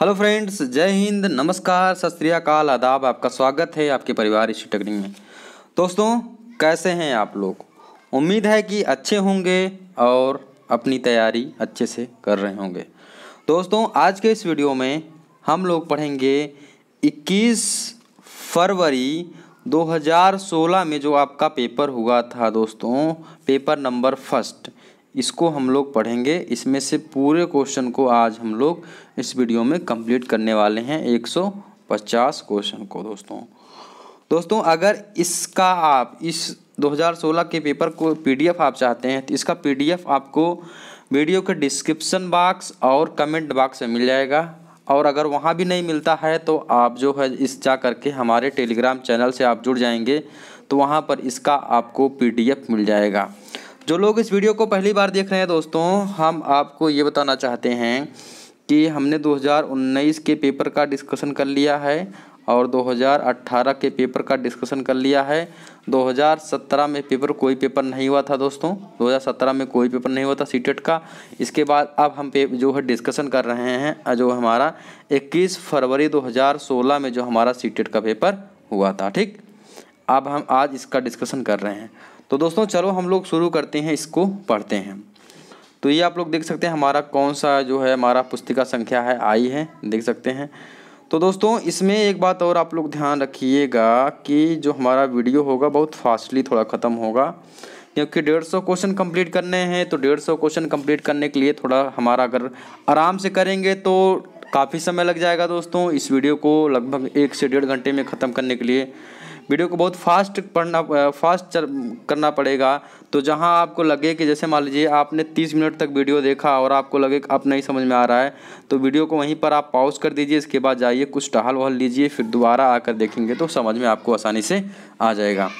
Hello friends जय हिंद नमस्कार सत श्रीकाल आदाब आपका स्वागत है आपके परिवार इसी टकनी में दोस्तों कैसे हैं आप लोग उम्मीद है कि अच्छे होंगे और अपनी तैयारी अच्छे से कर रहे होंगे दोस्तों आज के इस वीडियो में हम लोग पढ़ेंगे 21 फरवरी 2016 में जो आपका पेपर हुआ था दोस्तों पेपर नंबर फर्स्ट इसको हम लोग पढ़ेंगे इसमें से पूरे क्वेश्चन को आज हम लोग इस वीडियो में कंप्लीट करने वाले हैं 150 क्वेश्चन को दोस्तों दोस्तों अगर इसका आप इस 2016 के पेपर को पीडीएफ आप चाहते हैं तो इसका पीडीएफ आपको वीडियो के डिस्क्रिप्शन बॉक्स और कमेंट बॉक्स में मिल जाएगा और अगर वहाँ भी नहीं मिलता है तो आप जो है इस जा करके हमारे टेलीग्राम चैनल से आप जुड़ जाएंगे तो वहाँ पर इसका आपको पीडीएफ मिल जाएगा जो लोग इस वीडियो को पहली बार देख रहे हैं दोस्तों हम आपको ये बताना चाहते हैं कि हमने 2019 के पेपर का डिस्कशन कर लिया है और 2018 के पेपर का डिस्कशन कर लिया है 2017 में पेपर कोई पेपर नहीं हुआ था दोस्तों 2017 में कोई पेपर नहीं हुआ था सीटेट e का इसके बाद अब हम पे जो है डिस्कशन कर रहे हैं जो हमारा 21 फरवरी 2016 में जो हमारा सीटेट e का पेपर हुआ था ठीक अब हम आज इसका डिस्कशन कर रहे हैं तो दोस्तों चलो हम लोग शुरू करते हैं इसको पढ़ते हैं तो ये आप लोग देख सकते हैं हमारा कौन सा जो है हमारा पुस्तिका संख्या है आई है देख सकते हैं तो दोस्तों इसमें एक बात और आप लोग ध्यान रखिएगा कि जो हमारा वीडियो होगा बहुत फास्टली थोड़ा ख़त्म होगा क्योंकि डेढ़ सौ क्वेश्चन कंप्लीट करने हैं तो डेढ़ सौ क्वेश्चन कंप्लीट करने के लिए थोड़ा हमारा अगर आराम से करेंगे तो काफ़ी समय लग जाएगा दोस्तों इस वीडियो को लगभग एक से डेढ़ घंटे में ख़त्म करने के लिए वीडियो को बहुत फास्ट पढ़ना फास्ट चल, करना पड़ेगा तो जहां आपको लगे कि जैसे मान लीजिए आपने 30 मिनट तक वीडियो देखा और आपको लगे कि अब नहीं समझ में आ रहा है तो वीडियो को वहीं पर आप पॉज कर दीजिए इसके बाद जाइए कुछ टहल वहल लीजिए फिर दोबारा आकर देखेंगे तो समझ में आपको आसानी से आ जाएगा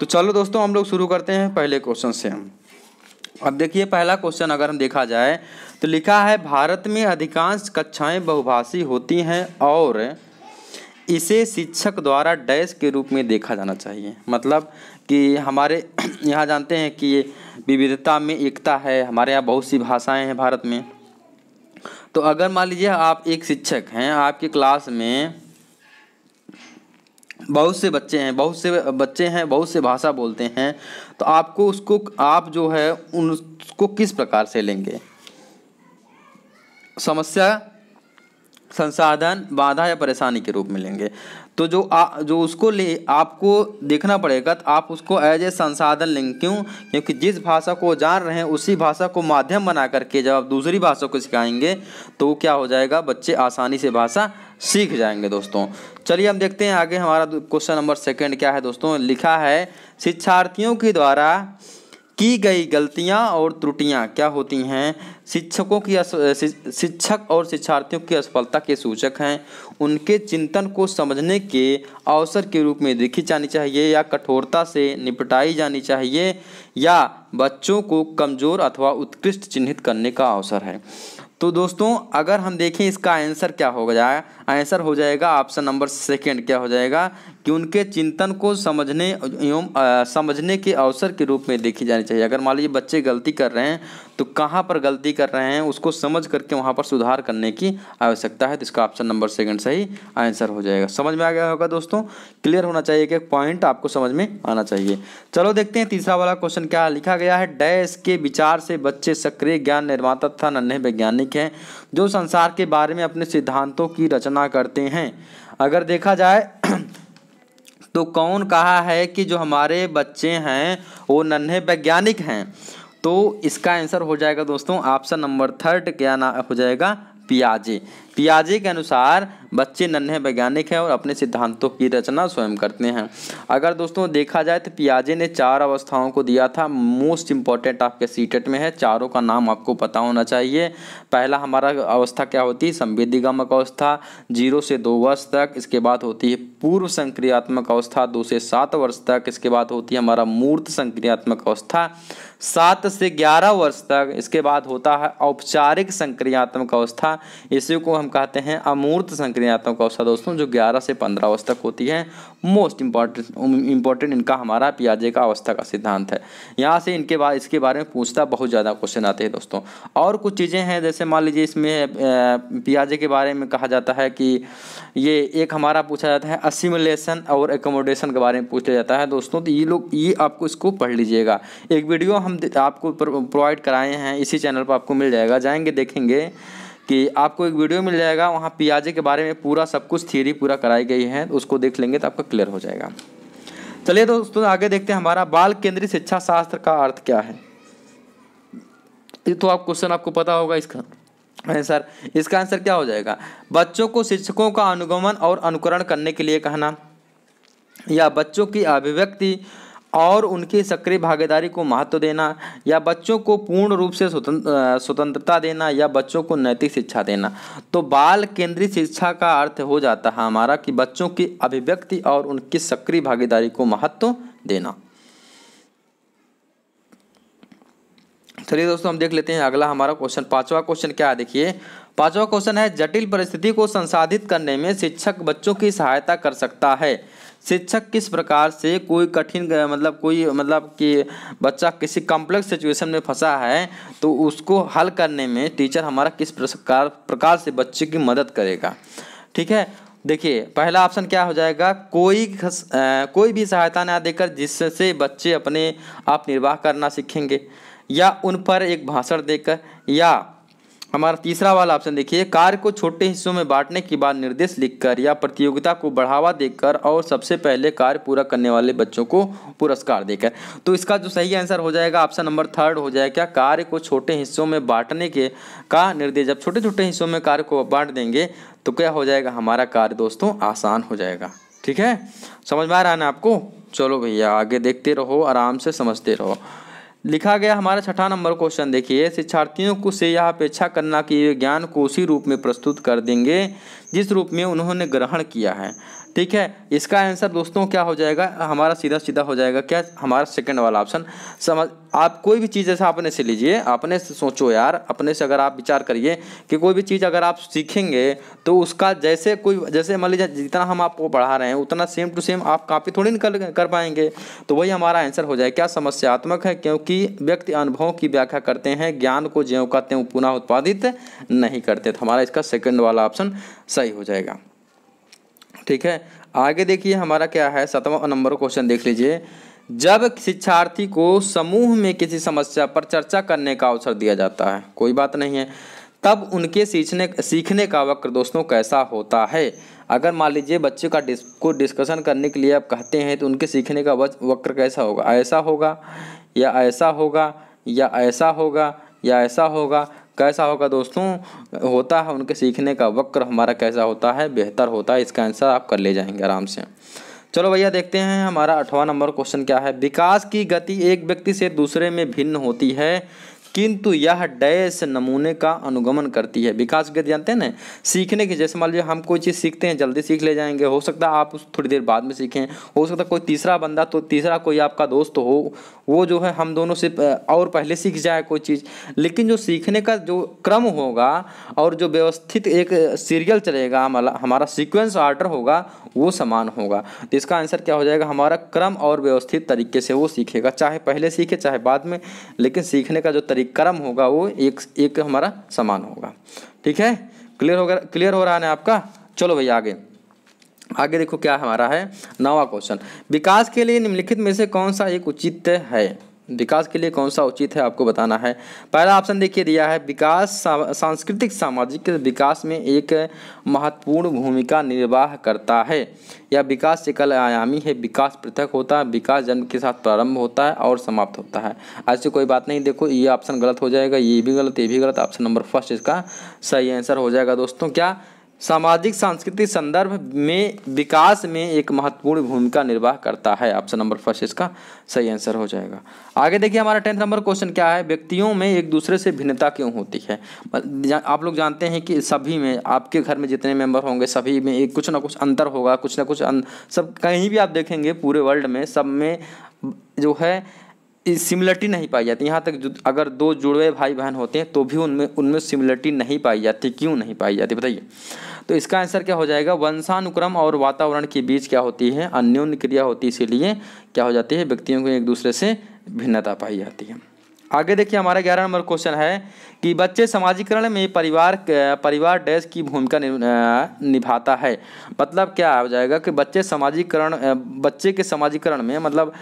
तो चलो दोस्तों हम लोग शुरू करते हैं पहले क्वेश्चन से अब देखिए पहला क्वेश्चन अगर हम देखा जाए तो लिखा है भारत में अधिकांश कक्षाएं बहुभाषी होती हैं और इसे शिक्षक द्वारा डैश के रूप में देखा जाना चाहिए मतलब कि हमारे यहाँ जानते हैं कि ये विविधता में एकता है हमारे यहाँ बहुत सी भाषाएं हैं भारत में तो अगर मान लीजिए आप एक शिक्षक हैं आपकी क्लास में बहुत से बच्चे हैं बहुत से बच्चे हैं बहुत से भाषा बोलते हैं तो आपको उसको आप जो है उनको किस प्रकार से लेंगे समस्या संसाधन बाधा या परेशानी के रूप में लेंगे तो जो आ, जो उसको ले आपको देखना पड़ेगा तो आप उसको एज ए संसाधन लेंगे क्यों क्योंकि जिस भाषा को जान रहे हैं उसी भाषा को माध्यम बना करके जब आप दूसरी भाषा को सिखाएंगे तो क्या हो जाएगा बच्चे आसानी से भाषा सीख जाएंगे दोस्तों चलिए हम देखते हैं आगे हमारा क्वेश्चन नंबर सेकेंड क्या है दोस्तों लिखा है शिक्षार्थियों के द्वारा की गई गलतियां और त्रुटियां क्या होती हैं शिक्षकों की शिक्षक और शिक्षार्थियों की असफलता के सूचक हैं उनके चिंतन को समझने के अवसर के रूप में देखी जानी चाहिए या कठोरता से निपटाई जानी चाहिए या बच्चों को कमज़ोर अथवा उत्कृष्ट चिन्हित करने का अवसर है तो दोस्तों अगर हम देखें इसका आंसर क्या हो जाए आंसर हो जाएगा ऑप्शन नंबर सेकेंड क्या हो जाएगा कि उनके चिंतन को समझने एवं समझने के अवसर के रूप में देखी जानी चाहिए अगर मान लीजिए बच्चे गलती कर रहे हैं तो कहाँ पर गलती कर रहे हैं उसको समझ करके वहाँ पर सुधार करने की आवश्यकता है तो इसका ऑप्शन नंबर सेकंड सही आंसर हो जाएगा समझ में आ गया होगा दोस्तों क्लियर होना चाहिए कि पॉइंट आपको समझ में आना चाहिए चलो देखते हैं तीसरा वाला क्वेश्चन क्या लिखा गया है डैश के विचार से बच्चे सक्रिय ज्ञान निर्माता तथा नन्हे वैज्ञानिक हैं जो संसार के बारे में अपने सिद्धांतों की रचना करते हैं अगर देखा जाए तो कौन कहा है कि जो हमारे बच्चे हैं वो नन्हे वैज्ञानिक हैं तो इसका आंसर हो जाएगा दोस्तों ऑप्शन नंबर थर्ड क्या ना हो जाएगा पियाजे पियाजे के अनुसार बच्चे नन्हे वैज्ञानिक हैं और अपने सिद्धांतों की रचना स्वयं करते हैं अगर दोस्तों देखा जाए तो पियाजे ने चार अवस्थाओं को दिया था मोस्ट इम्पॉर्टेंट आपके सीटेट में है चारों का नाम आपको पता होना चाहिए पहला हमारा अवस्था क्या होती है संवेदिगमक अवस्था जीरो से दो वर्ष तक इसके बाद होती है पूर्व संक्रियात्मक अवस्था दो से सात वर्ष तक इसके बाद होती है हमारा मूर्त संक्रियात्मक अवस्था सात से ग्यारह वर्ष तक इसके बाद होता है औपचारिक संक्रियात्मक अवस्था इसी को हम कहते हैं अमूर्त संक्रियात्मक अवस्था दोस्तों जो ग्यारह से पंद्रह वर्ष तक होती है मोस्ट इम्पॉर्टेंट इम्पॉर्टेंट इनका हमारा पियाजे का अवस्था का सिद्धांत है यहाँ से इनके बाद इसके बारे में पूछता बहुत ज़्यादा क्वेश्चन आते हैं दोस्तों और कुछ चीज़ें हैं जैसे मान लीजिए इसमें पियाजे के बारे में कहा जाता है कि ये एक हमारा पूछा जाता है असिमुलेशन और एकोमोडेशन के बारे में पूछा जाता है दोस्तों तो ये लोग ये आपको इसको पढ़ लीजिएगा एक वीडियो हम आपको प्रोवाइड कराए हैं इसी चैनल पर आपको मिल जाएगा जाएंगे देखेंगे कि आपको एक वीडियो मिल जाएगा वहाँ पियाजे के बारे में पूरा सब कुछ थियरी पूरा कराई गई है उसको देख लेंगे तो आपका क्लियर हो जाएगा चलिए दोस्तों आगे देखते हैं हमारा बाल केंद्रीय शिक्षा शास्त्र का अर्थ क्या है ये तो आप क्वेश्चन आपको पता होगा इसका आंसर इसका आंसर क्या हो जाएगा बच्चों को शिक्षकों का अनुगमन और अनुकरण करने के लिए कहना या बच्चों की अभिव्यक्ति और उनकी सक्रिय भागीदारी को महत्व देना या बच्चों को पूर्ण रूप से स्वतंत्रता देना या बच्चों को नैतिक शिक्षा देना तो बाल केंद्रित शिक्षा का अर्थ हो जाता है हमारा कि बच्चों की अभिव्यक्ति और उनकी सक्रिय भागीदारी को महत्व देना चलिए दोस्तों हम देख लेते हैं अगला हमारा क्वेश्चन पांचवा क्वेश्चन क्या है देखिए पांचवा क्वेश्चन है जटिल परिस्थिति को संसाधित करने में शिक्षक बच्चों की सहायता कर सकता है शिक्षक किस प्रकार से कोई कठिन मतलब कोई मतलब कि बच्चा किसी कॉम्प्लेक्स सिचुएशन में फंसा है तो उसको हल करने में टीचर हमारा किस प्रकार प्रकार से बच्चे की मदद करेगा ठीक है देखिए पहला ऑप्शन क्या हो जाएगा कोई खस, आ, कोई भी सहायता ना देकर जिससे बच्चे अपने आप निर्वाह करना सीखेंगे या उन पर एक भाषण देकर या हमारा तीसरा वाला ऑप्शन देखिए कार्य को छोटे हिस्सों में बांटने के बाद निर्देश लिखकर या प्रतियोगिता को बढ़ावा देकर और सबसे पहले कार्य पूरा करने वाले बच्चों को पुरस्कार देकर तो इसका जो सही आंसर हो जाएगा ऑप्शन नंबर थर्ड हो जाएगा क्या कार्य को छोटे हिस्सों में बांटने के का निर्देश जब छोटे छोटे हिस्सों में कार्य को बांट देंगे तो क्या हो जाएगा हमारा कार्य दोस्तों आसान हो जाएगा ठीक है समझ में आ रहा है ना आपको चलो भैया आगे देखते रहो आराम से समझते रहो लिखा गया हमारा छठा नंबर क्वेश्चन देखिए शिक्षार्थियों को से यह अपेक्षा करना कि वे ज्ञान को उसी रूप में प्रस्तुत कर देंगे जिस रूप में उन्होंने ग्रहण किया है ठीक है इसका आंसर दोस्तों क्या हो जाएगा हमारा सीधा सीधा हो जाएगा क्या हमारा सेकंड वाला ऑप्शन समझ आप कोई भी चीज़ जैसा अपने से लीजिए अपने से सोचो यार अपने से अगर आप विचार करिए कि कोई भी चीज़ अगर आप सीखेंगे तो उसका जैसे कोई जैसे मान लीजिए जितना हम आपको पढ़ा रहे हैं उतना सेम टू सेम आप कापी थोड़ी ना कर, कर पाएंगे तो वही हमारा आंसर हो जाए क्या समस्यात्मक है क्योंकि व्यक्ति अनुभवों की व्याख्या करते हैं ज्ञान को ज्यों का त्यों पुनः उत्पादित नहीं करते तो हमारा इसका सेकेंड वाला ऑप्शन सही हो जाएगा ठीक है आगे देखिए हमारा क्या है सतवा नंबर क्वेश्चन देख लीजिए जब शिक्षार्थी को समूह में किसी समस्या पर चर्चा करने का अवसर दिया जाता है कोई बात नहीं है तब उनके सीखने सीखने का वक्र दोस्तों कैसा होता है अगर मान लीजिए बच्चे का डिस को डिस्कशन करने के लिए आप कहते हैं तो उनके सीखने का वक्र कैसा होगा ऐसा होगा या ऐसा होगा या ऐसा होगा या ऐसा होगा कैसा होगा दोस्तों होता है उनके सीखने का वक्र हमारा कैसा होता है बेहतर होता है इसका आंसर आप कर ले जाएंगे आराम से चलो भैया देखते हैं हमारा अठवा नंबर क्वेश्चन क्या है विकास की गति एक व्यक्ति से दूसरे में भिन्न होती है किंतु यह डैश नमूने का अनुगमन करती है विकास गति जानते हैं ना सीखने की जैसे मान लीजिए हम कोई चीज़ सीखते हैं जल्दी सीख ले जाएंगे हो सकता है आप उस थोड़ी देर बाद में सीखें हो सकता है कोई तीसरा बंदा तो तीसरा कोई आपका दोस्त हो वो जो है हम दोनों से और पहले सीख जाए कोई चीज़ लेकिन जो सीखने का जो क्रम होगा और जो व्यवस्थित एक सीरियल चलेगा हमारा सिक्वेंस सीक्वेंस होगा वो समान होगा तो इसका आंसर क्या हो जाएगा हमारा क्रम और व्यवस्थित तरीके से वो सीखेगा चाहे पहले सीखे चाहे बाद में लेकिन सीखने का जो तरीका एक कर्म होगा वो एक एक हमारा समान होगा ठीक है क्लियर हो गया क्लियर हो रहा है आपका चलो भैया आगे आगे देखो क्या हमारा है नवा क्वेश्चन विकास के लिए निम्नलिखित में से कौन सा एक उचित है विकास के लिए कौन सा उचित है आपको बताना है पहला ऑप्शन देखिए दिया है विकास सांस्कृतिक सामाजिक विकास में एक महत्वपूर्ण भूमिका निर्वाह करता है यह विकास एकल आयामी है विकास पृथक होता है विकास जन्म के साथ प्रारंभ होता है और समाप्त होता है ऐसी कोई बात नहीं देखो ये ऑप्शन गलत हो जाएगा ये भी गलत ये भी गलत ऑप्शन नंबर फर्स्ट इसका सही आंसर हो जाएगा दोस्तों क्या सामाजिक सांस्कृतिक संदर्भ में विकास में एक महत्वपूर्ण भूमिका निर्वाह करता है ऑप्शन नंबर फर्स्ट इसका सही आंसर हो जाएगा आगे देखिए हमारा टेंथ नंबर क्वेश्चन क्या है व्यक्तियों में एक दूसरे से भिन्नता क्यों होती है आप लोग जानते हैं कि सभी में आपके घर में जितने मेंबर होंगे सभी में एक कुछ ना कुछ अंतर होगा कुछ ना कुछ अन... अं, सब कहीं भी आप देखेंगे पूरे वर्ल्ड में सब में जो है सिमिलरिटी नहीं पाई जाती यहाँ तक अगर दो जुड़वे भाई बहन होते हैं तो भी उनमें उनमें सिमिलरिटी नहीं पाई जाती क्यों नहीं पाई जाती बताइए तो इसका आंसर क्या हो जाएगा वंशानुक्रम और वातावरण के बीच क्या होती है अन्योन्य क्रिया होती है इसीलिए क्या हो जाती है व्यक्तियों को एक दूसरे से भिन्नता पाई जाती है आगे देखिए हमारा ग्यारह नंबर क्वेश्चन है कि बच्चे समाजीकरण में परिवार परिवार डैश की भूमिका निभाता है मतलब क्या हो जाएगा कि बच्चे समाजीकरण बच्चे के समाजीकरण में मतलब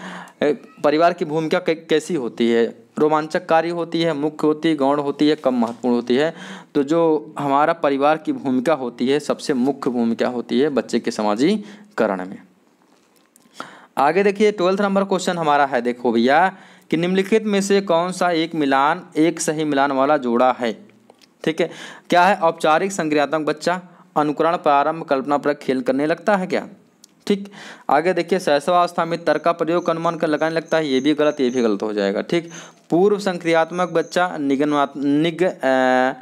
परिवार की भूमिका कैसी होती है रोमांचक कार्य होती है मुख्य होती है गौण होती है कम महत्वपूर्ण होती है तो जो हमारा परिवार की भूमिका होती है सबसे मुख्य भूमिका होती है बच्चे के समाजीकरण में आगे देखिए ट्वेल्थ नंबर क्वेश्चन हमारा है देखो भैया कि निम्नलिखित में से कौन सा एक मिलान एक सही मिलान वाला जोड़ा है ठीक है क्या है औपचारिक संक्रियात्मक बच्चा अनुकरण प्रारंभ कल्पना पर खेल करने लगता है क्या ठीक आगे देखिए सहसवावस्था में तर्क का प्रयोग अनुमान कर लगाने लगता है ये भी गलत ये भी गलत हो जाएगा ठीक पूर्व संक्रियात्मक बच्चा निगम निग आ,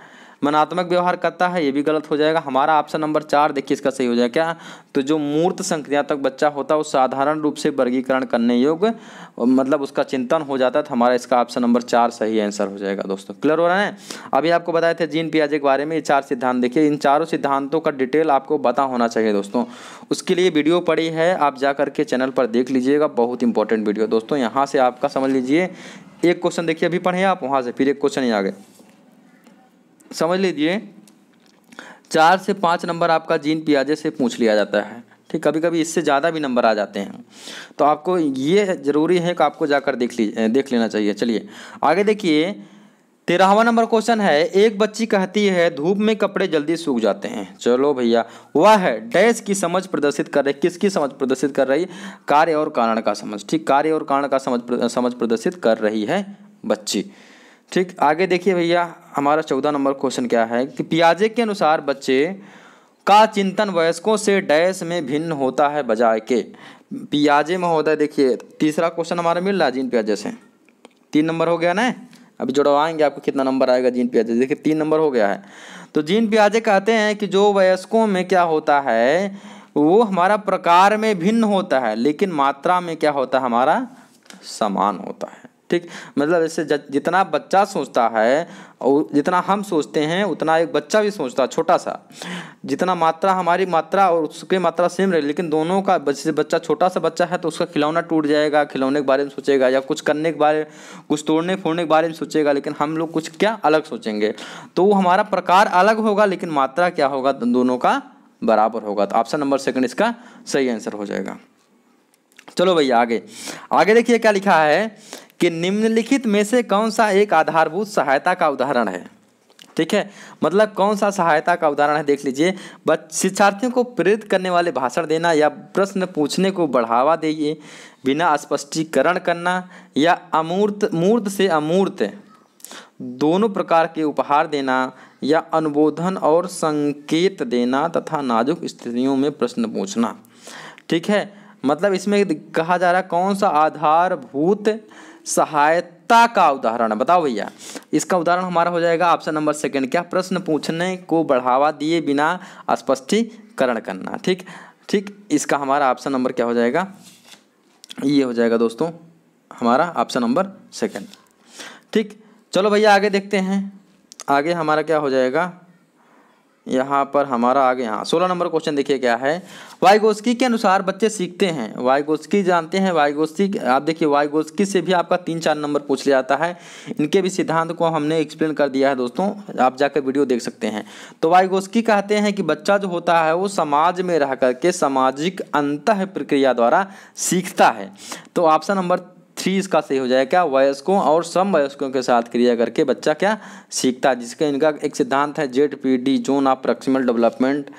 मनात्मक व्यवहार करता है ये भी गलत हो जाएगा हमारा ऑप्शन नंबर चार देखिए इसका सही हो जाएगा क्या तो जो मूर्त संक्रिया तक बच्चा होता है वो साधारण रूप से वर्गीकरण करने योग्य मतलब उसका चिंतन हो जाता है तो हमारा इसका ऑप्शन नंबर चार सही आंसर हो जाएगा दोस्तों क्लियर हो रहा है अभी आपको बताए थे जीन पियाजे के बारे में ये चार सिद्धांत देखिए इन चारों सिद्धांतों का डिटेल आपको पता होना चाहिए दोस्तों उसके लिए वीडियो पड़ी है आप जा करके चैनल पर देख लीजिएगा बहुत इंपॉर्टेंट वीडियो दोस्तों यहाँ से आपका समझ लीजिए एक क्वेश्चन देखिए अभी पढ़े आप वहाँ से फिर एक क्वेश्चन ही आ गए समझ लीजिए चार से पाँच नंबर आपका जीन पियाजे से पूछ लिया जाता है ठीक कभी कभी इससे ज़्यादा भी नंबर आ जाते हैं तो आपको ये ज़रूरी है कि आपको जाकर देख ली देख लेना चाहिए चलिए आगे देखिए तेरहवा नंबर क्वेश्चन है एक बच्ची कहती है धूप में कपड़े जल्दी सूख जाते हैं चलो भैया वह है डैश की समझ प्रदर्शित कर रही किसकी समझ प्रदर्शित कर रही कार्य और कारण का समझ ठीक कार्य और कारण का समझ समझ प्रदर्शित कर रही है बच्ची ठीक आगे देखिए भैया हमारा चौदह नंबर क्वेश्चन क्या है कि पियाजे के अनुसार बच्चे का चिंतन वयस्कों से डैश में भिन्न होता है बजाय के पियाजे महोदय देखिए तीसरा क्वेश्चन हमारा मिल रहा है जीन पियाजे से तीन नंबर हो गया ना अभी जुड़वाएंगे आपको कितना नंबर आएगा जीन पियाजे देखिए तीन नंबर हो गया है तो जीन पियाजे कहते हैं कि जो वयस्कों में क्या होता है वो हमारा प्रकार में भिन्न होता है लेकिन मात्रा में क्या होता है हमारा समान होता है ठीक मतलब इससे जितना बच्चा सोचता है और जितना हम सोचते हैं उतना एक बच्चा भी सोचता है छोटा सा जितना मात्रा हमारी मात्रा और उसकी मात्रा सेम रहे लेकिन दोनों का जैसे बच्चा छोटा सा बच्चा है तो उसका खिलौना टूट जाएगा खिलौने के बारे में सोचेगा या कुछ करने के बारे कुछ तोड़ने फोड़ने के बारे में सोचेगा लेकिन हम लोग कुछ क्या अलग सोचेंगे तो हमारा प्रकार अलग होगा लेकिन मात्रा क्या होगा दोनों का बराबर होगा तो ऑप्शन नंबर सेकंड इसका सही आंसर हो जाएगा चलो भैया आगे आगे देखिए क्या लिखा है कि निम्नलिखित में से कौन सा एक आधारभूत सहायता का उदाहरण है ठीक है मतलब कौन सा सहायता का उदाहरण है देख लीजिए शिक्षार्थियों को प्रेरित करने वाले भाषण देना या प्रश्न पूछने को बढ़ावा देइए बिना स्पष्टीकरण करना या अमूर्त मूर्त से अमूर्त दोनों प्रकार के उपहार देना या अनुबोधन और संकेत देना तथा नाजुक स्थितियों में प्रश्न पूछना ठीक है मतलब इसमें कहा जा रहा है कौन सा आधारभूत सहायता का उदाहरण है बताओ भैया इसका उदाहरण हमारा हो जाएगा ऑप्शन नंबर सेकंड क्या प्रश्न पूछने को बढ़ावा दिए बिना स्पष्टीकरण करना ठीक ठीक इसका हमारा ऑप्शन नंबर क्या हो जाएगा ये हो जाएगा दोस्तों हमारा ऑप्शन नंबर सेकंड ठीक चलो भैया आगे देखते हैं आगे हमारा क्या हो जाएगा यहाँ पर हमारा आगे यहाँ सोलह नंबर क्वेश्चन देखिए क्या है वाइगोस्की के अनुसार बच्चे सीखते हैं वाइगोस्की जानते हैं वाइगोस्की आप देखिए वाइगोस्की से भी आपका तीन चार नंबर पूछ लिया जाता है इनके भी सिद्धांत को हमने एक्सप्लेन कर दिया है दोस्तों आप जाकर वीडियो देख सकते हैं तो वाइगोस्की कहते हैं कि बच्चा जो होता है वो समाज में रह करके सामाजिक अंत प्रक्रिया द्वारा सीखता है तो ऑप्शन नंबर फीस इसका सही हो जाएगा क्या वयस्कों और सम वयस्कों के साथ क्रिया करके बच्चा क्या सीखता है जिसका इनका एक सिद्धांत है Z P D zone of proximal development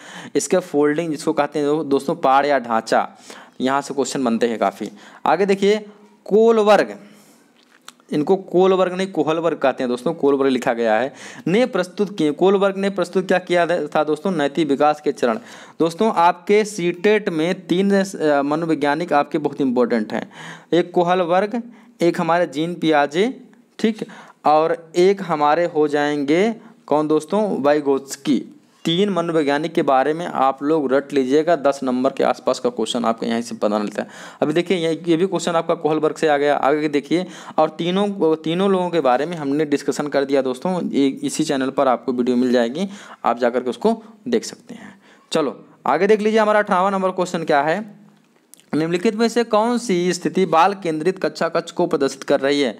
इसके फोल्डिंग जिसको कहते हैं दोस्तों पहाड़ या ढांचा यहाँ से क्वेश्चन बनते हैं काफ़ी आगे देखिए कोलवर्ग इनको कोल वर्ग नहीं कोहल वर्ग कहते हैं दोस्तों कोल वर्ग लिखा गया है ने प्रस्तुत किए कोलवर्ग ने प्रस्तुत क्या किया था दोस्तों नैतिक विकास के चरण दोस्तों आपके सीटेट में तीन मनोवैज्ञानिक आपके बहुत इंपॉर्टेंट हैं एक कोहल वर्ग एक हमारे जीन पियाजे ठीक और एक हमारे हो जाएंगे कौन दोस्तों वाइगोत्सकी तीन मनोवैज्ञानिक के बारे में आप लोग रट लीजिएगा दस नंबर के आसपास का क्वेश्चन आपको यहीं से पता मिलता है अभी देखिए ये भी क्वेश्चन आपका कोहल वर्ग से आ गया आगे देखिए और तीनों तीनों लोगों के बारे में हमने डिस्कशन कर दिया दोस्तों इसी चैनल पर आपको वीडियो मिल जाएगी आप जाकर के उसको देख सकते हैं चलो आगे देख लीजिए हमारा अठारवा नंबर क्वेश्चन क्या है निम्नलिखित में से कौन सी स्थिति बाल केंद्रित कक्षा कक्ष को प्रदर्शित कर रही है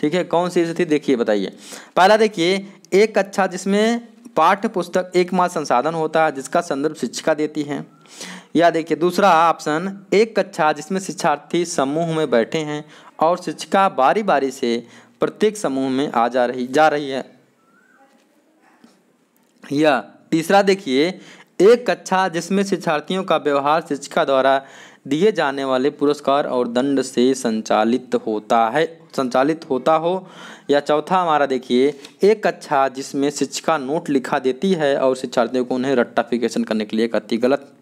ठीक है कौन सी स्थिति देखिए बताइए पहला देखिए एक कक्षा जिसमें पाठ्य पुस्तक एकमात्र संसाधन होता है जिसका संदर्भ शिक्षिका देती है या देखिए दूसरा ऑप्शन एक कक्षा जिसमें शिक्षार्थी समूह में बैठे हैं और शिक्षिका बारी बारी से प्रत्येक समूह में आ जा रही जा रही है या तीसरा देखिए एक कक्षा जिसमें शिक्षार्थियों का व्यवहार शिक्षिका द्वारा दिए जाने वाले पुरस्कार और दंड से संचालित होता है संचालित होता हो या चौथा हमारा देखिए एक कक्षा अच्छा जिसमें शिक्षिका नोट लिखा देती है और शिक्षार्थियों को उन्हें रट्टाफिकेशन करने के लिए कहती गलत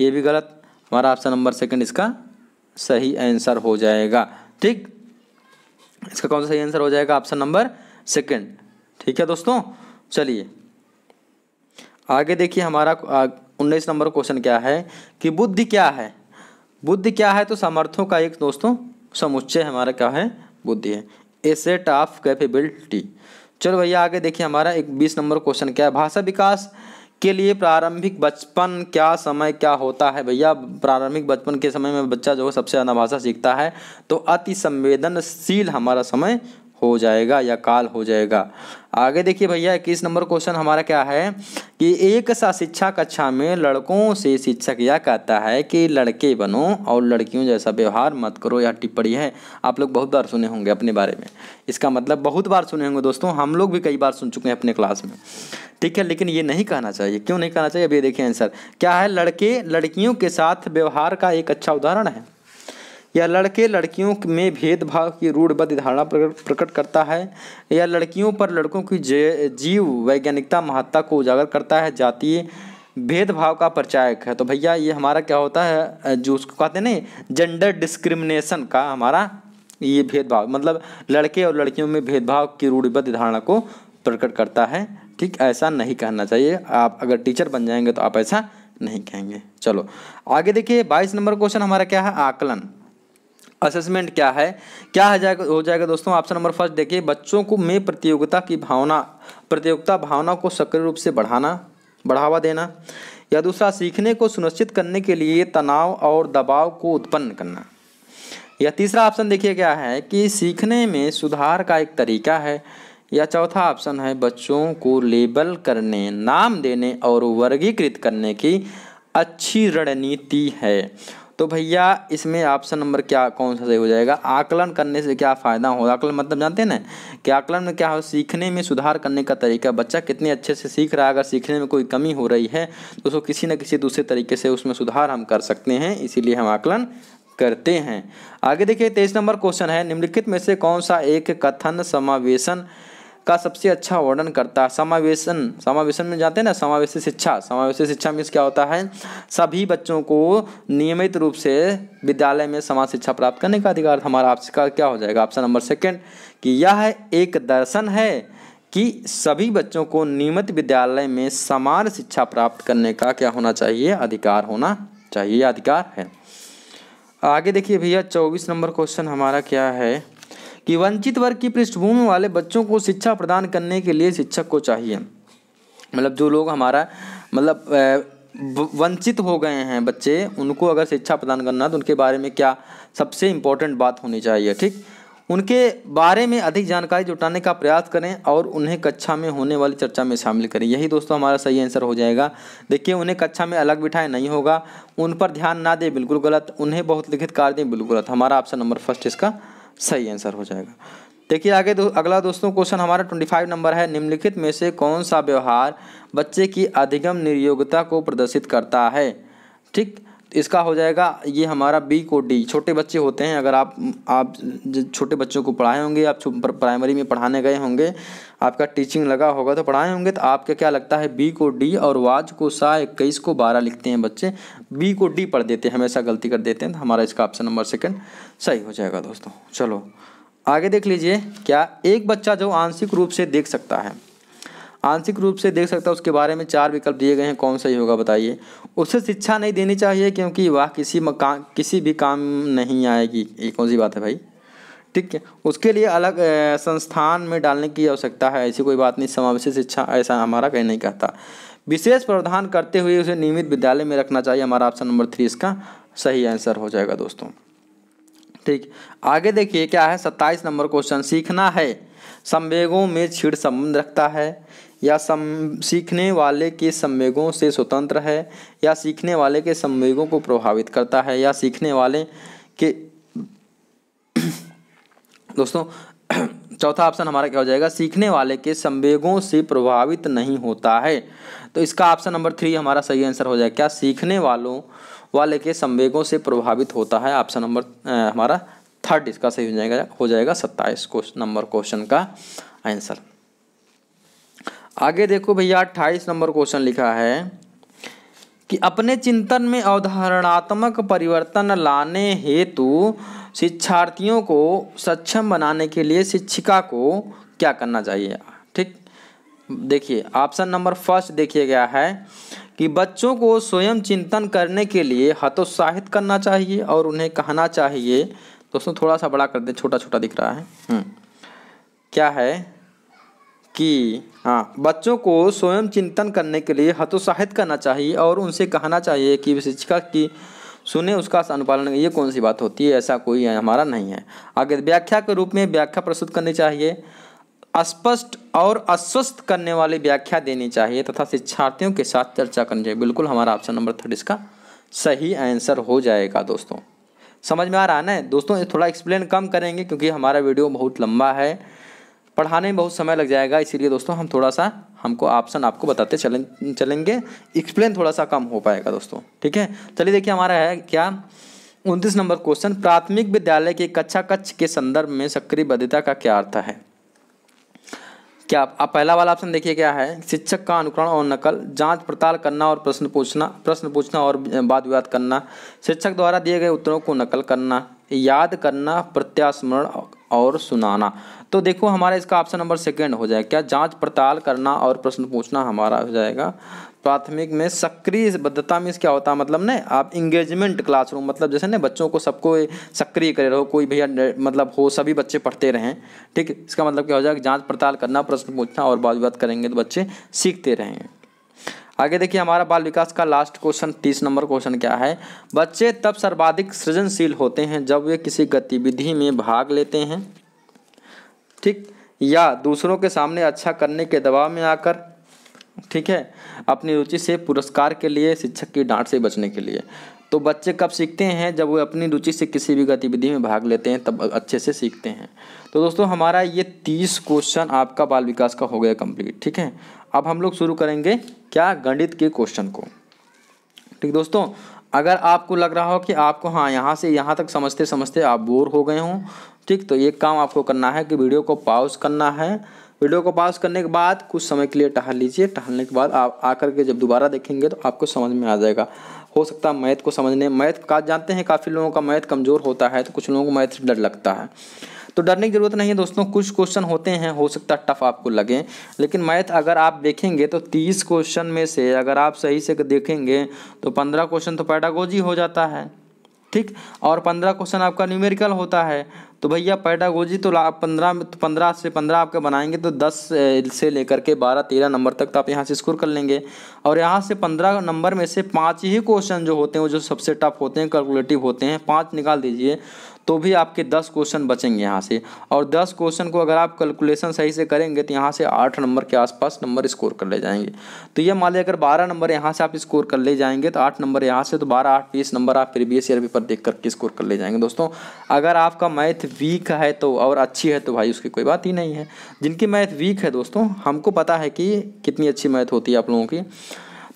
ये भी गलत हमारा ऑप्शन नंबर सेकंड इसका सही आंसर हो जाएगा ठीक इसका कौन सा सही आंसर हो जाएगा ऑप्शन नंबर सेकंड ठीक है दोस्तों चलिए आगे देखिए हमारा उन्नीस नंबर क्वेश्चन क्या है कि बुद्धि क्या है बुद्धि क्या है तो सामर्थों का एक दोस्तों समुच्चय हमारा क्या है बुद्धि है ए सेट ऑफ कैपेबिलिटी चलो भैया आगे देखिए हमारा एक बीस नंबर क्वेश्चन क्या है भाषा विकास के लिए प्रारंभिक बचपन क्या समय क्या होता है भैया प्रारंभिक बचपन के समय में बच्चा जो है सबसे ज़्यादा भाषा सीखता है तो अति संवेदनशील हमारा समय हो जाएगा या काल हो जाएगा आगे देखिए भैया इक्कीस नंबर क्वेश्चन हमारा क्या है कि एक सा शिक्षा कक्षा में लड़कों से शिक्षक यह कहता है कि लड़के बनो और लड़कियों जैसा व्यवहार मत करो यह टिप्पणी है आप लोग बहुत बार सुने होंगे अपने बारे में इसका मतलब बहुत बार सुने होंगे दोस्तों हम लोग भी कई बार सुन चुके हैं अपने क्लास में ठीक है लेकिन ये नहीं कहना चाहिए क्यों नहीं कहना चाहिए अब ये देखिए आंसर क्या है लड़के लड़कियों के साथ व्यवहार का एक अच्छा उदाहरण है यह लड़के लड़कियों में भेदभाव की रूढ़बद्ध धारणा प्रकट करता है यह लड़कियों पर लड़कों की जीव वैज्ञानिकता महत्ता को उजागर करता है जातीय भेदभाव का परिचायक है तो भैया ये हमारा क्या होता है जो उसको कहते हैं ना जेंडर डिस्क्रिमिनेशन का हमारा ये भेदभाव मतलब लड़के और लड़कियों में भेदभाव की रूढ़िबद्ध धारणा को प्रकट करता है ठीक ऐसा नहीं कहना चाहिए आप अगर टीचर बन जाएंगे तो आप ऐसा नहीं कहेंगे चलो आगे देखिए बाईस नंबर क्वेश्चन हमारा क्या है आकलन असेसमेंट क्या है क्या हो जाएगा हो जाएगा दोस्तों ऑप्शन नंबर फर्स्ट देखिए बच्चों को में प्रतियोगिता की भावना प्रतियोगिता भावना को सक्रिय रूप से बढ़ाना बढ़ावा देना या दूसरा सीखने को सुनिश्चित करने के लिए तनाव और दबाव को उत्पन्न करना या तीसरा ऑप्शन देखिए क्या है कि सीखने में सुधार का एक तरीका है या चौथा ऑप्शन है बच्चों को लेबल करने नाम देने और वर्गीकृत करने की अच्छी रणनीति है तो भैया इसमें ऑप्शन नंबर क्या कौन सा सही हो जाएगा आकलन करने से क्या फ़ायदा हो आकलन मतलब जानते हैं ना कि आकलन में क्या हो सीखने में सुधार करने का तरीका बच्चा कितने अच्छे से सीख रहा है अगर सीखने में कोई कमी हो रही है तो उसको किसी न किसी दूसरे तरीके से उसमें सुधार हम कर सकते हैं इसीलिए हम आकलन करते हैं आगे देखिए तेईस नंबर क्वेश्चन है निम्नलिखित में से कौन सा एक कथन समावेशन का सबसे अच्छा वर्णन करता है समावेशन समावेशन में जाते हैं ना समावेश शिक्षा समावेश शिक्षा मीन्स क्या होता है सभी बच्चों को नियमित रूप से विद्यालय में समाज शिक्षा प्राप्त करने का अधिकार हमारा आपसे क्या हो जाएगा ऑप्शन नंबर सेकेंड कि यह एक दर्शन है कि सभी बच्चों को नियमित विद्यालय में समान शिक्षा प्राप्त करने का क्या होना चाहिए अधिकार होना चाहिए अधिकार है आगे देखिए भैया चौबीस नंबर क्वेश्चन हमारा क्या है कि वंचित वर्ग की पृष्ठभूमि वाले बच्चों को शिक्षा प्रदान करने के लिए शिक्षक को चाहिए मतलब जो लोग हमारा मतलब वंचित हो गए हैं बच्चे उनको अगर शिक्षा प्रदान करना तो उनके बारे में क्या सबसे इम्पोर्टेंट बात होनी चाहिए ठीक उनके बारे में अधिक जानकारी जुटाने का प्रयास करें और उन्हें कक्षा में होने वाली चर्चा में शामिल करें यही दोस्तों हमारा सही आंसर हो जाएगा देखिए उन्हें कक्षा में अलग बिठाए नहीं होगा उन पर ध्यान ना दें बिल्कुल गलत उन्हें बहुत लिखित कार्य दें बिल्कुल गलत हमारा ऑप्शन नंबर फर्स्ट इसका सही आंसर हो जाएगा देखिए आगे दो, अगला दोस्तों क्वेश्चन हमारा ट्वेंटी फाइव नंबर है निम्नलिखित में से कौन सा व्यवहार बच्चे की अधिगम निर्योगता को प्रदर्शित करता है ठीक इसका हो जाएगा ये हमारा बी को डी छोटे बच्चे होते हैं अगर आप आप छोटे बच्चों को पढ़ाए होंगे आप प्राइमरी में पढ़ाने गए होंगे आपका टीचिंग लगा होगा तो पढ़ाए होंगे तो आपका क्या लगता है बी को डी और वाज को सा इक्कीस को बारह लिखते हैं बच्चे बी को डी पढ़ देते हैं हमेशा गलती कर देते हैं तो हमारा इसका ऑप्शन नंबर सेकेंड सही हो जाएगा दोस्तों चलो आगे देख लीजिए क्या एक बच्चा जो आंशिक रूप से देख सकता है आंशिक रूप से देख सकता है उसके बारे में चार विकल्प दिए गए हैं कौन सा ही होगा बताइए उसे शिक्षा नहीं देनी चाहिए क्योंकि वह किसी मकान किसी भी काम नहीं आएगी ये कौन सी बात है भाई ठीक है उसके लिए अलग संस्थान में डालने की आवश्यकता है ऐसी कोई बात नहीं समावेशी शिक्षा ऐसा हमारा कहीं नहीं कहता विशेष प्रावधान करते हुए उसे नियमित विद्यालय में रखना चाहिए हमारा ऑप्शन नंबर थ्री इसका सही आंसर हो जाएगा दोस्तों ठीक आगे देखिए क्या है सत्ताईस नंबर क्वेश्चन सीखना है संवेगों में छिड़ संबंध रखता है या सम सीखने वाले के संवेगों से स्वतंत्र है या सीखने वाले के संवेगों को प्रभावित करता है या सीखने वाले के दोस्तों चौथा ऑप्शन हमारा क्या हो जाएगा सीखने वाले के संवेगों से प्रभावित नहीं होता है तो इसका ऑप्शन नंबर थ्री हमारा सही आंसर हो जाएगा क्या सीखने वालों वाले के संवेगों से प्रभावित होता है ऑप्शन नंबर हमारा थर्ड इसका सही हो जाएगा हो जाएगा सत्ताईस नंबर क्वेश्चन का आंसर आगे देखो भैया अट्ठाईस नंबर क्वेश्चन लिखा है कि अपने चिंतन में अवधारणात्मक परिवर्तन लाने हेतु शिक्षार्थियों को सक्षम बनाने के लिए शिक्षिका को क्या करना चाहिए ठीक देखिए ऑप्शन नंबर फर्स्ट देखिए गया है कि बच्चों को स्वयं चिंतन करने के लिए हतोत्साहित करना चाहिए और उन्हें कहना चाहिए दोस्तों थोड़ा सा बड़ा कर दे छोटा छोटा दिख रहा है हम्म। क्या है कि हाँ बच्चों को स्वयं चिंतन करने के लिए हतोत्साहित करना चाहिए और उनसे कहना चाहिए कि शिक्षिका की सुने उसका अनुपालन ये कौन सी बात होती है ऐसा कोई है, हमारा नहीं है आगे व्याख्या के रूप में व्याख्या प्रस्तुत करनी चाहिए स्पष्ट और अस्वस्थ करने वाली व्याख्या देनी चाहिए तथा शिक्षार्थियों के साथ चर्चा करनी चाहिए बिल्कुल हमारा ऑप्शन नंबर थर्ड इसका सही आंसर हो जाएगा दोस्तों समझ में आ रहा है ना दोस्तों ये थोड़ा एक्सप्लेन कम करेंगे क्योंकि हमारा वीडियो बहुत लंबा है पढ़ाने में बहुत समय लग जाएगा इसीलिए दोस्तों हम थोड़ा सा हमको ऑप्शन आपको बताते चलें चलेंगे एक्सप्लेन थोड़ा सा कम हो पाएगा दोस्तों ठीक है चलिए देखिए हमारा है क्या उनतीस नंबर क्वेश्चन प्राथमिक विद्यालय के कक्षा कक्ष के संदर्भ में सक्रिय बद्धता का क्या अर्थ है क्या आप पहला वाला ऑप्शन देखिए क्या है शिक्षक का अनुकरण और नकल जांच पड़ताल करना और प्रश्न पूछना प्रश्न पूछना और वाद विवाद करना शिक्षक द्वारा दिए गए उत्तरों को नकल करना याद करना प्रत्यास्मरण और सुनाना तो देखो हमारा इसका ऑप्शन नंबर सेकेंड हो जाएगा क्या जांच पड़ताल करना और प्रश्न पूछना हमारा हो जाएगा प्राथमिक में सक्रिय बद्धता में क्या होता है मतलब ना आप इंगेजमेंट क्लासरूम मतलब जैसे ना बच्चों को सबको सक्रिय करे रहो कोई भैया मतलब हो सभी बच्चे पढ़ते रहें ठीक इसका मतलब क्या हो जाएगा जांच पड़ताल करना प्रश्न पूछना और बात बात करेंगे तो बच्चे सीखते रहें आगे देखिए हमारा बाल विकास का लास्ट क्वेश्चन तीस नंबर क्वेश्चन क्या है बच्चे तब सर्वाधिक सृजनशील होते हैं जब वे किसी गतिविधि में भाग लेते हैं ठीक या दूसरों के सामने अच्छा करने के दबाव में आकर ठीक है अपनी रुचि से पुरस्कार के लिए शिक्षक की डांट से बचने के लिए तो बच्चे कब सीखते हैं जब वो अपनी रुचि से किसी भी गतिविधि में भाग लेते हैं तब अच्छे से सीखते हैं तो दोस्तों हमारा ये तीस क्वेश्चन आपका बाल विकास का हो गया कंप्लीट ठीक है अब हम लोग शुरू करेंगे क्या गणित के क्वेश्चन को ठीक दोस्तों अगर आपको लग रहा हो कि आपको हाँ यहाँ से यहाँ तक समझते समझते आप बोर हो गए हों ठीक तो एक काम आपको करना है कि वीडियो को पॉज करना है वीडियो को पॉज करने के बाद कुछ समय के लिए टहल लीजिए टहलने के बाद आप आकर के जब दोबारा देखेंगे तो आपको समझ में आ जाएगा हो सकता है मैथ को समझने मैथ का जानते हैं काफ़ी लोगों का मैथ कमज़ोर होता है तो कुछ लोगों को मैथ डर लगता है तो डरने की ज़रूरत नहीं है दोस्तों कुछ क्वेश्चन होते हैं हो सकता है टफ आपको लगे लेकिन मैथ अगर आप देखेंगे तो तीस क्वेश्चन में से अगर आप सही से देखेंगे तो पंद्रह क्वेश्चन तो पैडागोजी हो जाता है ठीक और पंद्रह क्वेश्चन आपका न्यूमेरिकल होता है तो भैया पैडागोजी तो आप पंद्रह तो पंद्रह से पंद्रह आपके बनाएंगे तो दस से लेकर के बारह तेरह नंबर तक तो आप यहाँ से स्कोर कर लेंगे और यहाँ से पंद्रह नंबर में से पाँच ही क्वेश्चन जो होते हैं वो जो सबसे टफ होते हैं कैलकुलेटिव होते हैं पाँच निकाल दीजिए तो भी आपके दस क्वेश्चन बचेंगे यहाँ से और दस क्वेश्चन को अगर आप कैलकुलेशन सही से करेंगे तो यहाँ से आठ नंबर के आसपास नंबर स्कोर कर ले जाएंगे तो ये मान लीजिए अगर बारह नंबर यहाँ से आप स्कोर कर ले जाएंगे तो आठ नंबर यहाँ से तो बारह आठ बीस नंबर आप फिर प्रीवियस ईयर पेपर देख करके स्कोर कर ले जाएंगे दोस्तों अगर आपका मैथ वीक है तो और अच्छी है तो भाई उसकी कोई बात ही नहीं है जिनकी मैथ वीक है दोस्तों हमको पता है कि कितनी अच्छी मैथ होती है आप लोगों की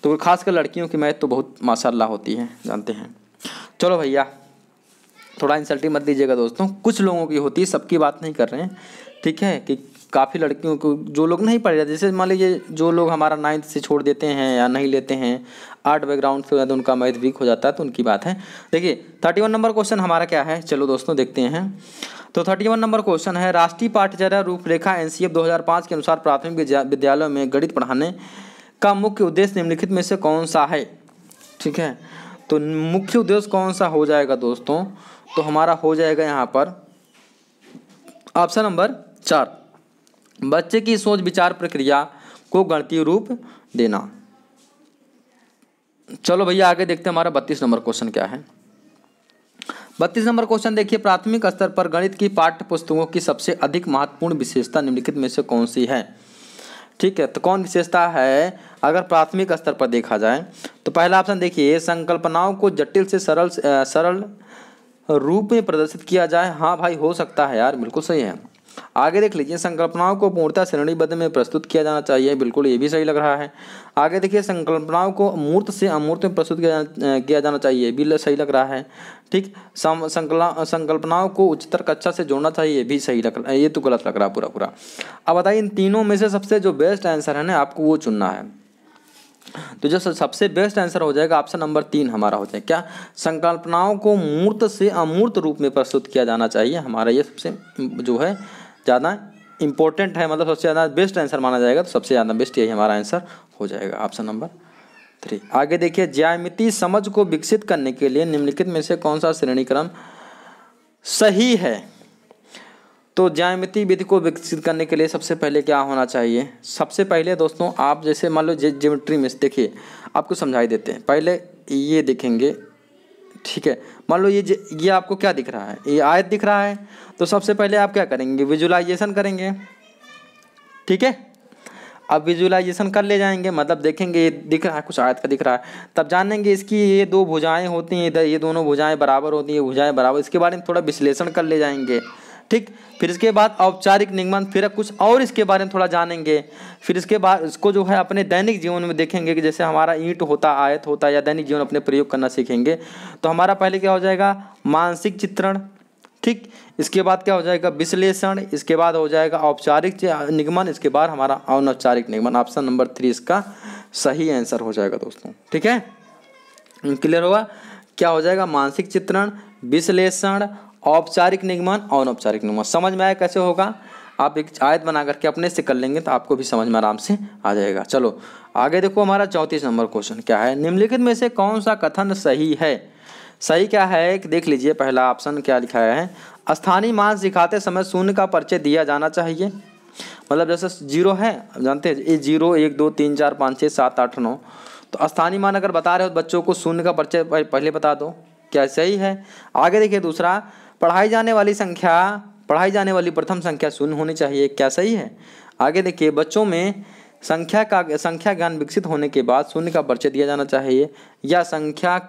तो खासकर लड़कियों की मैथ तो बहुत माशाला होती है जानते हैं चलो भैया थोड़ा इंसल्टिंग मत दीजिएगा दोस्तों कुछ लोगों की होती है सबकी बात नहीं कर रहे हैं ठीक है कि काफ़ी लड़कियों को जो लोग नहीं पढ़ रहे जैसे मान लीजिए जो लोग हमारा नाइन्थ से छोड़ देते हैं या नहीं लेते हैं आर्ट बैकग्राउंड से ज़्यादा उनका मैथ वीक हो जाता है तो उनकी बात है देखिए थर्टी वन नंबर क्वेश्चन हमारा क्या है चलो दोस्तों देखते हैं तो थर्टी वन नंबर क्वेश्चन है राष्ट्रीय पाठचर्या रूपरेखा एन सी के अनुसार प्राथमिक विद्यालयों में गणित पढ़ाने का मुख्य उद्देश्य निम्नलिखित में से कौन सा है ठीक है तो मुख्य उद्देश्य कौन सा हो जाएगा दोस्तों तो हमारा हो जाएगा यहाँ पर ऑप्शन नंबर चार बच्चे की सोच विचार प्रक्रिया को गणतीय रूप देना चलो भैया आगे देखते हैं हमारा बत्तीस नंबर क्वेश्चन क्या है बत्तीस नंबर क्वेश्चन देखिए प्राथमिक स्तर पर गणित की पाठ्य पुस्तकों की सबसे अधिक महत्वपूर्ण विशेषता निम्नलिखित में से कौन सी है ठीक है तो कौन विशेषता है अगर प्राथमिक स्तर पर देखा जाए तो पहला ऑप्शन देखिए संकल्पनाओं को जटिल से सरल सरल रूप में प्रदर्शित किया जाए हाँ भाई हो सकता है यार बिल्कुल सही है आगे देख लीजिए संकल्पनाओं को पूर्णतः श्रेणीबद्ध में प्रस्तुत किया जाना चाहिए बिल्कुल ये भी सही लग रहा है आगे देखिए संकल्पनाओं को मूर्त से अमूर्त में प्रस्तुत किया किया जाना चाहिए भी सही लग रहा है ठीक संकल्पनाओं को उच्चतर कक्षा से जोड़ना चाहिए भी सही लग ये तो गलत लग रहा है पूरा पूरा अब बताइए इन तीनों में से सबसे जो बेस्ट आंसर है ना आपको वो चुनना है तो जो सबसे बेस्ट आंसर हो जाएगा ऑप्शन नंबर तीन हमारा हो जाएगा क्या संकल्पनाओं को मूर्त से अमूर्त रूप में प्रस्तुत किया जाना चाहिए हमारा ये सबसे जो है ज़्यादा इंपॉर्टेंट है मतलब सबसे ज़्यादा बेस्ट आंसर माना जाएगा तो सबसे ज़्यादा बेस्ट यही हमारा आंसर हो जाएगा ऑप्शन नंबर थ्री आगे देखिए ज्यामिति समझ को विकसित करने के लिए निम्नलिखित में से कौन सा श्रेणीक्रम सही है तो ज्यामिति विधि को विकसित करने के लिए सबसे पहले क्या होना चाहिए सबसे पहले दोस्तों आप जैसे मान लो जे ज्योमेट्री में देखिए आपको समझाई देते हैं पहले ये देखेंगे ठीक है मान लो ये ये आपको क्या दिख रहा है ये आयत दिख रहा है तो सबसे पहले आप क्या करेंगे विजुलाइजेशन करेंगे ठीक है अब विजुलाइजेशन कर ले जाएंगे मतलब देखेंगे ये दिख रहा है कुछ आयत का दिख रहा है तब जानेंगे इसकी ये दो भुजाएं होती हैं इधर ये दोनों भुजाएं बराबर होती हैं भुजाएं बराबर इसके बारे में थोड़ा विश्लेषण कर ले जाएंगे ठीक फिर इसके बाद औपचारिक निगमन फिर कुछ और इसके बारे में थोड़ा जानेंगे फिर इसके बाद इसको जो है अपने दैनिक जीवन में देखेंगे कि जैसे हमारा ईंट होता आयत होता या दैनिक जीवन अपने प्रयोग करना सीखेंगे तो हमारा पहले क्या हो जाएगा मानसिक चित्रण ठीक इसके बाद क्या हो जाएगा विश्लेषण इसके बाद हो जाएगा औपचारिक निगमन इसके बाद हमारा अनौपचारिक निगमन ऑप्शन नंबर थ्री इसका सही आंसर हो जाएगा दोस्तों ठीक है क्लियर होगा क्या हो जाएगा मानसिक चित्रण विश्लेषण औपचारिक निगमन अनौपचारिक निगमन समझ में आया कैसे होगा आप एक आयत बना करके अपने से कर लेंगे तो आपको भी समझ में आराम से आ जाएगा चलो आगे देखो हमारा चौंतीस नंबर क्वेश्चन क्या है निम्नलिखित में से कौन सा कथन सही है सही क्या है कि देख लीजिए पहला ऑप्शन क्या लिखा है स्थानीय मान सिखाते समय शून्य का परिचय दिया जाना चाहिए मतलब जैसे जीरो है जानते हैं ये जीरो एक दो तीन चार पाँच छः सात आठ नौ तो स्थानीय मान अगर बता रहे हो बच्चों को शून्य का परिचय पहले बता दो क्या सही है आगे देखिए दूसरा पढ़ाई जाने वाली संख्या पढ़ाई जाने वाली प्रथम संख्या शून्य होनी चाहिए क्या सही है आगे देखिए बच्चों में संख्या का संख्या ज्ञान विकसित होने के बाद शून्य का परिचय दिया जाना चाहिए या संख्या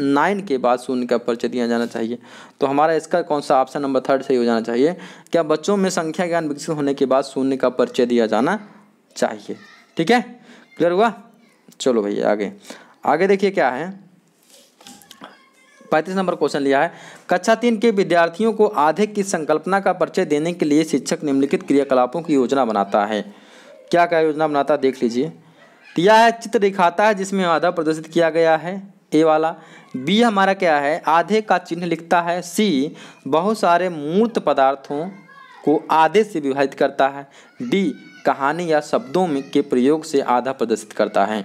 नाइन के बाद शून्य का परिचय दिया जाना चाहिए तो हमारा इसका कौन सा ऑप्शन नंबर थर्ड सही हो जाना चाहिए क्या बच्चों में संख्या ज्ञान विकसित होने के बाद शून्य का परिचय दिया जाना चाहिए ठीक है क्लियर हुआ चलो भैया आगे आगे देखिए क्या है पैंतीस नंबर क्वेश्चन लिया है कक्षा तीन के विद्यार्थियों को आधे की संकल्पना का परिचय देने के लिए शिक्षक निम्नलिखित क्रियाकलापों की योजना बनाता है क्या क्या योजना बनाता है देख लीजिए दिया है चित्र दिखाता है जिसमें आधा प्रदर्शित किया गया है ए वाला बी हमारा क्या है आधे का चिन्ह लिखता है सी बहुत सारे मूर्त पदार्थों को आधे से विभाजित करता है डी कहानी या शब्दों में के प्रयोग से आधा प्रदर्शित करता है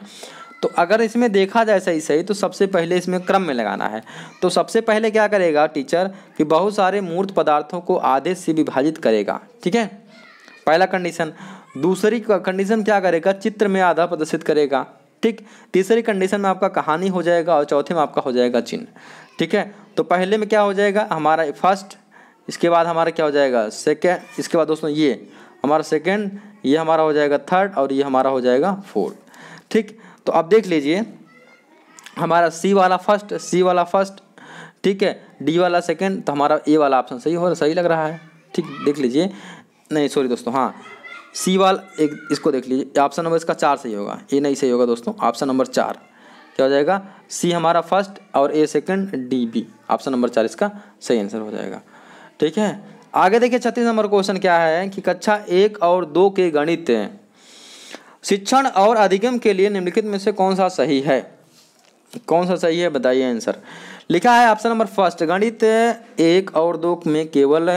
तो अगर इसमें देखा जाए सही सही तो सबसे पहले इसमें क्रम में लगाना है तो सबसे पहले क्या करेगा टीचर कि बहुत सारे मूर्त पदार्थों को आधे से विभाजित करेगा ठीक है पहला कंडीशन दूसरी कंडीशन क्या करेगा चित्र में आधा प्रदर्शित करेगा ठीक तीसरी कंडीशन में आपका कहानी हो जाएगा और चौथे में आपका हो जाएगा चिन्ह ठीक है तो पहले में क्या हो जाएगा हमारा फर्स्ट इसके बाद हमारा क्या हो जाएगा सेकेंड इसके बाद दोस्तों ये हमारा सेकेंड ये हमारा हो जाएगा थर्ड और ये हमारा हो जाएगा फोर्थ ठीक तो आप देख लीजिए हमारा सी वाला फर्स्ट सी वाला फर्स्ट ठीक है डी वाला सेकेंड तो हमारा ए वाला ऑप्शन सही हो रहा सही लग रहा है ठीक देख लीजिए नहीं सॉरी दोस्तों हाँ सी वाला एक इसको देख लीजिए ऑप्शन नंबर इसका चार सही होगा ए नहीं सही होगा दोस्तों ऑप्शन नंबर चार क्या हो जाएगा सी हमारा फर्स्ट और A second D B option number चार इसका सही आंसर हो जाएगा ठीक है आगे देखिए छत्तीस नंबर क्वेश्चन क्या है कि कक्षा एक और दो के गणित शिक्षण और अधिगम के लिए निम्नलिखित में से कौन सा सही है कौन सा सही है बताइए आंसर लिखा है ऑप्शन नंबर फर्स्ट गणित एक और दो में केवल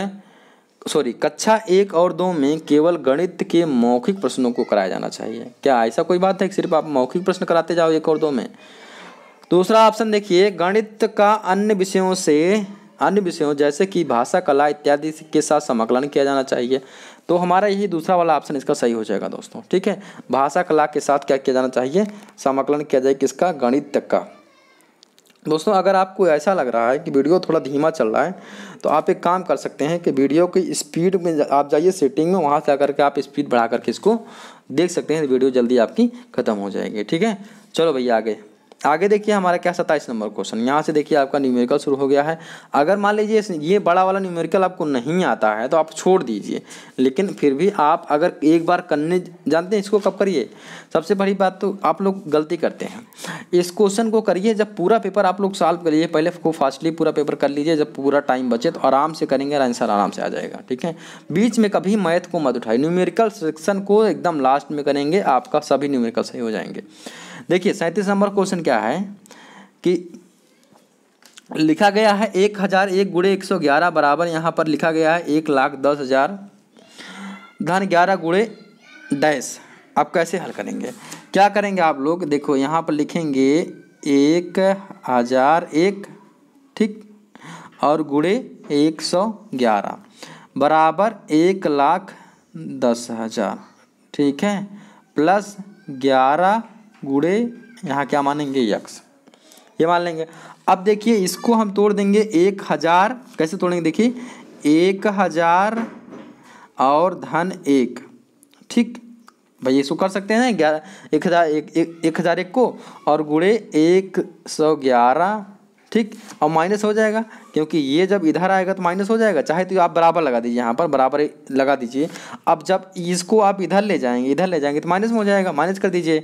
सॉरी कक्षा एक और दो में केवल गणित के मौखिक प्रश्नों को कराया जाना चाहिए क्या ऐसा कोई बात है कि सिर्फ आप मौखिक प्रश्न कराते जाओ एक और दो में दूसरा ऑप्शन देखिए गणित का अन्य विषयों से अन्य विषयों जैसे कि भाषा कला इत्यादि के साथ समाकलन किया जाना चाहिए तो हमारा यही दूसरा वाला ऑप्शन इसका सही हो जाएगा दोस्तों ठीक है भाषा कला के साथ क्या किया जाना चाहिए समाकलन किया जाए किसका गणित तक का दोस्तों अगर आपको ऐसा लग रहा है कि वीडियो थोड़ा धीमा चल रहा है तो आप एक काम कर सकते हैं कि वीडियो की स्पीड में आप जाइए सेटिंग में वहाँ से आकर के आप स्पीड बढ़ा करके इसको देख सकते हैं वीडियो जल्दी आपकी ख़त्म हो जाएगी ठीक है चलो भैया आगे आगे देखिए हमारा क्या सत्ताईस नंबर क्वेश्चन यहाँ से देखिए आपका न्यूमेरिकल शुरू हो गया है अगर मान लीजिए ये बड़ा वाला न्यूमेरिकल आपको नहीं आता है तो आप छोड़ दीजिए लेकिन फिर भी आप अगर एक बार करने जानते हैं इसको कब करिए सबसे बड़ी बात तो आप लोग गलती करते हैं इस क्वेश्चन को करिए जब पूरा पेपर आप लोग सॉल्व करिए पहले को फास्टली पूरा पेपर कर लीजिए जब पूरा टाइम बचे तो आराम से करेंगे आंसर आराम से आ जाएगा ठीक है बीच में कभी मैथ को मत उठाए न्यूमेरिकल सेक्शन को एकदम लास्ट में करेंगे आपका सभी न्यूमेरिकल सही हो जाएंगे देखिए सैंतीस नंबर क्वेश्चन क्या है कि लिखा गया है एक हज़ार एक गुड़े एक सौ ग्यारह बराबर यहाँ पर लिखा गया है एक लाख दस हज़ार धन ग्यारह गुड़े डैश आप कैसे हल करेंगे क्या करेंगे आप लोग देखो यहाँ पर लिखेंगे एक हज़ार एक ठीक और गुड़े एक सौ ग्यारह बराबर एक लाख दस हज़ार ठीक है प्लस ग्यारह गुड़े यहाँ क्या मानेंगे यक्ष ये मान लेंगे अब देखिए इसको हम तोड़ देंगे एक हज़ार कैसे तोड़ेंगे देखिए एक हज़ार और धन एक ठीक भाई इसको कर सकते हैं ग्यारह एक हज़ार एक, एक, एक हज़ार एक को और गुड़े एक सौ ग्यारह ठीक और माइनस हो जाएगा क्योंकि ये जब इधर आएगा तो माइनस हो जाएगा चाहे तो आप बराबर लगा दीजिए यहाँ पर बराबर लगा दीजिए अब जब इसको आप इधर ले जाएंगे इधर ले जाएंगे तो माइनस में हो जाएगा माइनस कर दीजिए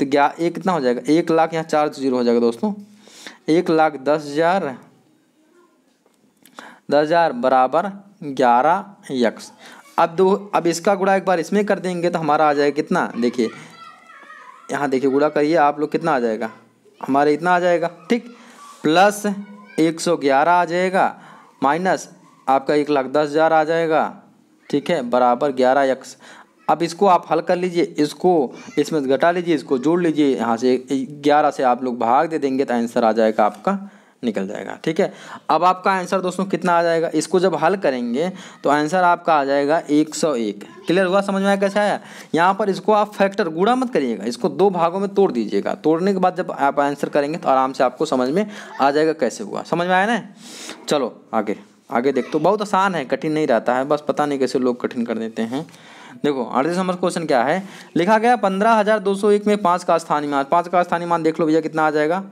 तो क्या एक कितना हो जाएगा एक लाख यहाँ चार जीरो हो जाएगा दोस्तों एक लाख दस हज़ार दस हज़ार बराबर ग्यारह यक्स अब दो अब इसका गुड़ा एक बार इसमें कर देंगे तो हमारा आ जाएगा कितना देखिए यहाँ देखिए गुड़ा करिए आप लोग कितना आ जाएगा हमारे इतना आ जाएगा ठीक प्लस एक सौ ग्यारह आ जाएगा माइनस आपका एक लाख दस हज़ार आ जाएगा ठीक है बराबर ग्यारह एक्स अब इसको आप हल कर लीजिए इसको इसमें घटा लीजिए इसको जोड़ लीजिए यहाँ से ग्यारह से आप लोग भाग दे देंगे तो आंसर आ जाएगा आपका निकल जाएगा ठीक है अब आपका आंसर दोस्तों कितना आ जाएगा इसको जब हल करेंगे तो आंसर आपका आ जाएगा 101 क्लियर हुआ समझ में आया कैसे आया यहाँ पर इसको आप फैक्टर गुड़ा मत करिएगा इसको दो भागों में तोड़ दीजिएगा तोड़ने के बाद जब आप आंसर करेंगे तो आराम से आपको समझ में आ जाएगा कैसे हुआ समझ में आया ना चलो आगे आगे देख तो बहुत आसान है कठिन नहीं रहता है बस पता नहीं कैसे लोग कठिन कर देते हैं देखो अड़तीस नंबर क्वेश्चन क्या है लिखा गया पंद्रह हज़ार दो सौ एक में पाँच का स्थानीय मान पाँच का स्थानीय मान देख लो भैया कितना आ जाएगा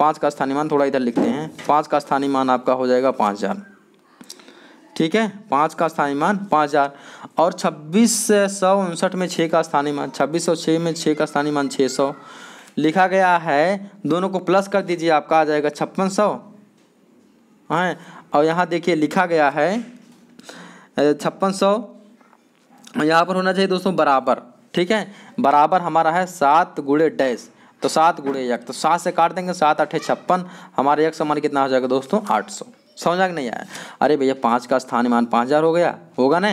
पाँच का स्थानीय मान थोड़ा इधर लिखते हैं पाँच का स्थानीय मान आपका हो जाएगा पाँच हज़ार ठीक है पाँच का स्थानीय मान पाँच हज़ार और छब्बीस सौ उनसठ में छः का स्थानीय मान छब्बीस सौ छः में छः का स्थानीय मान छः सौ लिखा गया है दोनों को प्लस कर दीजिए आपका आ जाएगा छप्पन सौ हैं और यहाँ देखिए लिखा गया है छप्पन सौ यहाँ पर होना चाहिए दोस्तों बराबर ठीक है बराबर हमारा है सात गुड़े डैश तो सात गुड़े एक तो सात से काट देंगे सात अठे छप्पन हमारे एक समान कितना हो जाएगा दोस्तों आठ सौ समझ में नहीं आया अरे भैया पाँच का स्थानीय मान पाँच हज़ार हो गया होगा ना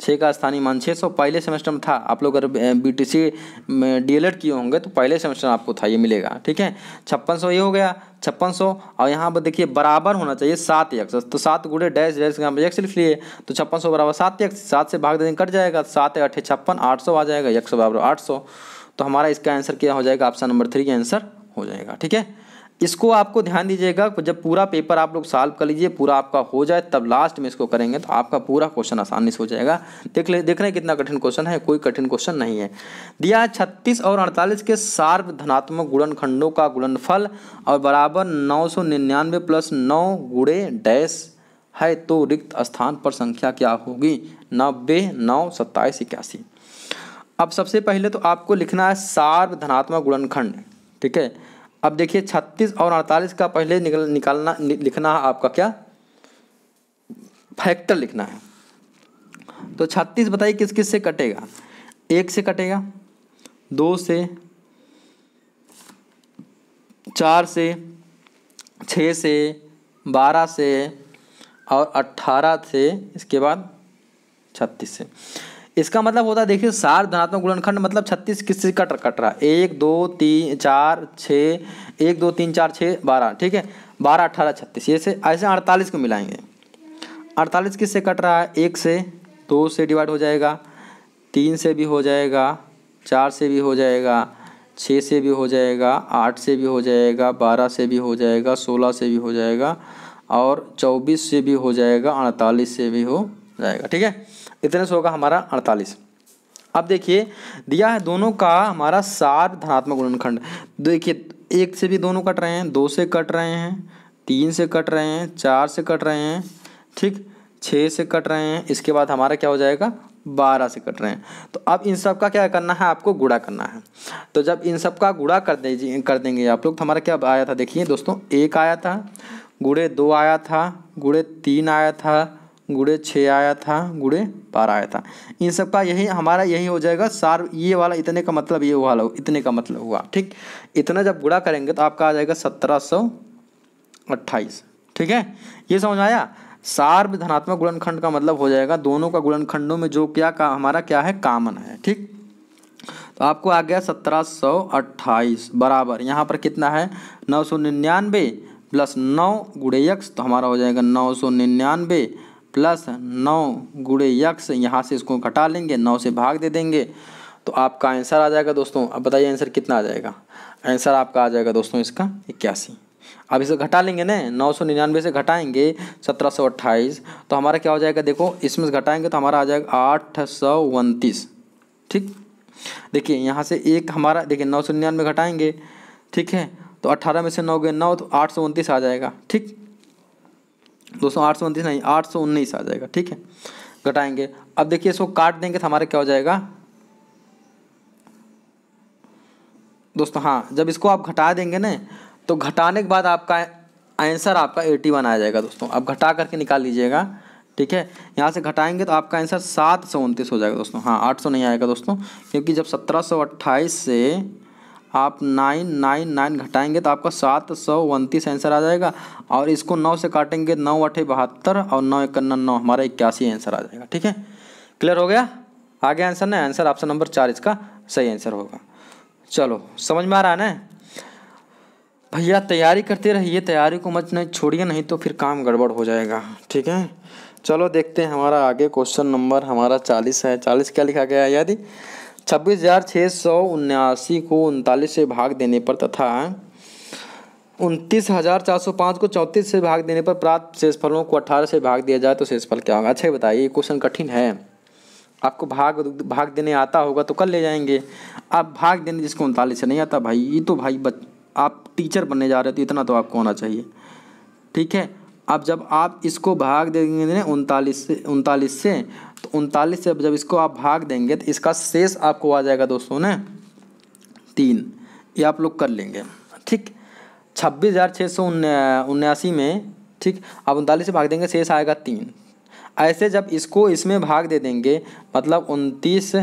छः का स्थानीय मान छः सौ पहले सेमेस्टर में था आप लोग अगर बी टी सी में डी एल एड किए होंगे तो पहले सेमेस्टर आपको था ये मिलेगा ठीक है छप्पन सौ ये हो गया छप्पन सौ और यहाँ पर देखिए बराबर होना चाहिए सात एक तो सात गुड़े डैश डैश यहाँ पर एक सिर्फ लिए तो छप्पन सौ बराबर सात एक सात से भाग देने कट जाएगा सात अठे छप्पन आठ सौ आ जाएगा एक सौ बराबर आठ सौ तो हमारा इसका आंसर क्या हो जाएगा ऑप्शन नंबर थ्री आंसर हो जाएगा ठीक है इसको आपको ध्यान दीजिएगा जब पूरा पेपर आप लोग सॉल्व कर लीजिए पूरा आपका हो जाए तब लास्ट में इसको करेंगे तो आपका पूरा क्वेश्चन आसानी से हो जाएगा देख ले देख रहे हैं कितना कठिन क्वेश्चन है कोई कठिन क्वेश्चन नहीं है दिया है छत्तीस और अड़तालीस के सार्व धनात्मक गुणनखंडों का गुणनफल और बराबर नौ सौ निन्यानवे प्लस नौ गुड़े डैश है तो रिक्त स्थान पर संख्या क्या होगी नब्बे नौ सत्ताईस इक्यासी अब सबसे पहले तो आपको लिखना है सार्वधनात्मक गुणनखंड ठीक है अब देखिए छत्तीस और अड़तालीस का पहले निकल निकालना नि, लिखना है आपका क्या फैक्टर लिखना है तो छत्तीस बताइए किस किस से कटेगा एक से कटेगा दो से चार से छः से बारह से और अट्ठारह से इसके बाद छत्तीस से इसका मतलब होता है देखिए सार धनात्मक गुणनखंड मतलब छत्तीस किससे कट कट रहा है एक दो तीन चार छः एक दो तीन चार छः बारह ठीक है बारह अट्ठारह छत्तीस ऐसे ऐसे अड़तालीस को मिलाएंगे अड़तालीस किससे कट रहा है एक से दो से डिवाइड हो जाएगा तीन से भी हो जाएगा चार से भी हो जाएगा छः से भी हो जाएगा आठ से भी हो जाएगा बारह से भी हो जाएगा सोलह से भी हो जाएगा और चौबीस से भी हो जाएगा अड़तालीस से भी हो जाएगा ठीक है इतने से होगा हमारा अड़तालीस अब देखिए दिया है दोनों का हमारा सार धनात्मक गुणनखंड देखिए एक से भी दोनों कट रहे हैं दो से कट रहे हैं तीन से कट रहे हैं चार से कट रहे हैं ठीक छः से कट रहे हैं इसके बाद हमारा क्या हो जाएगा बारह से कट रहे हैं तो अब इन सब का क्या करना है आपको गुड़ा करना है तो जब इन सब का गुड़ा कर दीजिए कर देंगे आप लोग तो हमारा क्या आया था देखिए दोस्तों एक आया था गुड़े दो आया था गुड़े तीन आया था गुड़े छः आया था गुड़े बारह आया था इन सब का यही हमारा यही हो जाएगा सार ये वाला इतने का मतलब ये वाला इतने का मतलब हुआ ठीक इतना जब गुड़ा करेंगे तो आपका आ जाएगा सत्रह सौ अट्ठाईस ठीक है ये समझ आया सार्व धनात्मक गुणनखंड का मतलब हो जाएगा दोनों का गुणनखंडों में जो क्या का हमारा क्या है कामन है ठीक तो आपको आ गया सत्रह सौ बराबर यहाँ पर कितना है नौ सौ निन्यानवे प्लस नौ गुड़े यक्स तो हमारा हो जाएगा नौ सौ निन्यानवे प्लस नौ गुड़े यक्स यहाँ से इसको घटा लेंगे नौ से भाग दे देंगे तो आपका आंसर आ जाएगा दोस्तों अब बताइए आंसर कितना आ जाएगा आंसर आपका आ जाएगा दोस्तों इसका इक्यासी अब इसे घटा लेंगे ना नौ सौ निन्यानवे से घटाएंगे सत्रह सौ अट्ठाईस तो हमारा क्या हो जाएगा देखो इसमें से घटाएंगे तो हमारा आ जाएगा आठ सौ उनतीस ठीक देखिए यहाँ से एक हमारा देखिए नौ सौ निन्यानवे घटाएंगे ठीक है तो अट्ठारह में से नौ गए नौ तो आठ सौ उनतीस आ जाएगा ठीक दोस्तों आठ सौ उनतीस नहीं आठ सौ उन्नीस आ जाएगा ठीक है घटाएंगे अब देखिए इसको काट देंगे तो हमारा क्या हो जाएगा दोस्तों हाँ जब इसको आप घटा देंगे ना तो घटाने के बाद आपका आंसर आपका एटी वन आ जाएगा दोस्तों आप घटा करके निकाल लीजिएगा ठीक है यहाँ से घटाएंगे तो आपका आंसर सात सौ उनतीस हो जाएगा दोस्तों हाँ आठ सौ नहीं आएगा दोस्तों क्योंकि जब सत्रह सौ अट्ठाईस से आप नाइन नाइन नाइन घटाएंगे तो आपका सात सौ उनतीस आंसर आ जाएगा और इसको नौ से काटेंगे नौ अठे बहत्तर और नौ इक्यान नौ हमारा इक्यासी आंसर आ जाएगा ठीक है क्लियर हो गया आगे आंसर ना आंसर ऑप्शन नंबर चार इसका सही आंसर होगा चलो समझ में आ रहा है ना भैया तैयारी करते रहिए तैयारी को मत नहीं छोड़िए नहीं तो फिर काम गड़बड़ हो जाएगा ठीक है चलो देखते हैं हमारा आगे क्वेश्चन नंबर हमारा चालीस है चालीस क्या लिखा गया है यदि छब्बीस हज़ार छः सौ उन्यासी को उनतालीस से भाग देने पर तथा उनतीस हज़ार चार सौ पाँच को चौंतीस से भाग देने पर प्राप्त शेषफलों को अठारह से भाग दिया जाए तो शेषफल क्या होगा अच्छा बताइए ये क्वेश्चन कठिन है आपको भाग भाग देने आता होगा तो कल ले जाएंगे आप भाग देने जिसको उनतालीस से नहीं आता भाई ये तो भाई बच आप टीचर बनने जा रहे हो तो इतना तो आपको होना चाहिए ठीक है अब जब आप इसको भाग देंगे उनतालीस से उनतालीस से तो उनतालीस से जब इसको आप भाग देंगे तो इसका शेष आपको आ जाएगा दोस्तों ने तीन ये आप लोग कर लेंगे ठीक छब्बीस हज़ार छः सौ उन्यासी में ठीक आप उनतालीस से भाग देंगे शेष आएगा तीन ऐसे जब इसको इसमें भाग दे देंगे मतलब उनतीस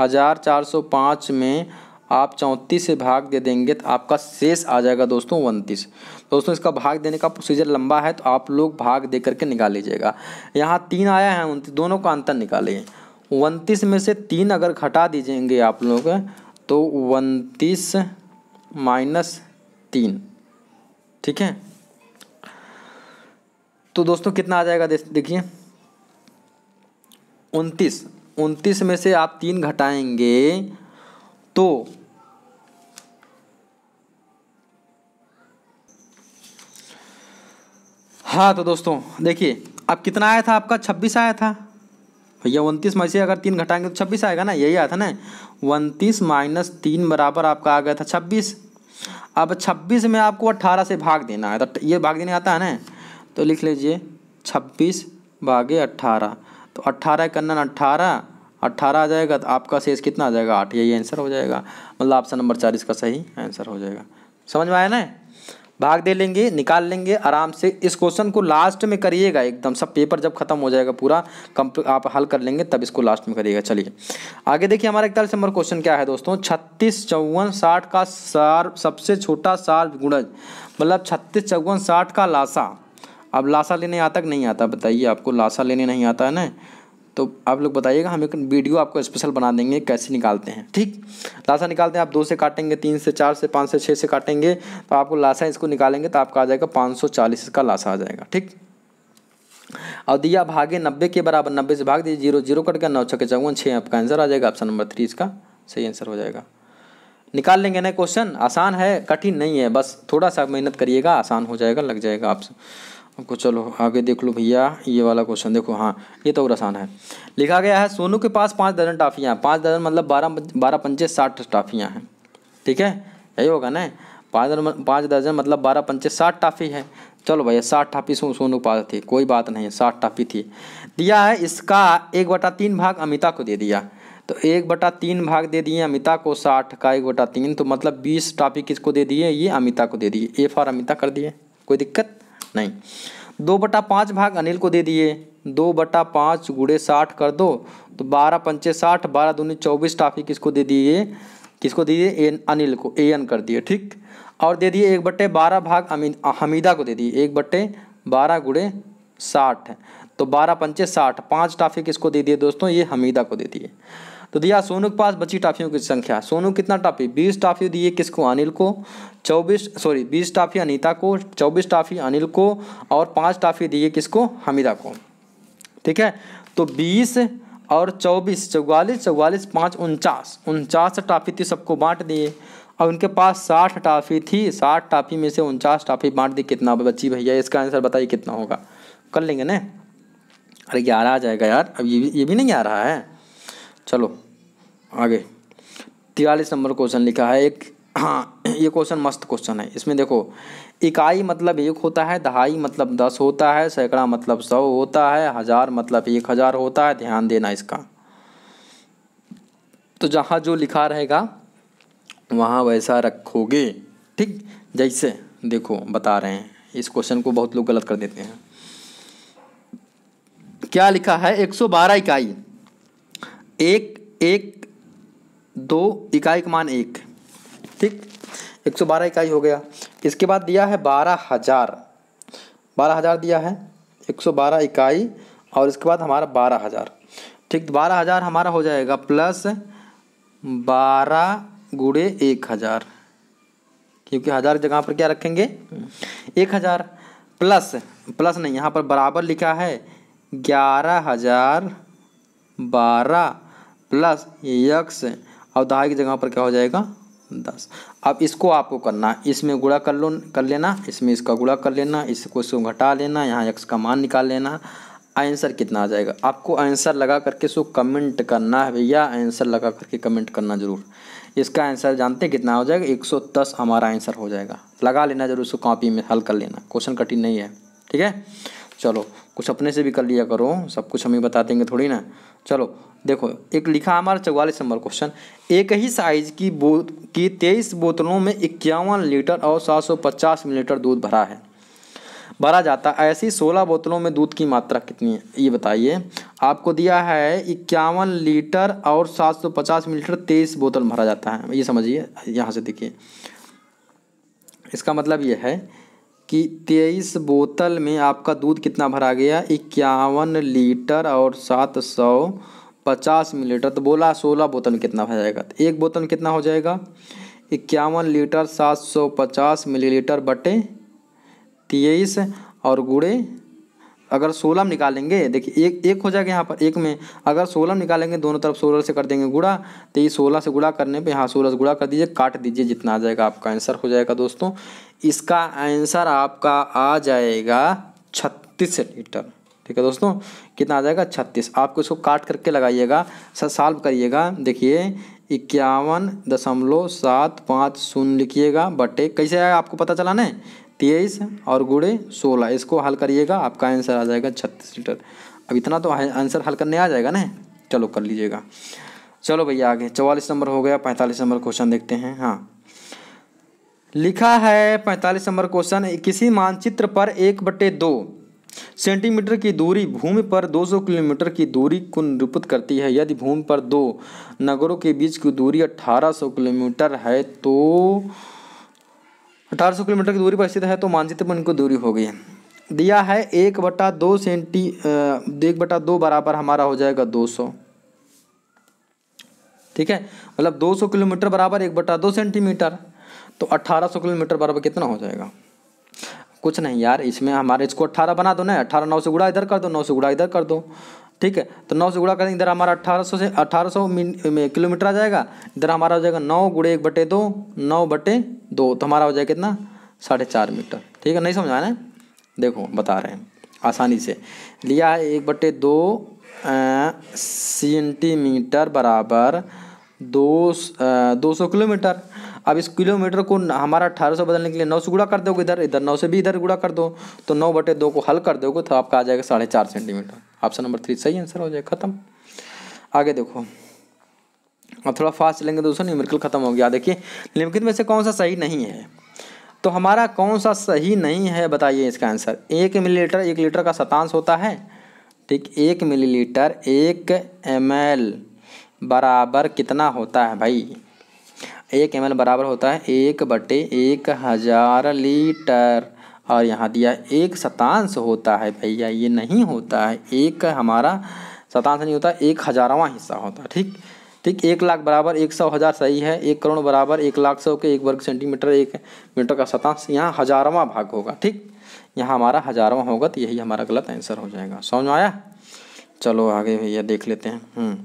हज़ार चार सौ पाँच में आप चौंतीस से भाग दे देंगे तो आपका शेष आ जाएगा दोस्तों उनतीस दोस्तों इसका भाग देने का प्रोसीजर लंबा है तो आप लोग भाग दे करके निकाल लीजिएगा यहाँ तीन आया है उनतीस दोनों का अंतर निकालिए उनतीस में से तीन अगर घटा दीजिएंगे आप लोग तो उनतीस माइनस तीन ठीक है तो दोस्तों कितना आ जाएगा देखिए उनतीस उनतीस में से आप तीन घटाएंगे तो हाँ तो दोस्तों देखिए अब कितना आया था आपका छब्बीस आया था भैया उनतीस में से अगर तीन घटाएंगे तो छब्बीस आएगा ना यही आया था ना उनतीस माइनस तीन बराबर आपका आ गया था छब्बीस अब छब्बीस में आपको अट्ठारह से भाग देना है तो ये भाग देने आता है ना तो लिख लीजिए छब्बीस भागे अट्ठारह तो अट्ठारह करना अट्ठारह अट्ठारह आ जाएगा तो आपका शेष कितना आ जाएगा आठ यही आंसर हो जाएगा मतलब ऑप्शन नंबर चार इसका सही आंसर हो जाएगा समझ में आया ना भाग दे लेंगे निकाल लेंगे आराम से इस क्वेश्चन को लास्ट में करिएगा एकदम सब पेपर जब खत्म हो जाएगा पूरा आप हल कर लेंगे तब इसको लास्ट में करिएगा चलिए आगे देखिए हमारा इकतालीस नंबर क्वेश्चन क्या है दोस्तों छत्तीस चौवन साठ का सार सबसे छोटा सार गुणज मतलब छत्तीस चौवन साठ का लाशा अब लाशा लेने आता नहीं आता बताइए आपको लाशा लेने नहीं आता है ना तो आप लोग बताइएगा हम एक वीडियो आपको स्पेशल बना देंगे कैसे निकालते हैं ठीक लाशा निकालते हैं आप दो से काटेंगे तीन से चार से पाँच से छः से काटेंगे तो आपको लाशा इसको निकालेंगे तो आपका आ जाएगा पाँच इसका लाशा आ जाएगा ठीक और दिया भागे नब्बे के बराबर नब्बे से भाग दीजिए जीरो जीरो कट गया नौ छक्के चौवन छः आपका आंसर आ जाएगा ऑप्शन नंबर थ्री इसका सही आंसर हो जाएगा निकाल लेंगे ना क्वेश्चन आसान है कठिन नहीं है बस थोड़ा सा मेहनत करिएगा आसान हो जाएगा लग जाएगा आपसे को चलो आगे देख लो भैया ये वाला क्वेश्चन देखो हाँ ये तो और आसान है लिखा गया है सोनू के पास पाँच दर्जन टाफियाँ हैं पाँच दर्जन मतलब बारह बारह पंचे साठ टाफियाँ हैं ठीक है यही होगा ना पाँच दर्जन पाँच दर्जन मतलब बारह पंचे साठ टाफी है चलो भैया साठ टाफी सो, सोनू पास थी कोई बात नहीं साठ टाफी थी दिया है इसका एक बटा तीन भाग अमिता को दे दिया तो एक बटा तीन भाग दे दिए अमिता को साठ का एक बटा तीन तो मतलब बीस टाफी किसको दे दिए ये अमिता को दे दिए ए फॉर अमिता कर दिए कोई दिक्कत नहीं दो बटा पाँच भाग अनिल को दे दिए दो बटा पाँच गुड़े साठ कर दो तो बारह पंचे साठ बारह दूनी चौबीस टाफी किसको दे दिए किसको दे दिए अनिल को ए एन कर दिए ठीक और दे दिए एक बट्टे बारह भाग हमीदा को दे दिए एक बट्टे बारह गुड़े साठ तो बारह पंचे साठ पाँच टाफी किसको दे दिए दोस्तों ये हमीदा को दे दिए तो दिया सोनू के पास बची टाफियों की संख्या सोनू कितना टाफी बीस टाफी दिए किसको अनिल को चौबीस सॉरी बीस टाफी अनीता को चौबीस टाफी अनिल को और पाँच टाफी दिए किसको हमीदा को ठीक है तो बीस और चौबीस चौवालीस चौवालीस पाँच उनचास उनचास टाफी थी सबको बांट दिए और उनके पास साठ टाफी थी साठ टाफी में से उनचास टाफी बांट दी कितना बच्ची भैया इसका आंसर बताइए कितना होगा कर लेंगे ना अरे ग्यारह आ जाएगा यार अब ये भी ये भी नहीं आ रहा है चलो आगे तिरालीस नंबर क्वेश्चन लिखा है एक हाँ ये क्वेश्चन मस्त क्वेश्चन है इसमें देखो इकाई मतलब एक होता है दहाई मतलब दस होता है सैकड़ा मतलब सौ होता है हज़ार मतलब एक हज़ार होता है ध्यान देना इसका तो जहाँ जो लिखा रहेगा वहाँ वैसा रखोगे ठीक जैसे देखो बता रहे हैं इस क्वेश्चन को बहुत लोग गलत कर देते हैं क्या लिखा है 112 इकाई एक एक दो इकाई का मान एक ठीक एक सौ बारह इकाई हो गया इसके बाद दिया है बारह हज़ार बारह हज़ार दिया है एक सौ बारह इकाई और इसके बाद हमारा बारह हज़ार ठीक तो बारह हज़ार हमारा हो जाएगा प्लस बारह गुड़े एक हज़ार क्योंकि हज़ार जगह पर क्या रखेंगे एक हज़ार प्लस प्लस नहीं यहाँ पर बराबर लिखा है ग्यारह हज़ार बारह प्लस यक्स दहाई की जगह पर क्या हो जाएगा दस अब इसको आपको करना इसमें गुड़ा कर लो कर लेना इसमें इसका गुड़ा कर लेना इसको इसको घटा लेना यहाँ यक्स का मान निकाल लेना आंसर कितना आ जाएगा आपको आंसर लगा करके सो कमेंट करना है भैया आंसर लगा करके कमेंट करना ज़रूर इसका आंसर जानते हैं कितना हो जाएगा 110 हमारा आंसर हो जाएगा लगा लेना जरूर उसको कॉपी में हल कर लेना क्वेश्चन कठिन नहीं है ठीक है चलो कुछ अपने से भी कर लिया करो सब कुछ हमें बता देंगे थोड़ी ना चलो देखो एक लिखा हमारा चौवालीस नंबर क्वेश्चन एक ही साइज की बो की तेईस बोतलों में इक्यावन लीटर और सात सौ पचास मिलीटर दूध भरा है भरा जाता है ऐसी सोलह बोतलों में दूध की मात्रा कितनी है ये बताइए आपको दिया है इक्यावन लीटर और सात सौ पचास मिलीटर तेईस बोतल भरा जाता है ये समझिए यहाँ से देखिए इसका मतलब ये है कि तेईस बोतल में आपका दूध कितना भरा गया इक्यावन लीटर और सात सौ पचास मिलीलीटर तो बोला सोलह बोतल में कितना भरा जाएगा तो एक बोतल में कितना हो जाएगा इक्यावन लीटर सात सौ पचास मिलीलीटर बटे तेईस और गुड़े अगर सोलह निकालेंगे देखिए एक एक हो जाएगा यहाँ पर एक में अगर सोलह निकालेंगे दोनों तरफ सोलह से कर देंगे गुड़ा तो ये सोलह से गुड़ा करने पे यहाँ सोलह से गुड़ा कर दीजिए काट दीजिए जितना आ जाएगा आपका आंसर हो जाएगा दोस्तों इसका आंसर आपका आ जाएगा छत्तीस लीटर ठीक है दोस्तों कितना आ जाएगा छत्तीस आपको इसको काट करके लगाइएगा सर करिएगा देखिए इक्यावन दशमलव सात पाँच शून्य लिखिएगा बटे कैसे आएगा आपको पता चला ना तेईस और गुड़े सोलह इसको हल करिएगा आपका आंसर आ जाएगा छत्तीस लीटर अब इतना तो आंसर हल करने आ जाएगा ना चलो कर लीजिएगा चलो भैया आगे चौवालीस नंबर हो गया पैंतालीस नंबर क्वेश्चन देखते हैं हाँ लिखा है पैंतालीस नंबर क्वेश्चन किसी मानचित्र पर एक बटे दो सेंटीमीटर की दूरी भूमि पर 200 किलोमीटर की दूरी को निरूपित करती है यदि भूमि पर दो नगरों के बीच की दूरी 1800 किलोमीटर है तो अठारह किलोमीटर की दूरी पर स्थित है तो मानचित्र पर इनको दूरी हो गई है दिया है एक बटा दो सेंटी एक बटा दो बराबर हमारा हो जाएगा दो सौ ठीक है मतलब दो सौ किलोमीटर बराबर एक बटा दो सेंटीमीटर तो अट्ठारह सौ किलोमीटर बराबर कितना हो जाएगा कुछ नहीं यार इसमें हमारे इसको अट्ठारह बना दो ना अट्ठारह नौ से गुड़ा इधर कर दो नौ से गुड़ा इधर कर दो ठीक है तो नौ से गुड़ा कर देंगे इधर हमारा अट्ठारह सौ से अठारह सौ किलोमीटर आ जाएगा इधर हमारा हो जाएगा नौ गुड़े एक बटे दो नौ बटे दो तो हमारा हो जाएगा कितना साढ़े चार मीटर ठीक है नहीं समझ ना देखो बता रहे हैं आसानी से लिया है एक बटे दो सेंटीमीटर बराबर दो आ, दो सौ किलोमीटर अब इस किलोमीटर को हमारा अठारह सौ बदलने के लिए नौ से गुड़ा कर दोगे इधर इधर नौ से भी इधर गुड़ा कर दो तो नौ बटे दो को हल कर दोगे तो आपका आ जाएगा साढ़े चार सेंटीमीटर ऑप्शन नंबर थ्री सही आंसर हो जाएगा खत्म आगे देखो अब थोड़ा फास्ट चलेंगे दोस्तों न्यूमेरिकल खत्म हो गया देखिए निम्नलिखित में से कौन सा सही नहीं है तो हमारा कौन सा सही नहीं है बताइए इसका आंसर एक मिलीलीटर एक लीटर का शतांश होता है ठीक एक मिलीलीटर एक एम बराबर कितना होता है भाई एक एम बराबर होता है एक बटे एक हज़ार लीटर और यहाँ दिया एक शतांश होता है भैया ये नहीं होता है एक हमारा शतांश नहीं होता एक हज़ारवा हिस्सा होता है ठीक ठीक एक लाख बराबर एक सौ हज़ार सही है एक करोड़ बराबर एक लाख सौ के एक वर्ग सेंटीमीटर एक मीटर का शतांश यहाँ हज़ारवा भाग होगा ठीक यहाँ हमारा हज़ारवा होगा तो यही हमारा गलत आंसर हो जाएगा समझ आया चलो आगे भैया देख लेते हैं हम्म,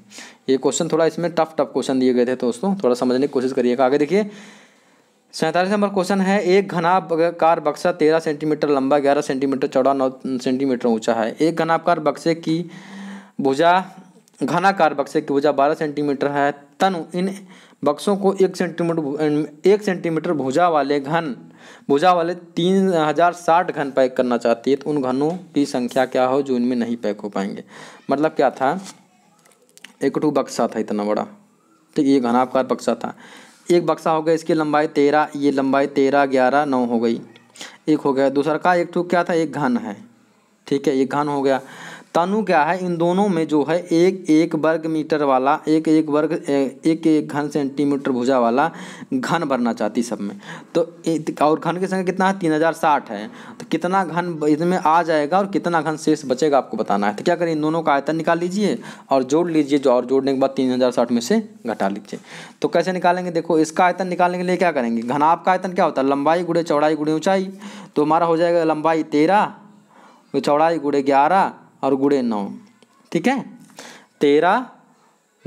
ये क्वेश्चन थोड़ा इसमें टफ टफ क्वेश्चन दिए गए थे दोस्तों थोड़ा समझने की कोशिश करिएगा आगे देखिए सैंतालीस नंबर क्वेश्चन है एक घनाकार बक्सा तेरह सेंटीमीटर लंबा ग्यारह सेंटीमीटर चौड़ा नौ सेंटीमीटर ऊंचा है एक घनाकार बक्से की भुजा घनाकार बक्से की भुजा बारह सेंटीमीटर है तनु इन बक्सों को एक सेंटीमीटर एक सेंटीमीटर भुजा वाले घन भुजा वाले तीन हज़ार साठ घन पैक करना चाहती है तो उन घनों की संख्या क्या हो जो उनमें नहीं पैक हो पाएंगे मतलब क्या था एक टू बक्सा था इतना बड़ा ठीक ये घनाकार बक्सा था एक बक्सा हो गया इसकी लंबाई तेरह ये लंबाई तेरह ग्यारह नौ हो गई एक हो गया दूसरा का एक टू क्या था एक घन है ठीक है एक घन हो गया तनु क्या है इन दोनों में जो है एक एक वर्ग मीटर वाला एक एक वर्ग एक एक घन सेंटीमीटर भुजा वाला घन भरना चाहती सब में तो और घन की संख्या कितना है तीन हज़ार साठ है तो कितना घन इसमें आ जाएगा और कितना घन शेष बचेगा आपको बताना है तो क्या करें इन दोनों का आयतन निकाल लीजिए और जोड़ लीजिए जो और जोड़ने के बाद तीन हज़ार साठ में से घटा लीजिए तो कैसे निकालेंगे देखो इसका आयतन निकालने के लिए क्या करेंगे घन का आयतन क्या होता है लंबाई गुड़े चौड़ाई गुड़े ऊँचाई तो हमारा हो जाएगा लंबाई तेरह तो चौड़ाई गुड़े ग्यारह और गुड़े नौ ठीक है तेरह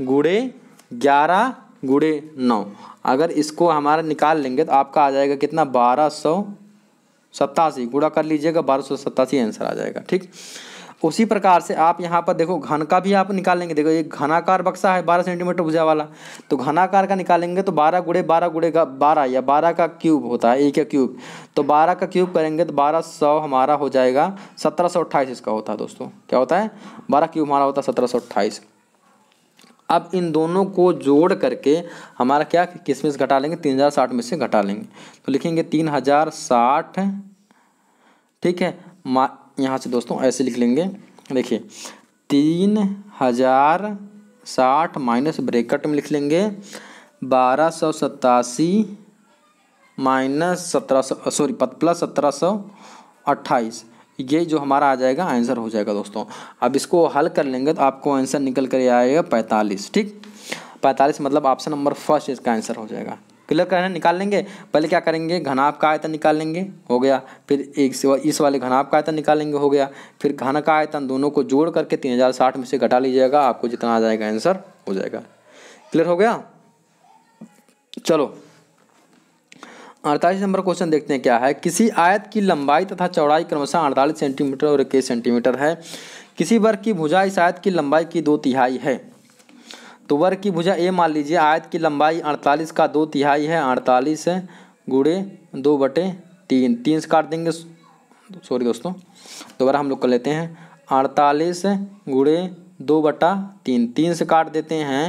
गुड़े ग्यारह गुड़े नौ अगर इसको हमारा निकाल लेंगे तो आपका आ जाएगा कितना बारह सौ सत्तासी गुड़ा कर लीजिएगा बारह सौ सत्तासी आंसर आ जाएगा ठीक उसी प्रकार से आप यहाँ पर देखो घन का भी आप निकालेंगे देखो ये घनाकार बक्सा है बारह सेंटीमीटर भुजा वाला तो घनाकार का निकालेंगे तो बारह गुड़े बारह गुड़े का बारह या बारह का क्यूब होता है एक या क्यूब तो बारह का क्यूब करेंगे तो बारह सौ हमारा हो जाएगा सत्रह सौ अट्ठाईस इसका होता है दोस्तों क्या होता है बारह क्यूब हमारा होता है सत्रह सौ अट्ठाईस अब इन दोनों को जोड़ करके हमारा क्या किसमें से घटा लेंगे तीन हज़ार साठ में से घटा लेंगे तो लिखेंगे तीन हज़ार साठ ठीक है यहाँ से दोस्तों ऐसे लिख लेंगे देखिए तीन हजार साठ माइनस ब्रेकट में लिख लेंगे बारह सौ सतासी माइनस सत्रह सौ सॉरी प्लस सत्रह सौ अट्ठाईस ये जो हमारा आ जाएगा आंसर हो जाएगा दोस्तों अब इसको हल कर लेंगे तो आपको आंसर निकल कर आएगा पैंतालीस ठीक पैंतालीस मतलब ऑप्शन नंबर फर्स्ट इसका आंसर हो जाएगा क्लियर करना निकाल लेंगे पहले क्या करेंगे घनाभ का आयतन निकाल लेंगे हो गया फिर एक इस वाले घनाभ का आयतन निकालेंगे हो गया फिर घन का आयतन दोनों को जोड़ करके तीन हज़ार साठ में से घटा लीजिएगा आपको जितना आ जाएगा आंसर हो जाएगा क्लियर हो गया चलो अड़तालीस नंबर क्वेश्चन देखते हैं क्या है किसी आयत की लंबाई तथा चौड़ाई क्रमशः अड़तालीस सेंटीमीटर और इक्कीस सेंटीमीटर है किसी वर्ग की भुजा इस आयत की लंबाई की दो तिहाई है तो वर्ग की भुजा ए मान लीजिए आयत की लंबाई अड़तालीस का दो तिहाई है अड़तालीस गुड़े दो बटे तीन तीन से काट देंगे सॉरी दोस्तों दोबारा हम लोग कर लेते हैं अड़तालीस गुड़े दो बटा तीन तीन से काट देते हैं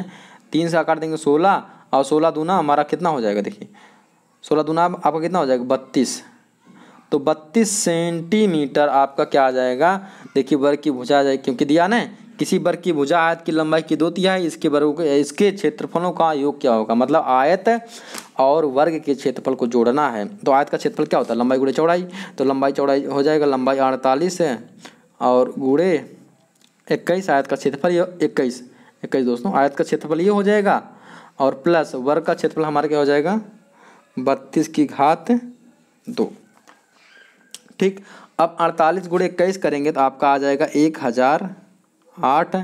तीन से काट देंगे सोलह और सोलह दूना हमारा कितना हो जाएगा देखिए सोलह दूना आपका कितना हो जाएगा बत्तीस तो बत्तीस सेंटीमीटर आपका क्या आ जाएगा देखिए वर्ग की भुजा आ जाएगी क्योंकि दिया ना किसी वर्ग की भुजा आयत की लंबाई की दो तिहाई इसके वर्ग इसके क्षेत्रफलों का योग क्या होगा मतलब आयत और वर्ग के क्षेत्रफल को जोड़ना है तो आयत का क्षेत्रफल क्या होता है लंबाई गुड़े चौड़ाई तो लंबाई चौड़ाई हो जाएगा लंबाई अड़तालीस और गुड़े इक्कीस आयत का क्षेत्रफल इक्कीस इक्कीस दोस्तों आयत का क्षेत्रफल ये हो जाएगा और प्लस वर्ग का क्षेत्रफल हमारा क्या हो जाएगा बत्तीस की घात दो ठीक अब अड़तालीस गुड़े इक्कीस करेंगे तो आपका आ जाएगा एक हज़ार आठ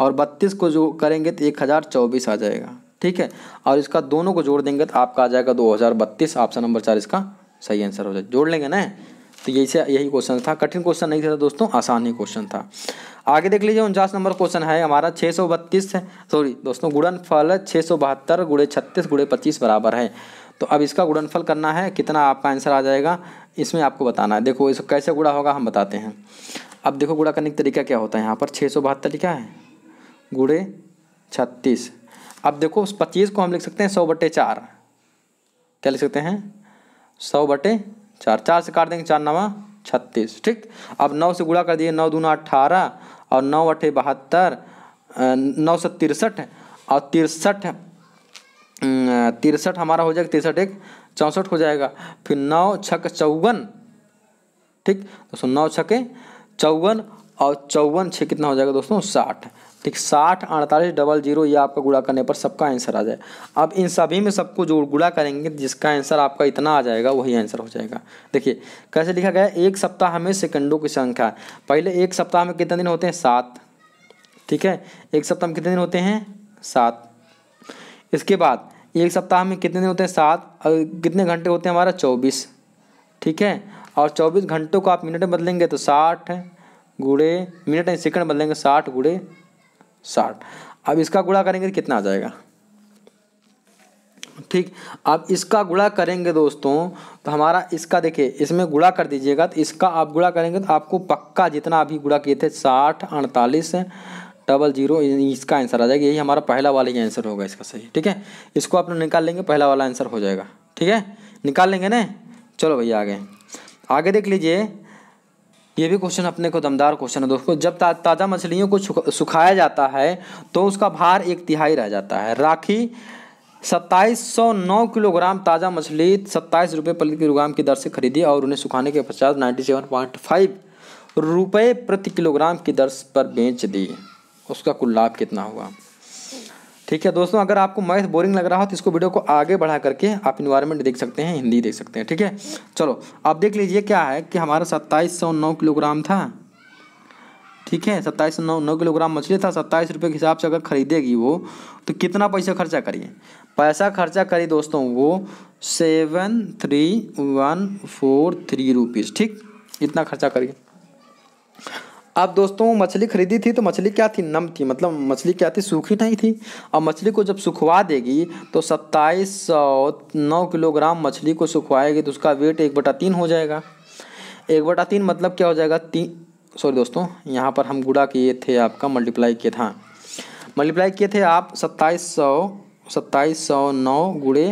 और बत्तीस को जो करेंगे तो एक हज़ार चौबीस आ जाएगा ठीक है और इसका दोनों को जोड़ देंगे तो आपका आ जाएगा दो हज़ार बत्तीस ऑप्शन नंबर चार इसका सही आंसर हो जाएगा जोड़ लेंगे ना तो यही से यही क्वेश्चन था कठिन क्वेश्चन नहीं था दोस्तों आसान ही क्वेश्चन था आगे देख लीजिए उनचास नंबर क्वेश्चन है हमारा छः सौ बत्तीस है सॉरी दोस्तों फल छः सौ बहत्तर गुड़े छत्तीस गुड़े पच्चीस बराबर है तो अब इसका गुड़नफल करना है कितना आपका आंसर आ जाएगा इसमें आपको बताना है देखो इसको कैसे गुड़ा होगा हम बताते हैं अब देखो गुड़ा करने का तरीका क्या होता है यहाँ पर छः सौ बहत्तर लिखा है गुड़े छत्तीस अब देखो उस पच्चीस को हम लिख सकते हैं सौ बटे चार क्या लिख सकते हैं सौ बटे चार चार से काट देंगे चार नवा छत्तीस ठीक अब नौ से गुड़ा कर दिए नौ दूना अट्ठारह और नौ अठे बहत्तर नौ सौ तिरसठ और तिरसठ तिरसठ हमारा हो जाएगा तिरसठ एक चौंसठ हो जाएगा फिर नौ छक चौवन ठीक तो सो नौ छके चौवन और चौवन छः कितना हो जाएगा दोस्तों साठ ठीक साठ अड़तालीस डबल जीरो ये आपका गुड़ा करने पर सबका आंसर आ जाए अब इन सभी में सबको जो गुड़ा करेंगे जिसका आंसर आपका इतना आ जाएगा वही आंसर हो जाएगा देखिए कैसे लिखा गया एक सप्ताह में सेकंडों की संख्या पहले एक सप्ताह में कितने दिन होते हैं सात ठीक है एक सप्ताह में कितने दिन होते हैं सात इसके बाद एक सप्ताह में कितने दिन होते हैं सात और कितने घंटे होते हैं हमारा चौबीस ठीक है और चौबीस घंटों को आप मिनट में बदलेंगे तो साठ है गुड़े मिनट नहीं सेकंड बदलेंगे साठ गुड़े साठ अब इसका गुड़ा करेंगे तो कितना आ जाएगा ठीक अब इसका गुड़ा करेंगे दोस्तों तो हमारा इसका देखिए इसमें गुड़ा कर दीजिएगा तो इसका आप गुड़ा करेंगे तो आपको पक्का जितना अभी गुड़ा किए थे साठ अड़तालीस डबल जीरो इसका आंसर आ जाएगा यही हमारा पहला वाला ही आंसर होगा इसका सही ठीक है इसको आप निकाल लेंगे पहला वाला आंसर हो जाएगा ठीक है निकाल लेंगे ना चलो भैया आगे आगे देख लीजिए ये भी क्वेश्चन अपने को दमदार क्वेश्चन है दोस्तों जब ता, ताज़ा मछलियों को सुखाया जाता है तो उसका भार एक तिहाई रह जाता है राखी सत्ताईस सौ नौ किलोग्राम ताज़ा मछली सत्ताईस रुपये प्रति किलोग्राम की दर से खरीदी और उन्हें सुखाने के पश्चात नाइन्टी सेवन पॉइंट फाइव रुपये प्रति किलोग्राम की दर पर बेच दी उसका कुल लाभ कितना हुआ ठीक है दोस्तों अगर आपको मैथ बोरिंग लग रहा हो तो इसको वीडियो को आगे बढ़ा करके आप इन्वायरमेंट देख सकते हैं हिंदी देख सकते हैं ठीक है चलो आप देख लीजिए क्या है कि हमारा सत्ताईस सौ नौ किलोग्राम था ठीक है सत्ताईस नौ नौ किलोग्राम मछली था सत्ताईस रुपये के हिसाब से अगर खरीदेगी वो तो कितना पैसा खर्चा करिए पैसा खर्चा करिए दोस्तों वो seven three one four three rupees ठीक इतना खर्चा करिए अब दोस्तों मछली खरीदी थी तो मछली क्या थी नम थी मतलब मछली क्या थी सूखी नहीं थी अब मछली को जब सुखवा देगी तो सत्ताईस सौ नौ किलोग्राम मछली को सुखवाएगी तो उसका वेट एक बटा तीन हो जाएगा एक बटा तीन मतलब क्या हो जाएगा तीन सॉरी दोस्तों यहाँ पर हम गुड़ा किए थे आपका मल्टीप्लाई किए था मल्टीप्लाई किए थे आप सत्ताईस सौ सत्ताईस सौ नौ गुड़े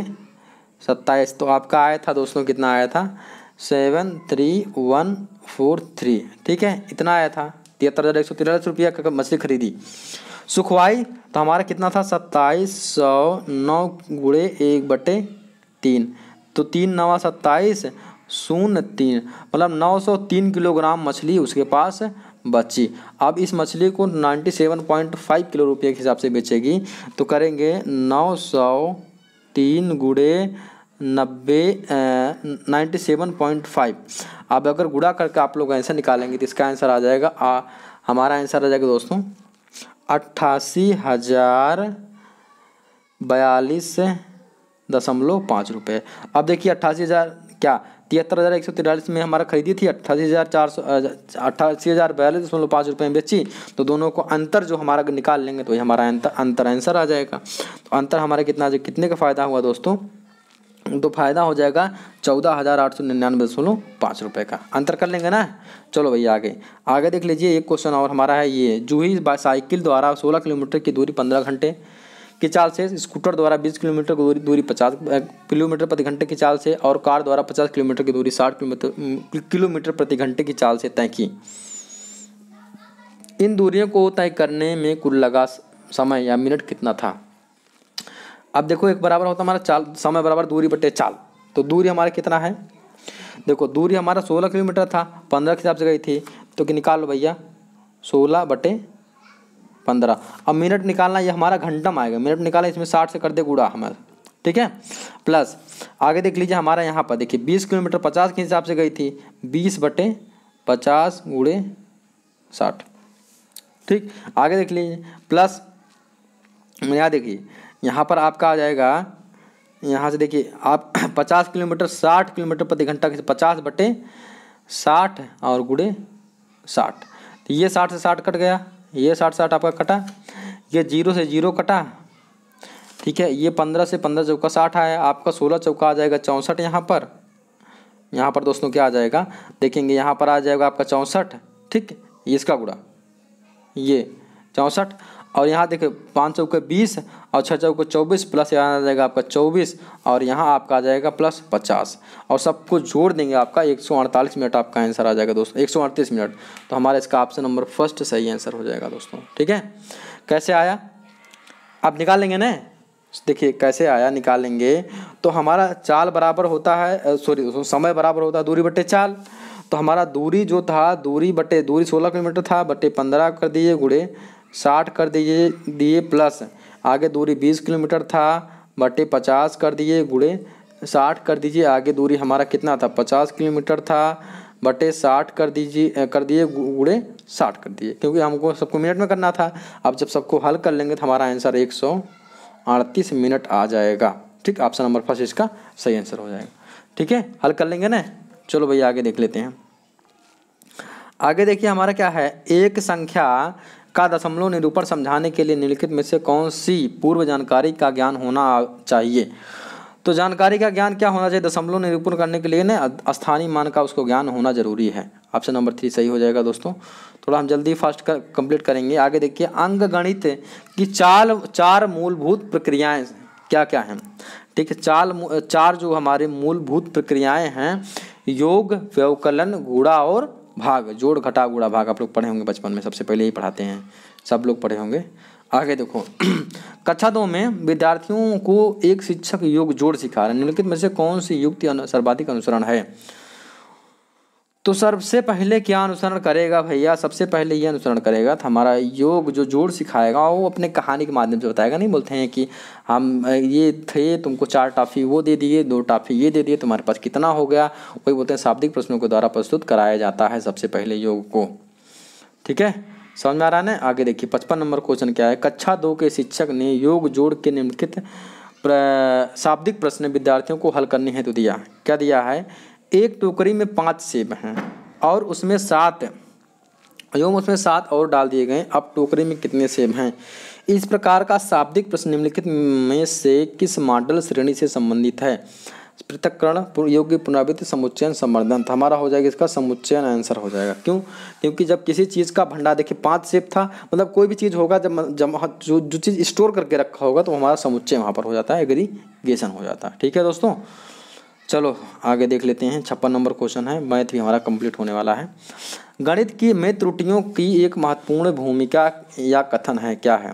सत्ताईस तो आपका आया था दोस्तों कितना आया था seven three one four three ठीक है इतना आया था तिहत्तर हज़ार एक सौ तिरालीस रुपया का मछली खरीदी सुखवाई तो हमारा कितना था सत्ताईस सौ नौ गुड़े एक बटे तीन तो तीन नवा सत्ताईस शून्य तीन मतलब नौ सौ तीन किलोग्राम मछली उसके पास बची अब इस मछली को ninety seven point five kilo रुपये के हिसाब से बेचेगी तो करेंगे नौ सौ तीन गुड़े नब्बे नाइन्टी सेवन पॉइंट फाइव अब अगर गुड़ा करके आप लोग आंसर निकालेंगे तो इसका आंसर आ जाएगा आ, हमारा आंसर आ जाएगा दोस्तों अट्ठासी हज़ार बयालीस दशमलव पाँच रुपये अब देखिए अट्ठासी हज़ार क्या तिहत्तर हज़ार एक सौ तिरालीस में हमारा खरीदी थी अट्ठासी हज़ार चार सौ अट्ठासी हज़ार बयालीस दशमलव पाँच रुपये में बेची तो दोनों को अंतर जो हमारा निकाल लेंगे तो ये हमारा अंतर अंतर आंसर आ जाएगा तो अंतर हमारा कितना कितने का फ़ायदा हुआ दोस्तों तो फायदा हो जाएगा चौदह हज़ार आठ सौ निन्यानवे दशमलव पाँच रुपये का अंतर कर लेंगे ना चलो भैया आगे आगे देख लीजिए एक क्वेश्चन और हमारा है ये जूही साइकिल द्वारा सोलह किलोमीटर की दूरी पंद्रह घंटे की चाल से स्कूटर द्वारा बीस किलोमीटर की दूरी दूरी पचास किलोमीटर प्रति घंटे की चाल से और कार द्वारा पचास किलोमीटर की दूरी साठ किलोमीटर किलोमीटर प्रति घंटे की चाल से तय की इन दूरियों को तय करने में कुल लगा समय या मिनट कितना था अब देखो एक बराबर होता हमारा चाल समय बराबर दूरी बटे चाल तो दूरी हमारा कितना है देखो दूरी हमारा सोलह किलोमीटर था पंद्रह के हिसाब से गई थी तो कि निकाल लो भैया सोलह बटे पंद्रह अब मिनट निकालना ये हमारा घंटा में आएगा मिनट निकालना इसमें साठ से कर दे गुड़ा हमारा ठीक है प्लस आगे देख लीजिए हमारा यहाँ पर देखिए बीस किलोमीटर पचास के हिसाब से गई थी बीस बटे पचास गुड़े साठ ठीक आगे देख लीजिए प्लस यहाँ देखिए यहाँ पर आपका आ जाएगा यहाँ से देखिए आप पचास किलोमीटर साठ किलोमीटर प्रति घंटा के पचास बटे साठ और गुड़े साठ तो ये साठ से साठ कट गया ये साठ साठ आपका कटा ये जीरो से जीरो कटा ठीक है ये पंद्रह से पंद्रह चौका साठ आया आपका सोलह चौका आ जाएगा चौंसठ यहाँ पर यहाँ पर दोस्तों क्या आ जाएगा देखेंगे यहाँ पर आ जाएगा आपका चौंसठ ठीक ये इसका गुड़ा ये चौंसठ और यहाँ देखिए पाँच सौ के बीस और छः सौ को चौबीस प्लस यहाँ आ जाएगा आपका चौबीस और यहाँ आपका आ जाएगा प्लस पचास और सबको जोड़ देंगे आपका एक सौ अड़तालीस मिनट आपका आंसर आ जाएगा दोस्तों एक सौ अड़तीस मिनट तो हमारा इसका ऑप्शन नंबर फर्स्ट सही आंसर हो जाएगा दोस्तों ठीक है कैसे आया आप निकाल लेंगे ना देखिए कैसे आया निकालेंगे तो हमारा चाल बराबर होता है सॉरी दोस्तों समय बराबर होता है दूरी बटे चाल तो हमारा दूरी जो था दूरी बटे दूरी सोलह किलोमीटर था बटे पंद्रह कर दिए गुड़े साठ कर दीजिए दिए प्लस आगे दूरी बीस किलोमीटर था बटे पचास कर दिए गुड़े साठ कर दीजिए आगे दूरी हमारा कितना था पचास किलोमीटर था बटे साठ कर दीजिए कर दिए गुड़े साठ कर दिए क्योंकि हमको सबको मिनट में करना था अब जब सबको हल कर लेंगे तो हमारा आंसर एक सौ अड़तीस मिनट आ जाएगा ठीक ऑप्शन नंबर फर्स्ट इसका सही आंसर हो जाएगा ठीक है हल कर लेंगे ना चलो भैया आगे देख लेते हैं आगे देखिए हमारा क्या है एक संख्या का दशमलव निरूपण समझाने के लिए निम्नलिखित में से कौन सी पूर्व जानकारी का ज्ञान होना चाहिए तो जानकारी का ज्ञान क्या होना चाहिए दशमलव निरूपण करने के लिए ना स्थानीय मान का उसको ज्ञान होना जरूरी है ऑप्शन नंबर थ्री सही हो जाएगा दोस्तों थोड़ा हम जल्दी फास्ट कर कंप्लीट करेंगे आगे देखिए अंग गणित की चाल चार मूलभूत प्रक्रियाएं क्या क्या हैं ठीक है चाल चार जो हमारे मूलभूत प्रक्रियाएं हैं योग व्यवकलन गुड़ा और भाग जोड़ घटा गुड़ा भाग आप लोग पढ़े होंगे बचपन में सबसे पहले ही पढ़ाते हैं सब लोग पढ़े होंगे आगे देखो कक्षा दो में विद्यार्थियों को एक शिक्षक योग जोड़ सिखा रहे हैं निम्नलिखित में से कौन सी युक्ति सर्वाधिक अनुसरण है तो सबसे पहले क्या अनुसरण करेगा भैया सबसे पहले ये अनुसरण करेगा तो हमारा योग जो जोड़ सिखाएगा वो अपने कहानी के माध्यम से बताएगा नहीं बोलते हैं कि हम ये थे तुमको चार टाफी वो दे दिए दो टाफी ये दे दिए तुम्हारे पास कितना हो गया वही बोलते हैं शाब्दिक प्रश्नों के द्वारा प्रस्तुत कराया जाता है सबसे पहले योग को ठीक है समझ में आ रहा है ना आगे देखिए पचपन नंबर क्वेश्चन क्या है कक्षा दो के शिक्षक ने योग जोड़ के निम्नलिखित शाब्दिक प्रश्न विद्यार्थियों को हल करने हेतु दिया क्या दिया है एक टोकरी में पाँच सेब हैं और उसमें सात एवं उसमें सात और डाल दिए गए अब टोकरी में कितने सेब हैं इस प्रकार का शाब्दिक प्रश्न निम्नलिखित में से किस मॉडल श्रेणी से संबंधित है पृथककरण योग्य पुनरावृत्ति समुच्चयन संवर्धन हमारा हो जाएगा इसका समुच्चयन आंसर हो जाएगा क्यों क्योंकि जब किसी चीज़ का भंडार देखिए पाँच सेप था मतलब कोई भी चीज़ होगा जब जब जो जो चीज़ स्टोर करके रखा होगा तो हमारा समुच्चय वहाँ पर हो जाता है एग्रीगेशन हो जाता है ठीक है दोस्तों चलो आगे देख लेते हैं छप्पन नंबर क्वेश्चन है मैथ भी हमारा कंप्लीट होने वाला है गणित की में त्रुटियों की एक महत्वपूर्ण भूमिका या कथन है क्या है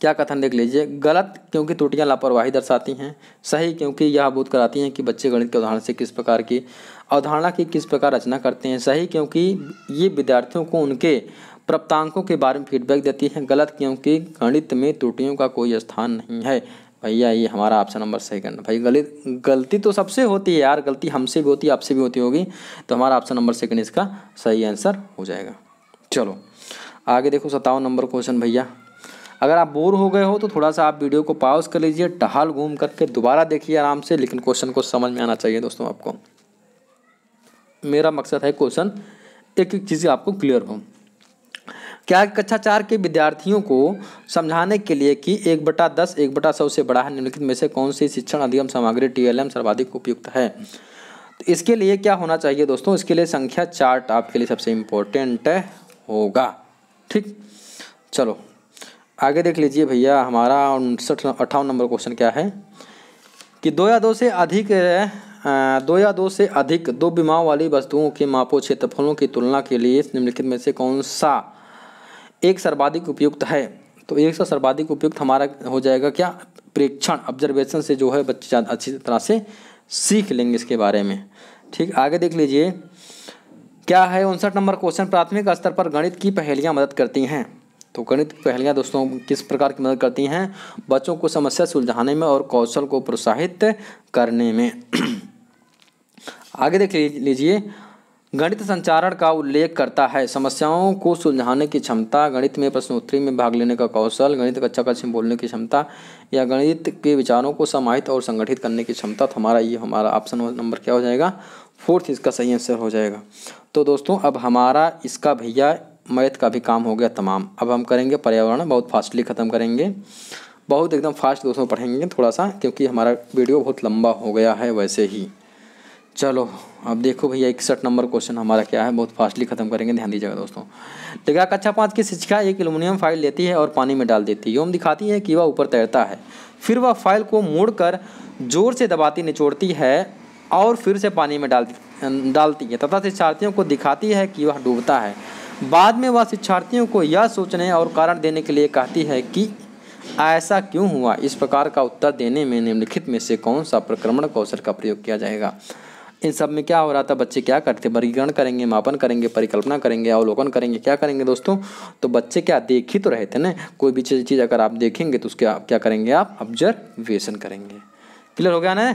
क्या कथन देख लीजिए गलत क्योंकि त्रुटियां लापरवाही दर्शाती हैं सही क्योंकि यह बोध कराती हैं कि बच्चे गणित के उदाहरण से किस प्रकार की अवधारणा की किस प्रकार रचना करते हैं सही क्योंकि ये विद्यार्थियों को उनके प्राप्तांकों के बारे में फीडबैक देती हैं गलत क्योंकि गणित में त्रुटियों का कोई स्थान नहीं है भैया ये हमारा ऑप्शन नंबर सेकंड भाई गलत गलती तो सबसे होती है यार गलती हमसे भी होती है आपसे भी होती होगी तो हमारा ऑप्शन नंबर सेकंड इसका सही आंसर हो जाएगा चलो आगे देखो सत्तावन नंबर क्वेश्चन भैया अगर आप बोर हो गए हो तो थोड़ा सा आप वीडियो को पॉज कर लीजिए टहल घूम करके दोबारा देखिए आराम से लेकिन क्वेश्चन को समझ में आना चाहिए दोस्तों आपको मेरा मकसद है क्वेश्चन एक एक चीज़ आपको क्लियर हो क्या कक्षा चार के विद्यार्थियों को समझाने के लिए कि एक बटा दस एक बटा सौ से बड़ा है निम्नलिखित में से कौन सी शिक्षण अधिगम सामग्री टीएलएम सर्वाधिक उपयुक्त है तो इसके लिए क्या होना चाहिए दोस्तों इसके लिए संख्या चार्ट आपके लिए सबसे इम्पोर्टेंट होगा ठीक चलो आगे देख लीजिए भैया हमारा उनसठ अट्ठावन नंबर क्वेश्चन क्या है कि दो या दो से अधिक दो या दो से अधिक दो बीमाओं वाली वस्तुओं के मापो क्षेत्रफलों की तुलना के लिए निम्नलिखित में से कौन सा एक सर्वाधिक उपयुक्त है तो एक सौ सर्वाधिक उपयुक्त हमारा हो जाएगा क्या प्रेक्षण ऑब्जर्वेशन से जो है बच्चे ज़्यादा अच्छी तरह से सीख लेंगे इसके बारे में ठीक आगे देख लीजिए क्या है उनसठ नंबर क्वेश्चन प्राथमिक स्तर पर गणित की पहेलियाँ मदद करती हैं तो गणित की पहेलियाँ दोस्तों किस प्रकार की मदद करती हैं बच्चों को समस्या सुलझाने में और कौशल को प्रोत्साहित करने में आगे देख लीजिए गणित संचारण का उल्लेख करता है समस्याओं को सुलझाने की क्षमता गणित में प्रश्नोत्तरी में भाग लेने का कौशल गणित कक्षा अच्छा कक्ष में बोलने की क्षमता या गणित के विचारों को समाहित और संगठित करने की क्षमता तो हमारा ये हमारा ऑप्शन नंबर क्या हो जाएगा फोर्थ इसका सही आंसर हो जाएगा तो दोस्तों अब हमारा इसका भैया मैथ का भी काम हो गया तमाम अब हम करेंगे पर्यावरण बहुत फास्टली ख़त्म करेंगे बहुत एकदम फास्ट दोस्तों पढ़ेंगे थोड़ा सा क्योंकि हमारा वीडियो बहुत लंबा हो गया है वैसे ही चलो अब देखो भैया इकसठ नंबर क्वेश्चन हमारा क्या है बहुत फास्टली खत्म करेंगे ध्यान दीजिएगा दोस्तों टिका कक्षा पाँच की शिक्षिका एक एलुमिनियम फाइल लेती है और पानी में डाल देती है योम दिखाती है कि वह ऊपर तैरता है फिर वह फाइल को मोड़कर जोर से दबाती निचोड़ती है और फिर से पानी में डालती डालती है तथा शिक्षार्थियों को दिखाती है कि वह डूबता है बाद में वह शिक्षार्थियों को यह सोचने और कारण देने के लिए कहती है कि ऐसा क्यों हुआ इस प्रकार का उत्तर देने में निम्नलिखित में से कौन सा प्रक्रमण कौशल का प्रयोग किया जाएगा इन सब में क्या हो रहा था बच्चे क्या करते वर्गीकरण करेंगे मापन करेंगे परिकल्पना करेंगे अवलोकन करेंगे क्या करेंगे दोस्तों तो बच्चे क्या देख ही तो रहे थे ना कोई भी चीज़ चीज़ अगर आप देखेंगे तो उसके आप क्या करेंगे आप ऑब्जर्वेशन करेंगे क्लियर हो गया ना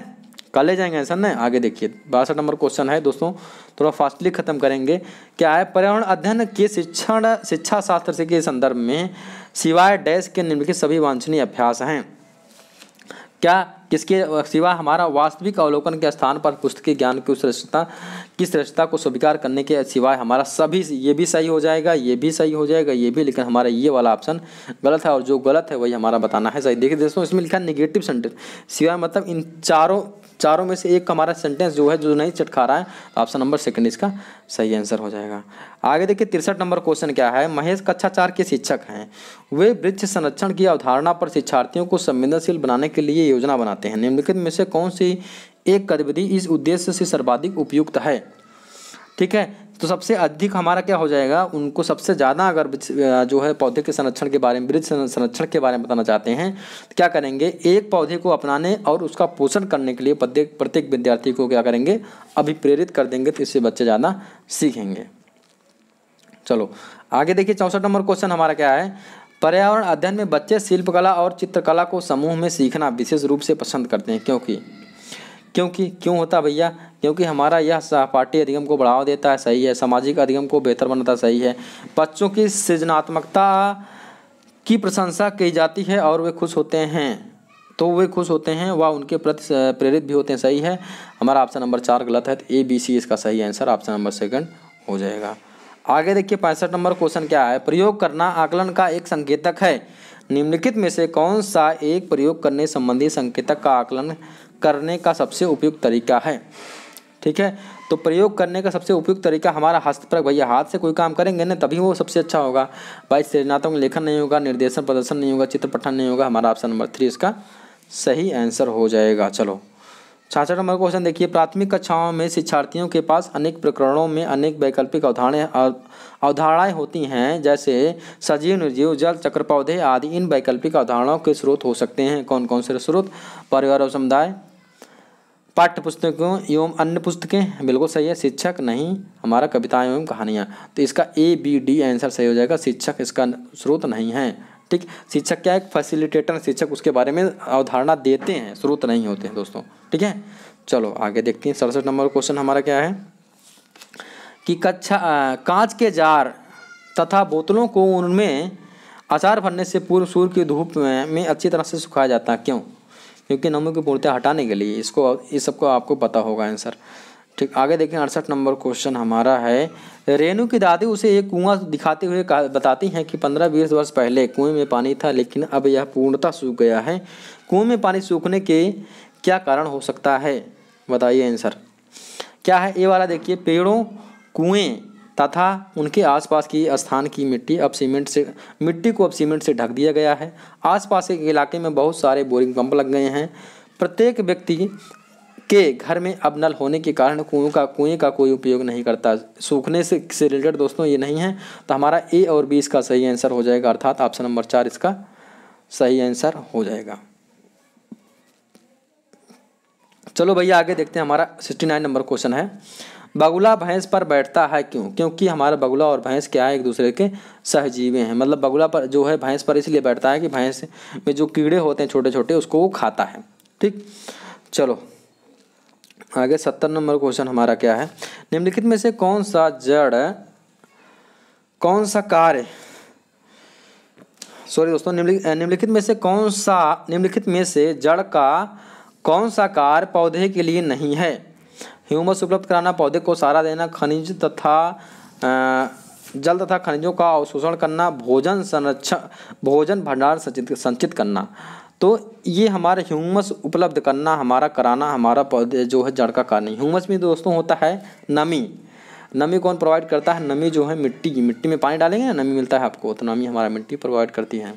कल ले जाएंगे ऐसा ना आगे देखिए बासठ नंबर क्वेश्चन है दोस्तों थोड़ा फास्टली खत्म करेंगे क्या है पर्यावरण अध्ययन के शिक्षण शिक्षा शास्त्र से के संदर्भ में सिवाय डैश के निम्नलिखित सभी वांछनीय अभ्यास हैं क्या किसके सिवा हमारा वास्तविक अवलोकन के स्थान पर पुस्तकीय ज्ञान की उत्कृष्टता की श्रेष्ठता को स्वीकार करने के सिवाय हमारा सभी ये भी सही हो जाएगा ये भी सही हो जाएगा ये भी लेकिन हमारा ये वाला ऑप्शन गलत है और जो गलत है वही हमारा बताना है सही देखिए दोस्तों इसमें लिखा है निगेटिव सेंटेंस सिवाय मतलब इन चारों चारों में से एक हमारा सेंटेंस जो है जो नहीं चटका रहा है ऑप्शन नंबर सेकंड इसका सही आंसर हो जाएगा आगे देखिए तिरसठ नंबर क्वेश्चन क्या है महेश कक्षा चार के शिक्षक हैं वे वृक्ष संरक्षण की अवधारणा पर शिक्षार्थियों को संवेदनशील बनाने के लिए योजना बनाते हैं निम्नलिखित में से कौन सी एक गतिविधि इस उद्देश्य से सर्वाधिक उपयुक्त है ठीक है तो सबसे अधिक हमारा क्या हो जाएगा उनको सबसे ज़्यादा अगर जो है पौधे के संरक्षण के बारे में वृक्ष संरक्षण के बारे में बताना चाहते हैं तो क्या करेंगे एक पौधे को अपनाने और उसका पोषण करने के लिए प्रत्येक प्रत्येक विद्यार्थी को क्या करेंगे अभिप्रेरित कर देंगे तो इससे बच्चे ज़्यादा सीखेंगे चलो आगे देखिए चौंसठ नंबर क्वेश्चन हमारा क्या है पर्यावरण अध्ययन में बच्चे शिल्पकला और चित्रकला को समूह में सीखना विशेष रूप से पसंद करते हैं क्योंकि क्योंकि क्यों होता भैया क्योंकि हमारा यह सहपाठी अधिगम को बढ़ावा देता है सही है सामाजिक अधिगम को बेहतर बनाता सही है बच्चों की सृजनात्मकता की प्रशंसा की जाती है और वे खुश होते हैं तो वे खुश होते हैं व उनके प्रति प्रेरित भी होते हैं सही है हमारा ऑप्शन नंबर चार गलत है तो ए बी सी इसका सही आंसर ऑप्शन नंबर सेकंड हो जाएगा आगे देखिए पैंसठ नंबर क्वेश्चन क्या है प्रयोग करना आकलन का एक संकेतक है निम्नलिखित में से कौन सा एक प्रयोग करने संबंधी संकेतक का आकलन करने का सबसे उपयुक्त तरीका है ठीक है तो प्रयोग करने का सबसे उपयुक्त तरीका हमारा हस्तप्रक भैया हाथ से कोई काम करेंगे ना तभी वो सबसे अच्छा होगा भाई सृजनात्मक लेखन नहीं होगा निर्देशन प्रदर्शन नहीं होगा चित्र पठन नहीं होगा हमारा ऑप्शन नंबर थ्री इसका सही आंसर हो जाएगा चलो छाछठ नंबर क्वेश्चन देखिए प्राथमिक कक्षाओं में शिक्षार्थियों के पास अनेक प्रकरणों में अनेक वैकल्पिक अवधारण अवधारणाएँ होती हैं जैसे सजीव निर्जीव जल चक्र पौधे आदि इन वैकल्पिक अवधारणाओं के स्रोत हो सकते हैं कौन कौन से स्रोत परिवार और समुदाय पाठ्य पुस्तकों एवं अन्य पुस्तकें बिल्कुल सही है शिक्षक नहीं हमारा कविताएं एवं कहानियाँ तो इसका ए बी डी आंसर सही हो जाएगा शिक्षक इसका स्रोत नहीं है ठीक शिक्षक क्या है फैसिलिटेटर शिक्षक उसके बारे में अवधारणा देते हैं स्रोत नहीं होते हैं दोस्तों ठीक है चलो आगे देखते हैं सड़सठ नंबर क्वेश्चन हमारा क्या है कि कच्छा कांच के जार तथा बोतलों को उनमें अचार भरने से पूर्व सूर्य की धूप में, में अच्छी तरह से सुखाया जाता है क्यों क्योंकि नमक की पूर्ति हटाने के लिए इसको इस सबको आपको पता होगा आंसर ठीक आगे देखें अड़सठ नंबर क्वेश्चन हमारा है रेणु की दादी उसे एक कुआं दिखाते हुए बताती हैं कि पंद्रह बीस वर्ष पहले कुएं में पानी था लेकिन अब यह पूर्णतः सूख गया है कुएं में पानी सूखने के क्या कारण हो सकता है बताइए आंसर क्या है ये वाला देखिए पेड़ों कुएं तथा उनके आसपास की स्थान की मिट्टी अब सीमेंट से मिट्टी को अब सीमेंट से ढक दिया गया है आसपास के इलाके में बहुत सारे बोरिंग पंप लग गए हैं प्रत्येक व्यक्ति के घर में अब नल होने के कारण कुएं का कुएं का कोई उपयोग नहीं करता सूखने से से रिलेटेड दोस्तों ये नहीं है तो हमारा ए और बी इसका सही आंसर हो जाएगा अर्थात ऑप्शन नंबर चार इसका सही आंसर हो जाएगा चलो भैया आगे देखते हैं हमारा सिक्सटी नाइन नंबर क्वेश्चन है बगुला भैंस पर बैठता है क्यों क्योंकि हमारा बगुला और भैंस क्या है एक दूसरे के सहजीवे हैं मतलब बगुला पर जो है भैंस पर इसलिए बैठता है कि भैंस में जो कीड़े होते हैं छोटे छोटे उसको वो खाता है ठीक चलो आगे सत्तर नंबर क्वेश्चन हमारा क्या है निम्नलिखित में से कौन सा जड़ कौन सा कार्य सॉरी दोस्तों निम्नलिखित में से कौन सा निम्नलिखित में से जड़ का कौन सा कार्य पौधे के लिए नहीं है ह्यूमस उपलब्ध कराना पौधे को सहारा देना खनिज तथा जल तथा खनिजों का अवशोषण करना भोजन संरक्षण भोजन भंडार संचित संचित करना तो ये हमारे ह्यूमस उपलब्ध करना हमारा कराना हमारा पौधे जो है जड़ का कारण ह्यूमस में दोस्तों होता है नमी नमी कौन प्रोवाइड करता है नमी जो है मिट्टी मिट्टी में पानी डालेंगे ना नमी मिलता है आपको तो नमी हमारा मिट्टी प्रोवाइड करती है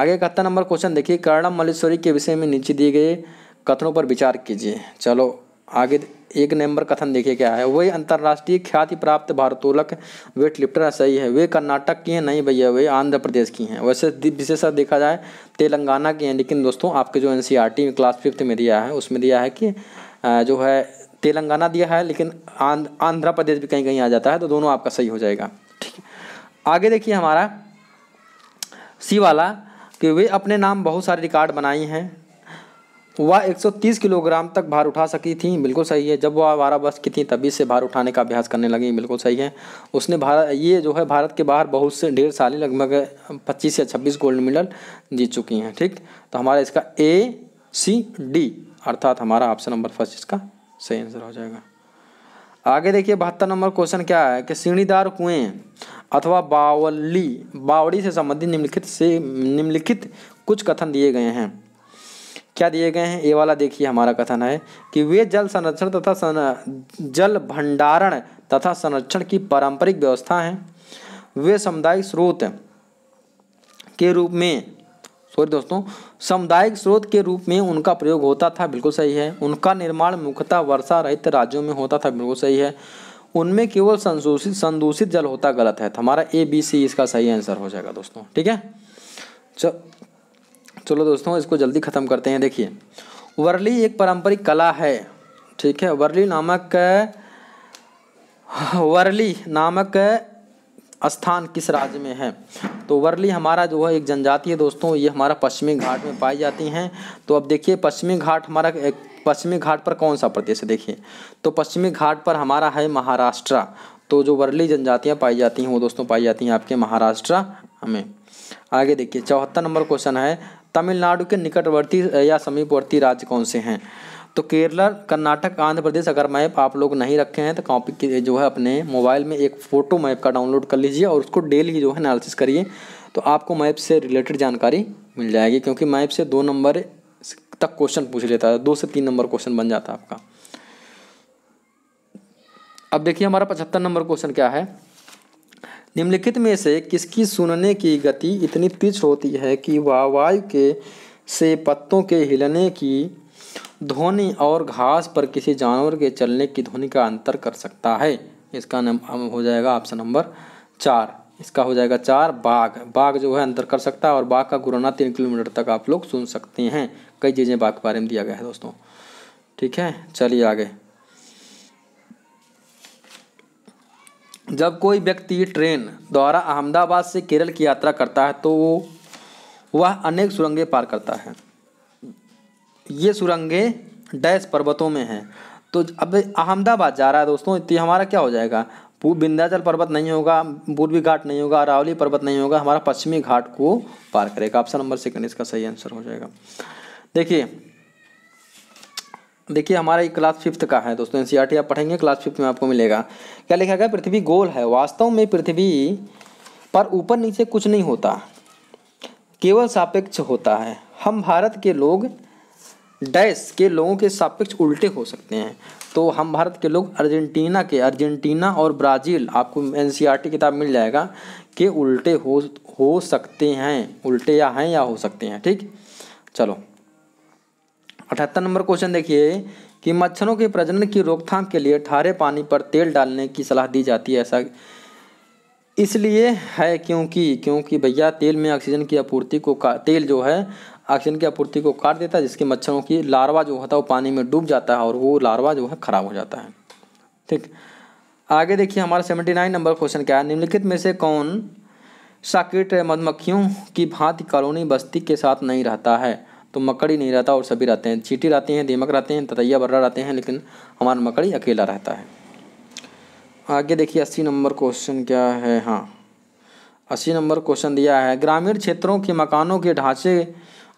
आगे इकहत्तर नंबर क्वेश्चन देखिए कर्णम मलेश्वरी के विषय में नीचे दिए गए कथनों पर विचार कीजिए चलो आगे एक नंबर कथन देखिए क्या है वही अंतर्राष्ट्रीय ख्याति प्राप्त भारतोलक वेट लिफ्टर सही है वे कर्नाटक की हैं नहीं भैया वे आंध्र प्रदेश की हैं वैसे विशेष देखा जाए तेलंगाना की हैं लेकिन दोस्तों आपके जो एन सी क्लास फिफ्थ में दिया है उसमें दिया है कि जो है तेलंगाना दिया है लेकिन आंध्र प्रदेश भी कहीं कहीं आ जाता है तो दोनों आपका सही हो जाएगा ठीक है आगे देखिए हमारा सी वाला कि वे अपने नाम बहुत सारे रिकॉर्ड बनाई हैं वह 130 किलोग्राम तक भार उठा सकी थी बिल्कुल सही है जब वह आवारा बस की थी तभी से भार उठाने का अभ्यास करने लगी बिल्कुल सही है उसने भारत ये जो है भारत के बाहर बहुत से ढेर साल लगभग 25 या 26 गोल्ड मेडल जीत चुकी हैं ठीक तो हमारा इसका ए सी डी अर्थात हमारा ऑप्शन नंबर फर्स्ट इसका सही आंसर हो जाएगा आगे देखिए बहत्तर नंबर क्वेश्चन क्या है कि सीढ़ीदार कुएं अथवा बावली बावड़ी से संबंधित निम्नलिखित से निम्नलिखित कुछ कथन दिए गए हैं क्या दिए गए हैं ये वाला देखिए हमारा कथन है कि वे जल संरक्षण तथा सन जल भंडारण तथा संरक्षण की पारंपरिक व्यवस्था हैं वे सामुदायिक स्रोत के रूप में सॉरी दोस्तों सामुदायिक स्रोत के रूप में उनका प्रयोग होता था बिल्कुल सही है उनका निर्माण मुख्यतः वर्षा रहित राज्यों में होता था बिल्कुल सही है उनमें केवल संदूषित संदूषित जल होता गलत है हमारा ए बी सी इसका सही आंसर हो जाएगा दोस्तों ठीक है चल चलो दोस्तों इसको जल्दी ख़त्म करते हैं देखिए वर्ली एक पारंपरिक कला है ठीक है वर्ली नामक वर्ली नामक स्थान किस राज्य में है तो वर्ली हमारा जो है एक जनजाति है दोस्तों ये हमारा पश्चिमी घाट में पाई जाती हैं तो अब देखिए पश्चिमी घाट हमारा पश्चिमी घाट पर कौन सा प्रदेश है देखिए तो पश्चिमी घाट पर हमारा है महाराष्ट्र तो जो वर्ली जनजातियाँ पाई जाती हैं वो दोस्तों पाई जाती हैं आपके महाराष्ट्र में आगे देखिए चौहत्तर नंबर क्वेश्चन है तमिलनाडु के निकटवर्ती या समीपवर्ती राज्य कौन से हैं तो केरला कर्नाटक आंध्र प्रदेश अगर मैप आप लोग नहीं रखे हैं तो कॉपी जो है अपने मोबाइल में एक फ़ोटो मैप का डाउनलोड कर लीजिए और उसको डेली जो है एनालिसिस करिए तो आपको मैप से रिलेटेड जानकारी मिल जाएगी क्योंकि मैप से दो नंबर तक क्वेश्चन पूछ लेता है दो से तीन नंबर क्वेश्चन बन जाता है आपका अब देखिए हमारा पचहत्तर नंबर क्वेश्चन क्या है निम्नलिखित में से किसकी सुनने की गति इतनी तीक्ष्ण होती है कि वह वायु के से पत्तों के हिलने की ध्वनि और घास पर किसी जानवर के चलने की ध्वनि का अंतर कर सकता है इसका नाम हो जाएगा ऑप्शन नंबर चार इसका हो जाएगा चार बाघ बाघ जो है अंतर कर सकता है और बाघ का गुराना तीन किलोमीटर तक आप लोग सुन सकते हैं कई चीज़ें बाघ के बारे में दिया गया है दोस्तों ठीक है चलिए आगे जब कोई व्यक्ति ट्रेन द्वारा अहमदाबाद से केरल की यात्रा करता है तो वह अनेक सुरंगें पार करता है ये सुरंगें डैश पर्वतों में हैं तो अब अहमदाबाद जा रहा है दोस्तों तो हमारा क्या हो जाएगा विंध्याचल पर्वत नहीं होगा पूर्वी घाट नहीं होगा अरावली पर्वत नहीं होगा हमारा पश्चिमी घाट को पार करेगा ऑप्शन नंबर सेकंड इसका सही आंसर हो जाएगा देखिए देखिए हमारा ये क्लास फिफ्थ का है दोस्तों एन e आप पढ़ेंगे क्लास फिफ्थ में आपको मिलेगा क्या लिखा गया पृथ्वी गोल है वास्तव में पृथ्वी पर ऊपर नीचे कुछ नहीं होता केवल सापेक्ष होता है हम भारत के लोग डैश के लोगों के सापेक्ष उल्टे हो सकते हैं तो हम भारत के लोग अर्जेंटीना के अर्जेंटीना और ब्राज़ील आपको एन e किताब मिल जाएगा के उल्टे हो हो सकते हैं उल्टे या हैं या हो सकते हैं ठीक चलो अठहत्तर नंबर क्वेश्चन देखिए कि मच्छरों के प्रजनन की रोकथाम के लिए ठारे पानी पर तेल डालने की सलाह दी जाती है ऐसा इसलिए है क्योंकि क्योंकि भैया तेल में ऑक्सीजन की आपूर्ति को का तेल जो है ऑक्सीजन की आपूर्ति को काट देता है जिसके मच्छरों की लार्वा जो होता है वो पानी में डूब जाता है और वो लार्वा जो है खराब हो जाता है ठीक आगे देखिए हमारा सेवेंटी नाइन नंबर क्वेश्चन क्या है निम्नलिखित में से कौन साकेट मधुमक्खियों की भांति कॉलोनी बस्ती के साथ नहीं रहता है तो मकड़ी नहीं रहता और सभी रहते हैं चीटी रहती हैं दीमक रहते हैं ततैया बर्रा रहते हैं लेकिन हमारा मकड़ी अकेला रहता है आगे देखिए अस्सी नंबर क्वेश्चन क्या है हाँ अस्सी नंबर क्वेश्चन दिया है ग्रामीण क्षेत्रों के मकानों के ढांचे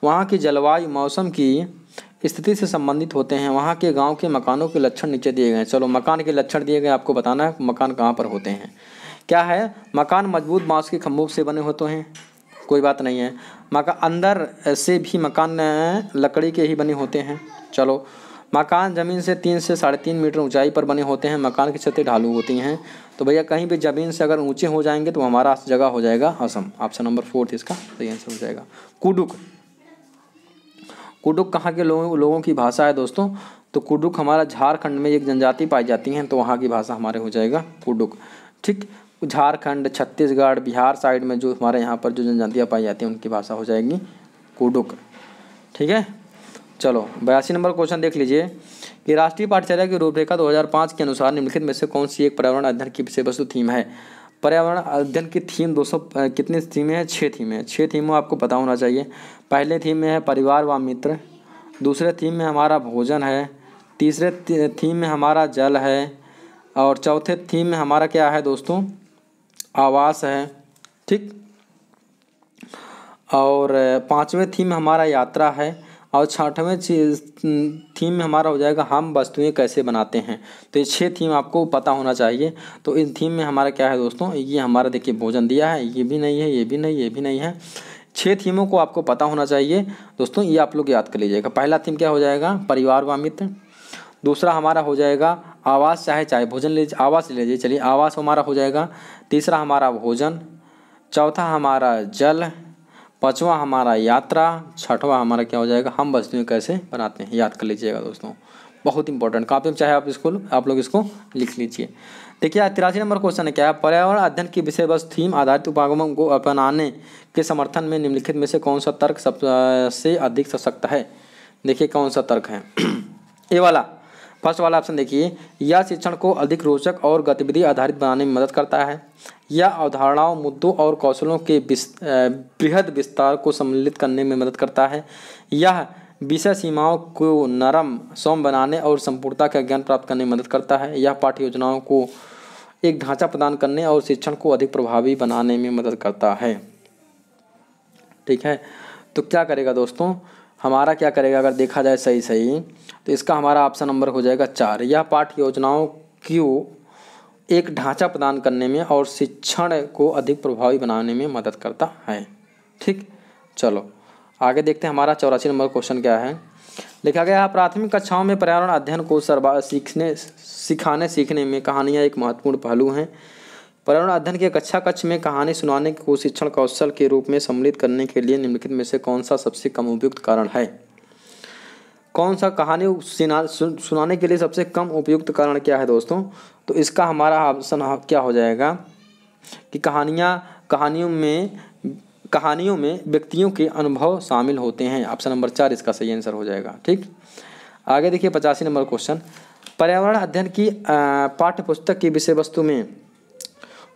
वहाँ की जलवायु मौसम की स्थिति से संबंधित होते हैं वहाँ के गांव के मकानों के लक्षण नीचे दिए गए हैं चलो मकान के लक्षण दिए गए आपको बताना है मकान कहाँ पर होते हैं क्या है मकान मजबूत बांस के खम्भों से बने होते हैं कोई बात नहीं है मकान अंदर से भी मकान लकड़ी के ही बने होते हैं चलो मकान ज़मीन से तीन से साढ़े तीन मीटर ऊंचाई पर बने होते हैं मकान की छतें ढालू होती हैं तो भैया कहीं भी ज़मीन से अगर ऊंचे हो जाएंगे तो हमारा जगह हो जाएगा असम ऑप्शन नंबर फोर्थ इसका सही तो आंसर हो जाएगा कुडुक कुडुक कहाँ के लोगों लोगों की भाषा है दोस्तों तो कुडुक हमारा झारखंड में एक जनजाति पाई जाती है तो वहाँ की भाषा हमारे हो जाएगा कुडुक ठीक झारखंड छत्तीसगढ़ बिहार साइड में जो हमारे यहाँ पर जो जनजातियाँ पाई जाती हैं उनकी भाषा हो जाएगी कुडुक ठीक है चलो बयासी नंबर क्वेश्चन देख लीजिए कि राष्ट्रीय पाठ्यचर्या की रूपरेखा 2005 के अनुसार निम्नलिखित में से कौन सी एक पर्यावरण अध्ययन की विषय वस्तु थीम है पर्यावरण अध्ययन की थीम दो सौ कितनी थीमें हैं छः थीमें छः थीमों आपको पता होना चाहिए पहले थीम में है परिवार व मित्र दूसरे थीम में हमारा भोजन है तीसरे थीम में हमारा जल है और चौथे थीम में हमारा क्या है दोस्तों आवास है ठीक और पाँचवें थीम हमारा यात्रा है और छठवें थीम में हमारा हो जाएगा हम वस्तुएं कैसे बनाते हैं तो ये छः थीम आपको पता होना चाहिए तो इन थीम में हमारा क्या है दोस्तों ये हमारा देखिए भोजन दिया है ये भी नहीं है ये भी नहीं ये भी नहीं है छः थीमों को आपको पता होना चाहिए दोस्तों ये आप लोग याद कर लीजिएगा पहला थीम क्या हो जाएगा परिवार व मित्र दूसरा हमारा हो जाएगा आवास चाहे चाहे भोजन ले आवास ले लीजिए चलिए आवास हमारा हो जाएगा तीसरा हमारा भोजन चौथा हमारा जल पाँचवा हमारा यात्रा छठवा हमारा क्या हो जाएगा हम वस्तुएँ कैसे बनाते हैं याद कर लीजिएगा दोस्तों बहुत इंपॉर्टेंट काफ़ी में चाहे आप इसको आप लोग इसको लिख लीजिए देखिए तिरासी नंबर क्वेश्चन है क्या है पर्यावरण अध्ययन की विषय वस्तु थीम आधारित उपागम को अपनाने के समर्थन में निम्नलिखित में से कौन सा तर्क सबसे अधिक सशक्त है देखिए कौन सा तर्क है ये वाला फर्स्ट वाला ऑप्शन देखिए यह शिक्षण को अधिक रोचक और गतिविधि आधारित बनाने में मदद करता है यह अवधारणाओं मुद्दों और कौशलों के बृहद विस्तार को सम्मिलित करने में मदद करता है यह विषय सीमाओं को नरम सौम बनाने और संपूर्णता का ज्ञान प्राप्त करने में मदद करता है यह पाठ्य योजनाओं को एक ढांचा प्रदान करने और शिक्षण को अधिक प्रभावी बनाने में मदद करता है ठीक है तो क्या करेगा दोस्तों हमारा क्या करेगा अगर देखा जाए सही सही तो इसका हमारा ऑप्शन नंबर हो जाएगा चार यह पाठ योजनाओं को एक ढांचा प्रदान करने में और शिक्षण को अधिक प्रभावी बनाने में मदद करता है ठीक चलो आगे देखते हैं हमारा चौरासी नंबर क्वेश्चन क्या है लिखा गया है प्राथमिक कक्षाओं में पर्यावरण अध्ययन को सर्वा सीखने सिखाने सीखने में कहानियाँ एक महत्वपूर्ण पहलू हैं पर्यावरण अध्ययन के कक्षा कक्ष में कहानी सुनाने को शिक्षण कौशल के रूप में सम्मिलित करने के लिए निम्नलिखित में से कौन सा सबसे कम उपयुक्त कारण है कौन सा कहानी सुना सुनाने के लिए सबसे कम उपयुक्त कारण क्या है दोस्तों तो इसका हमारा ऑप्शन क्या हो जाएगा कि कहानियाँ कहानियों में कहानियों में व्यक्तियों के अनुभव शामिल होते हैं ऑप्शन नंबर चार इसका सही आंसर हो जाएगा ठीक आगे देखिए पचासी नंबर क्वेश्चन पर्यावरण अध्ययन की पाठ्य पुस्तक की विषय वस्तु में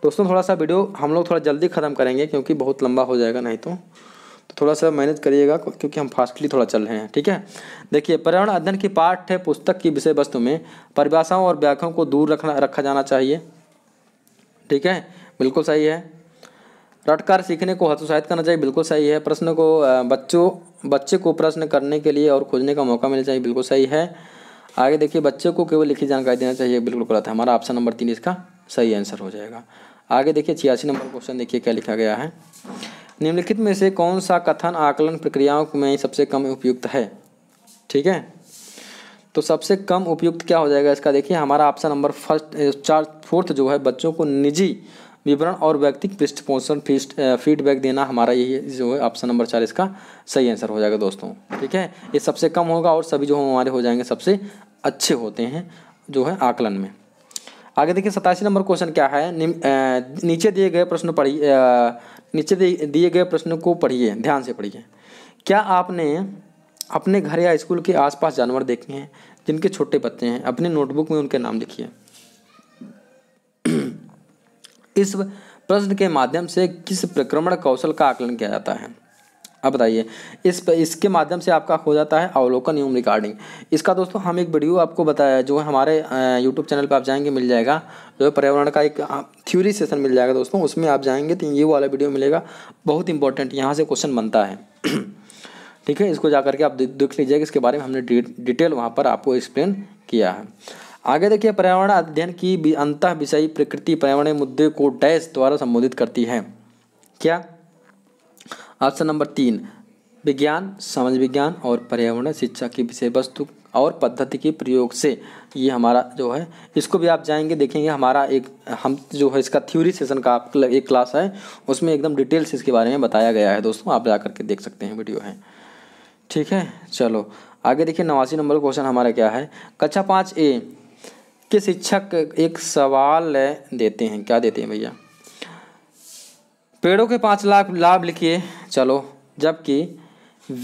दोस्तों थोड़ा सा वीडियो हम लोग थोड़ा जल्दी ख़त्म करेंगे क्योंकि बहुत लंबा हो जाएगा नहीं तो तो थोड़ा सा मैनेज करिएगा क्योंकि हम फास्टली थोड़ा चल रहे हैं ठीक है देखिए पर्यावरण अध्ययन की पाठ्य पुस्तक की विषय वस्तु में परिभाषाओं और व्याख्याओं को दूर रखना रखा जाना चाहिए ठीक है बिल्कुल सही है रटकार सीखने को हतोत्साहित करना चाहिए बिल्कुल सही है प्रश्न को बच्चों बच्चे को प्रश्न करने के लिए और खोजने का मौका मिलना चाहिए बिल्कुल सही है आगे देखिए बच्चे को केवल लिखी जानकारी देना चाहिए बिल्कुल गलत है हमारा ऑप्शन नंबर तीन इसका सही आंसर हो जाएगा आगे देखिए छियासी नंबर क्वेश्चन देखिए क्या लिखा गया है निम्नलिखित में से कौन सा कथन आकलन प्रक्रियाओं में सबसे कम उपयुक्त है ठीक है तो सबसे कम उपयुक्त क्या हो जाएगा इसका देखिए हमारा ऑप्शन नंबर फर्स्ट चार फोर्थ जो है बच्चों को निजी विवरण और व्यक्तिक पृष्ठपोषण फीडबैक देना हमारा यही जो है ऑप्शन नंबर चार इसका सही आंसर हो जाएगा दोस्तों ठीक है ये सबसे कम होगा और सभी जो हमारे हो जाएंगे सबसे अच्छे होते हैं जो है आकलन में आगे देखिए सतासी नंबर क्वेश्चन क्या है नीचे दिए गए प्रश्न पढ़ी नीचे दिए गए प्रश्नों को पढ़िए ध्यान से पढ़िए क्या आपने अपने घर या स्कूल के आसपास जानवर देखे हैं जिनके छोटे बच्चे हैं अपने नोटबुक में उनके नाम लिखिए इस प्रश्न के माध्यम से किस प्रक्रमण कौशल का आकलन किया जाता है अब बताइए इस इसके माध्यम से आपका हो जाता है अवलोकन एवं रिकॉर्डिंग इसका दोस्तों हम एक वीडियो आपको बताया जो हमारे यूट्यूब चैनल पर आप जाएंगे मिल जाएगा जो है पर्यावरण का एक थ्योरी सेशन मिल जाएगा दोस्तों उसमें आप जाएंगे तो ये वाला वीडियो मिलेगा बहुत इंपॉर्टेंट यहाँ से क्वेश्चन बनता है ठीक है इसको जा करके आप देख लीजिएगा इसके बारे में हमने डिटेल वहाँ पर आपको एक्सप्लेन किया है आगे देखिए पर्यावरण अध्ययन की अंत विषयी प्रकृति पर्यावरण मुद्दे को डैश द्वारा संबोधित करती है क्या ऑप्शन नंबर तीन विज्ञान समाज विज्ञान और पर्यावरण शिक्षा की विषय वस्तु और पद्धति के प्रयोग से ये हमारा जो है इसको भी आप जाएंगे देखेंगे हमारा एक हम जो है इसका थ्योरी सेशन का आप एक क्लास है उसमें एकदम डिटेल से इसके बारे में बताया गया है दोस्तों आप जा करके देख सकते हैं वीडियो है ठीक है चलो आगे देखिए नवासी नंबर क्वेश्चन हमारा क्या है कक्षा पाँच ए के शिक्षक एक सवाल देते हैं क्या देते हैं भैया पेड़ों के पाँच लाख लाभ लिखिए चलो जबकि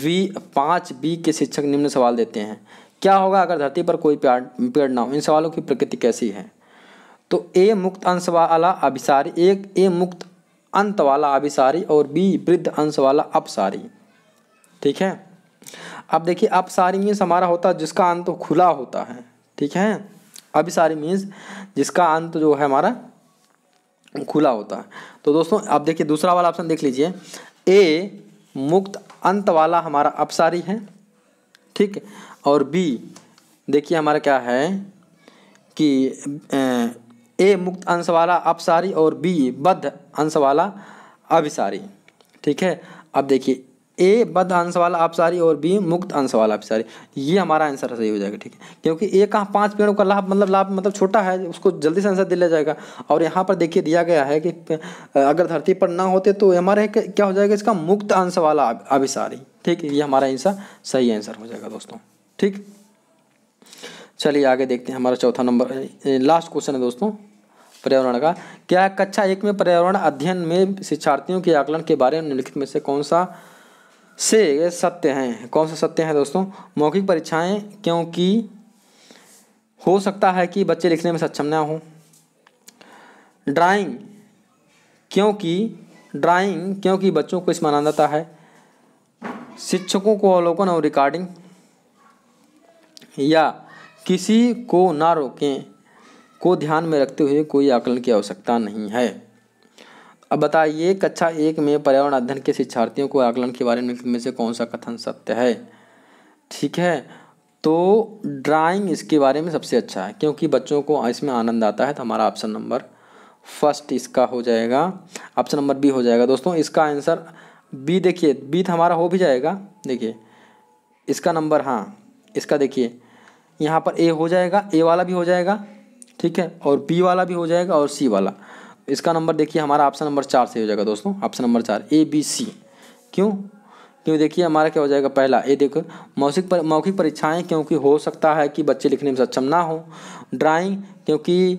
वी पाँच बी के शिक्षक निम्न सवाल देते हैं क्या होगा अगर धरती पर कोई पेड़ ना हो इन सवालों की प्रकृति कैसी है तो ए मुक्त अंश वाला अभिसारी एक ए मुक्त अंत वाला अभिसारी और बी वृद्ध अंश वाला अपसारी ठीक है अब देखिए अपसारी मीन्स हमारा होता है जिसका अंत खुला होता है ठीक है अभिसारी मीन्स जिसका अंत जो है हमारा खुला होता है तो दोस्तों आप देखिए दूसरा वाला ऑप्शन देख लीजिए ए मुक्त अंत वाला हमारा अपसारी है ठीक और बी देखिए हमारा क्या है कि ए मुक्त अंश वाला अपसारी और बी बद्ध अंश वाला अभिसारी ठीक है अब देखिए ए बद्ध अंश वाला अपसारी और बी मुक्त अंश वाला अपसारी ये हमारा आंसर सही हो जाएगा ठीक है क्योंकि ए कहाँ पांच पेड़ों का लाभ मतलब लाभ मतलब छोटा है उसको जल्दी से आंसर दिया जाएगा और यहाँ पर देखिए दिया गया है कि अगर धरती पर ना होते तो हमारे क्या हो जाएगा इसका मुक्त अंश वाला अभिसारी ठीक है ये हमारा आंसर सही आंसर हो जाएगा दोस्तों ठीक चलिए आगे देखते हैं हमारा चौथा नंबर लास्ट क्वेश्चन है दोस्तों पर्यावरण का क्या कक्षा एक में पर्यावरण अध्ययन में शिक्षार्थियों के आकलन के बारे में निम्नलिखित में से कौन सा से सत्य हैं कौन सा सत्य है दोस्तों मौखिक परीक्षाएं क्योंकि हो सकता है कि बच्चे लिखने में सक्षम ना हो ड्राइंग क्योंकि ड्राइंग क्योंकि बच्चों को इसमें आनंद आता है शिक्षकों को अवलोकन और रिकॉर्डिंग या किसी को ना रोकें को ध्यान में रखते हुए कोई आकलन की आवश्यकता नहीं है अब बताइए कक्षा एक में पर्यावरण अध्ययन के शिक्षार्थियों को आकलन के बारे में से कौन सा कथन सत्य है ठीक है तो ड्राइंग इसके बारे में सबसे अच्छा है क्योंकि बच्चों को इसमें आनंद आता है तो हमारा ऑप्शन नंबर फर्स्ट इसका हो जाएगा ऑप्शन नंबर बी हो जाएगा दोस्तों इसका आंसर बी देखिए बी तो हमारा हो भी जाएगा देखिए इसका नंबर हाँ इसका देखिए यहाँ पर ए हो जाएगा ए वाला भी हो जाएगा ठीक है और बी वाला भी हो जाएगा और सी वाला इसका नंबर देखिए हमारा ऑप्शन नंबर चार से हो जाएगा दोस्तों ऑप्शन नंबर चार ए बी सी क्यों क्यों देखिए हमारा क्या हो जाएगा पहला ये देखो मौसिक पर मौखिक परीक्षाएं क्योंकि हो सकता है कि बच्चे लिखने में सक्षम ना हो ड्राइंग क्योंकि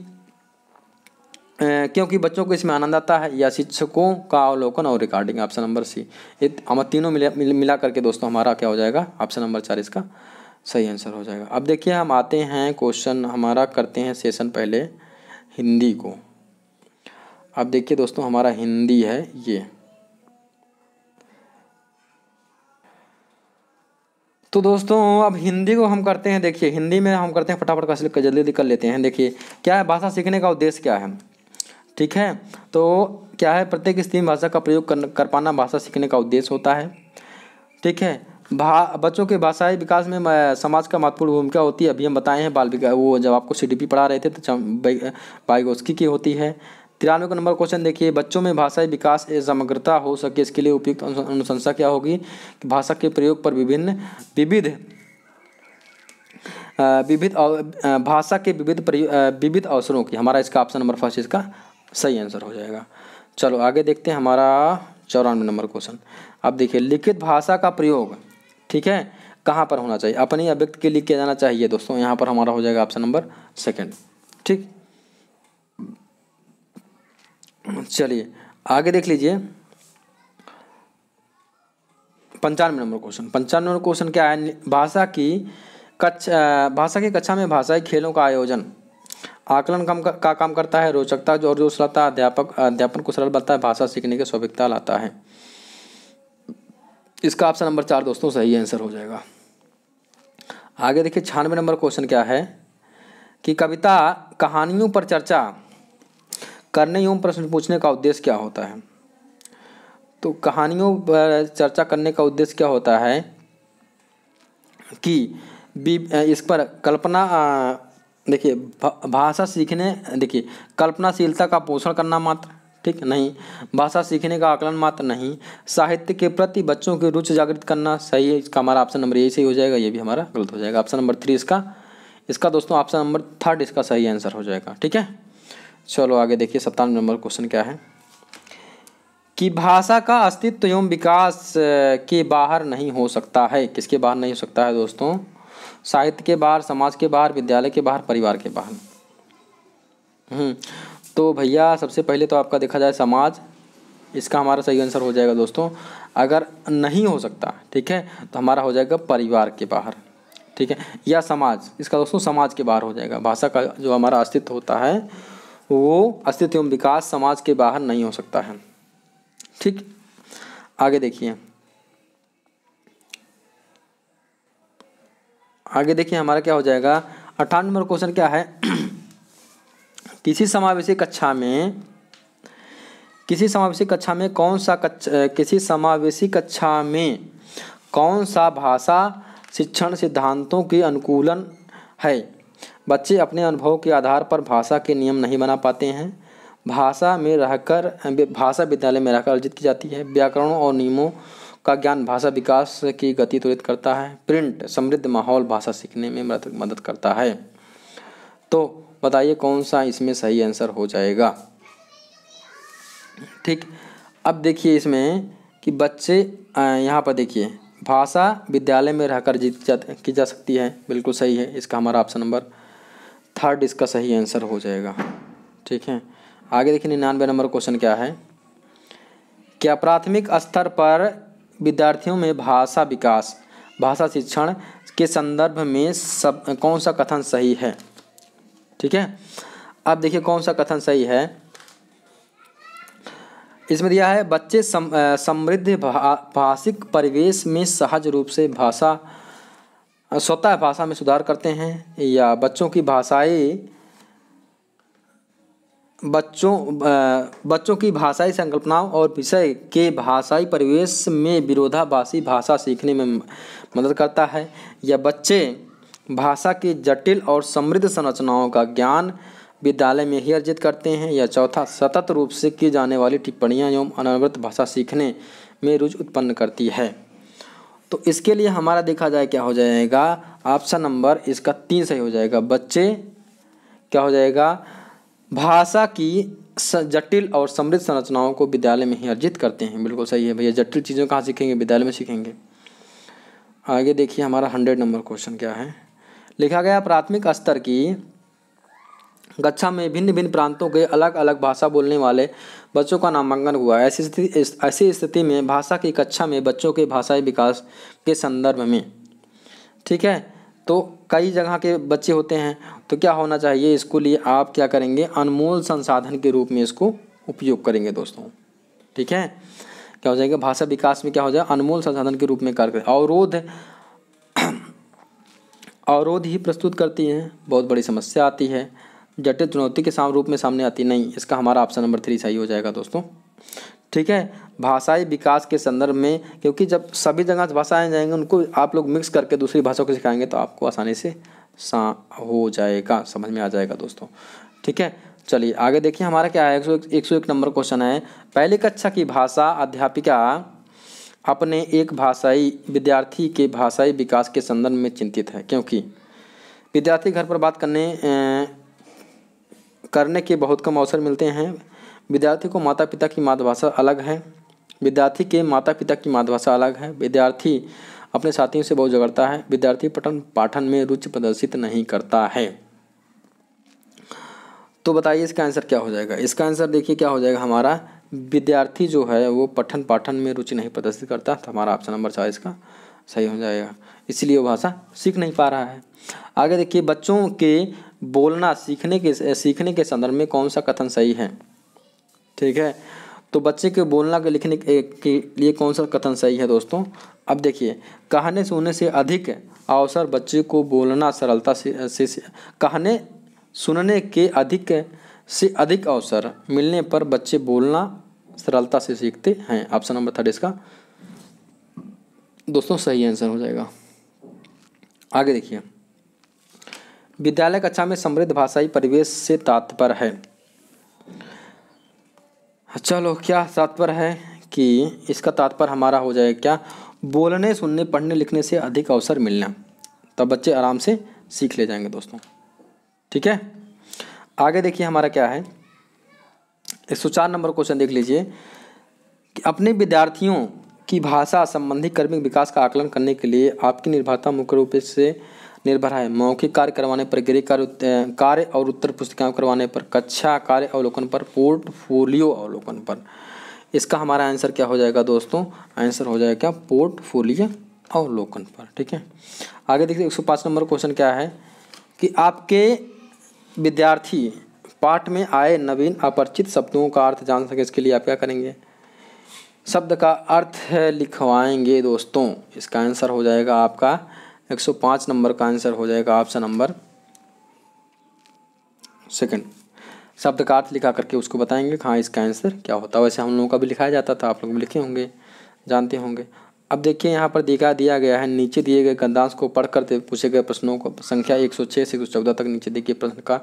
क्योंकि बच्चों को इसमें आनंद आता है या शिक्षकों का अवलोकन और रिकॉर्डिंग ऑप्शन नंबर सी ये हम तीनों मिला मिला करके दोस्तों हमारा क्या हो जाएगा ऑप्शन नंबर चार इसका सही आंसर हो जाएगा अब देखिए हम आते हैं क्वेश्चन हमारा करते हैं सेशन पहले हिंदी को अब देखिए दोस्तों हमारा हिंदी है ये तो दोस्तों अब हिंदी को हम करते हैं देखिए हिंदी में हम करते हैं फटाफट का सिल्क जल्दी जल्दी कर लेते हैं देखिए क्या है भाषा सीखने का उद्देश्य क्या है ठीक है तो क्या है प्रत्येक स्त्री भाषा का प्रयोग कर, कर पाना भाषा सीखने का उद्देश्य होता है ठीक है भा बच्चों के भाषाई विकास में समाज का महत्वपूर्ण भूमिका होती है अभी हम बताए हैं बाल विकास वो जब आपको सी पढ़ा रहे थे तो बाइगोस्की की होती है तिरानवे नंबर क्वेश्चन देखिए बच्चों में भाषाई विकास एवं समग्रता हो सके इसके लिए उपयुक्त अनुशंसा क्या होगी कि भाषा के प्रयोग पर विभिन्न विविध विविध भाषा के विविध विविध अवसरों की हमारा इसका ऑप्शन नंबर फर्स्ट इसका सही आंसर हो जाएगा चलो आगे देखते हैं हमारा चौरानवे नंबर क्वेश्चन अब देखिए लिखित भाषा का प्रयोग ठीक है कहाँ पर होना चाहिए अपने अभ्यक्त के लिए किया जाना चाहिए दोस्तों यहाँ पर हमारा हो जाएगा ऑप्शन नंबर सेकेंड ठीक चलिए आगे देख लीजिए पंचानवे नंबर क्वेश्चन पंचानवे नंबर क्वेश्चन क्या है भाषा की कक्षा भाषा की कक्षा में भाषाई खेलों का आयोजन आकलन कम का, का काम करता है रोचकता जो और है अध्यापक अध्यापन को सरल बनता है भाषा सीखने की स्वाभिकता लाता है इसका ऑप्शन नंबर चार दोस्तों सही आंसर हो जाएगा आगे देखिए छियानवे नंबर क्वेश्चन क्या है कि कविता कहानियों पर चर्चा करने एवं प्रश्न पूछने का उद्देश्य क्या होता है तो कहानियों पर चर्चा करने का उद्देश्य क्या होता है कि इस पर कल्पना देखिए भाषा सीखने देखिए कल्पनाशीलता का पोषण करना मात्र ठीक नहीं भाषा सीखने का आकलन मात्र नहीं साहित्य के प्रति बच्चों की रुचि जागृत करना सही है इसका हमारा ऑप्शन नंबर यही सही हो जाएगा ये भी हमारा गलत हो जाएगा ऑप्शन नंबर थ्री इसका इसका दोस्तों ऑप्शन नंबर थर्ड इसका सही आंसर हो जाएगा ठीक है चलो आगे देखिए सत्तानवे नंबर क्वेश्चन क्या है कि भाषा का अस्तित्व एवं विकास के बाहर नहीं हो सकता है किसके बाहर नहीं हो सकता है दोस्तों साहित्य के बाहर समाज के बाहर विद्यालय के बाहर परिवार के बाहर हम्म, तो भैया सबसे पहले तो आपका देखा जाए समाज इसका हमारा सही आंसर हो जाएगा दोस्तों अगर नहीं हो सकता ठीक है तो हमारा हो जाएगा परिवार के बाहर ठीक है या समाज इसका दोस्तों समाज के बाहर हो जाएगा भाषा का जो हमारा अस्तित्व होता है वो अस्तित्व एवं विकास समाज के बाहर नहीं हो सकता है ठीक आगे देखिए आगे देखिए हमारा क्या हो जाएगा अठारह नंबर क्वेश्चन क्या है किसी समावेशी कक्षा में किसी समावेशी कक्षा में कौन सा कक्षा किसी समावेशी कक्षा में कौन सा भाषा शिक्षण सिद्धांतों के अनुकूलन है बच्चे अपने अनुभव के आधार पर भाषा के नियम नहीं बना पाते हैं भाषा में रहकर भाषा विद्यालय में रहकर अर्जित की जाती है व्याकरणों और नियमों का ज्ञान भाषा विकास की गति त्वरित करता है प्रिंट समृद्ध माहौल भाषा सीखने में मदद करता है तो बताइए कौन सा इसमें सही आंसर हो जाएगा ठीक अब देखिए इसमें कि बच्चे यहाँ पर देखिए भाषा विद्यालय में रहकर जीत जा की जा सकती है बिल्कुल सही है इसका हमारा ऑप्शन नंबर थर्ड इसका सही आंसर हो जाएगा ठीक है आगे देखिए निन्यानवे नंबर क्वेश्चन क्या है क्या प्राथमिक स्तर पर विद्यार्थियों में भाषा विकास भाषा शिक्षण के संदर्भ में सब कौन सा कथन सही है ठीक है अब देखिए कौन सा कथन सही है इसमें दिया है बच्चे सम, समृद्ध भा, भाषिक परिवेश में सहज रूप से भाषा स्वतः भाषा में सुधार करते हैं या बच्चों की भाषाएं बच्चों बच्चों की भाषाई संकल्पनाओं और विषय के भाषाई परिवेश में विरोधाभासी भाषा सीखने में मदद करता है या बच्चे भाषा की जटिल और समृद्ध संरचनाओं का ज्ञान विद्यालय में ही अर्जित करते हैं या चौथा सतत रूप से की जाने वाली टिप्पणियाँ एवं अनवृत भाषा सीखने में रुचि उत्पन्न करती है तो इसके लिए हमारा देखा जाए क्या हो जाएगा ऑप्शन नंबर इसका तीन सही हो जाएगा बच्चे क्या हो जाएगा भाषा की जटिल और समृद्ध संरचनाओं को विद्यालय में ही अर्जित करते हैं बिल्कुल सही है भैया जटिल चीज़ों कहाँ सीखेंगे विद्यालय में सीखेंगे आगे देखिए हमारा हंड्रेड नंबर क्वेश्चन क्या है लिखा गया प्राथमिक स्तर की कक्षा में भिन्न भिन्न प्रांतों के अलग अलग भाषा बोलने वाले बच्चों का नामांकन हुआ ऐसी स्थिति ऐसी स्थिति में भाषा की कक्षा में बच्चों के भाषाई विकास के संदर्भ में ठीक है तो कई जगह के बच्चे होते हैं तो क्या होना चाहिए इसको लिए आप क्या करेंगे अनमोल संसाधन के रूप में इसको उपयोग करेंगे दोस्तों ठीक है क्या हो जाएगा भाषा विकास में क्या हो जाए अनमोल संसाधन के रूप में कार्य करें अवरोध अवरोध ही प्रस्तुत करती हैं बहुत बड़ी समस्या आती है जटिल चुनौती के साम रूप में सामने आती नहीं इसका हमारा ऑप्शन नंबर थ्री सही हो जाएगा दोस्तों ठीक है भाषाई विकास के संदर्भ में क्योंकि जब सभी जगह भाषाएं जाएंगे उनको आप लोग मिक्स करके दूसरी भाषा को सिखाएंगे तो आपको आसानी से सा हो जाएगा समझ में आ जाएगा दोस्तों ठीक है चलिए आगे देखिए हमारा क्या है एक सौ एक सौ एक नंबर क्वेश्चन है पहली कक्षा की भाषा अध्यापिका अपने एक भाषाई विद्यार्थी के भाषाई विकास के संदर्भ में चिंतित है क्योंकि विद्यार्थी घर पर बात करने करने के बहुत कम अवसर मिलते हैं विद्यार्थी को माता पिता की मातृभाषा अलग है विद्यार्थी के माता पिता की मातृभाषा अलग है विद्यार्थी अपने साथियों से बहुत झगड़ता है विद्यार्थी पठन पाठन में रुचि प्रदर्शित नहीं करता है तो बताइए इसका आंसर क्या हो जाएगा इसका आंसर देखिए क्या हो जाएगा हमारा विद्यार्थी जो है वो पठन पाठन में रुचि नहीं प्रदर्शित करता तो हमारा ऑप्शन नंबर चार इसका सही हो जाएगा इसलिए वो भाषा सीख नहीं पा रहा है आगे देखिए बच्चों के बोलना सीखने के सीखने के संदर्भ में कौन सा कथन सही है ठीक है तो बच्चे के बोलना के लिखने के लिए कौन सा कथन सही है दोस्तों अब देखिए कहने सुनने से अधिक अवसर बच्चे को बोलना सरलता से, से, से कहने सुनने के अधिक से अधिक अवसर मिलने पर बच्चे बोलना सरलता से सीखते हैं ऑप्शन नंबर थर्ड इसका दोस्तों सही आंसर हो जाएगा आगे देखिए विद्यालय कक्षा में समृद्ध भाषाई परिवेश से तात्पर्य है चलो क्या तात्पर्य है कि इसका तात्पर्य हमारा हो जाएगा क्या बोलने सुनने पढ़ने लिखने से अधिक अवसर मिलना तब बच्चे आराम से सीख ले जाएंगे दोस्तों ठीक है आगे देखिए हमारा क्या है एक सौ चार नंबर क्वेश्चन देख लीजिए कि अपने विद्यार्थियों की भाषा संबंधी कर्मिक विकास का आकलन करने के लिए आपकी निर्भरता मुख्य रूप से निर्भर है मौखिक कार्य करवाने पर गृह कार्य कार्य और उत्तर पुस्तिकाओं करवाने पर कक्षा कार्य अवलोकन पर पोर्टफोलियो अवलोकन पर इसका हमारा आंसर क्या हो जाएगा दोस्तों आंसर हो जाएगा क्या पोर्टफोलियो अवलोकन पर ठीक है आगे देखिए एक नंबर क्वेश्चन क्या है कि आपके विद्यार्थी पाठ में आए नवीन अपरिचित शब्दों का अर्थ जान सके इसके लिए आप क्या करेंगे शब्द का अर्थ लिखवाएंगे दोस्तों इसका आंसर हो जाएगा आपका 105 नंबर का आंसर हो जाएगा ऑप्शन नंबर सेकंड शब्द का अर्थ लिखा करके उसको बताएंगे हाँ इसका आंसर क्या होता है वैसे हम लोगों का भी लिखाया जाता था आप लोग भी लिखे होंगे जानते होंगे अब देखिए यहाँ पर दिखा दिया गया है नीचे दिए गए गंदांश को पढ़ करते पूछे गए प्रश्नों को संख्या एक से एक तक नीचे देखिए प्रश्न का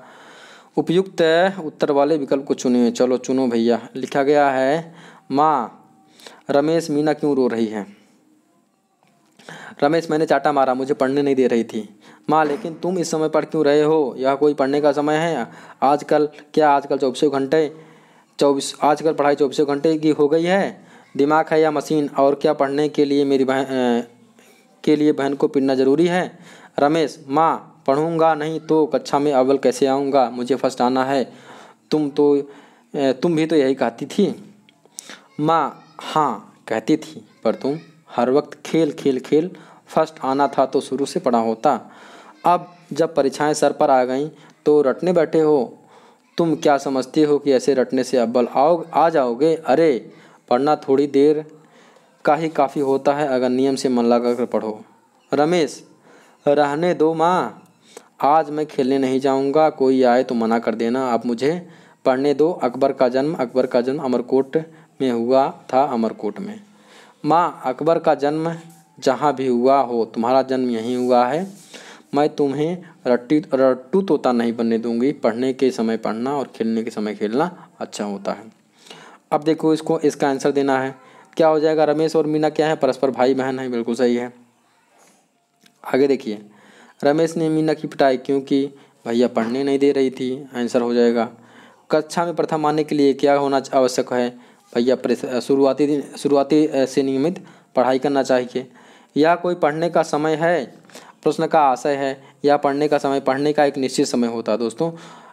उपयुक्त उत्तर वाले विकल्प को चुने चलो चुनो भैया लिखा गया है माँ रमेश मीना क्यों रो रही है रमेश मैंने चाटा मारा मुझे पढ़ने नहीं दे रही थी माँ लेकिन तुम इस समय पढ़ क्यों रहे हो यह कोई पढ़ने का समय है आजकल क्या आजकल चौबीसों घंटे चौबीस आजकल पढ़ाई चौबीसों घंटे की हो गई है दिमाग है या मशीन और क्या पढ़ने के लिए मेरी बहन के लिए बहन को पीटना ज़रूरी है रमेश माँ पढ़ूंगा नहीं तो कक्षा में अव्वल कैसे आऊँगा मुझे फर्स्ट आना है तुम तो तुम भी तो यही कहती थी माँ हाँ कहती थी पर तुम हर वक्त खेल खेल खेल फर्स्ट आना था तो शुरू से पढ़ा होता अब जब परीक्षाएं सर पर आ गईं तो रटने बैठे हो तुम क्या समझते हो कि ऐसे रटने से अब्बल आओ आ जाओगे अरे पढ़ना थोड़ी देर का ही काफ़ी होता है अगर नियम से मन लगा कर पढ़ो रमेश रहने दो माँ आज मैं खेलने नहीं जाऊँगा कोई आए तो मना कर देना आप मुझे पढ़ने दो अकबर का जन्म अकबर का जन्म अमरकोट में हुआ था अमरकोट में माँ अकबर का जन्म जहाँ भी हुआ हो तुम्हारा जन्म यहीं हुआ है मैं तुम्हें रट्टी रट्टू तोता नहीं बनने दूंगी पढ़ने के समय पढ़ना और खेलने के समय खेलना अच्छा होता है अब देखो इसको इसका आंसर देना है क्या हो जाएगा रमेश और मीना क्या है परस्पर भाई बहन है बिल्कुल सही है आगे देखिए रमेश ने मीना की पिटाई क्योंकि भैया पढ़ने नहीं दे रही थी आंसर हो जाएगा कक्षा में प्रथम आने के लिए क्या होना आवश्यक है भैया प्रेस शुरुआती दिन शुरुआती से नियमित पढ़ाई करना चाहिए या कोई पढ़ने का समय है प्रश्न का आशय है या पढ़ने का समय पढ़ने का एक निश्चित समय होता है दोस्तों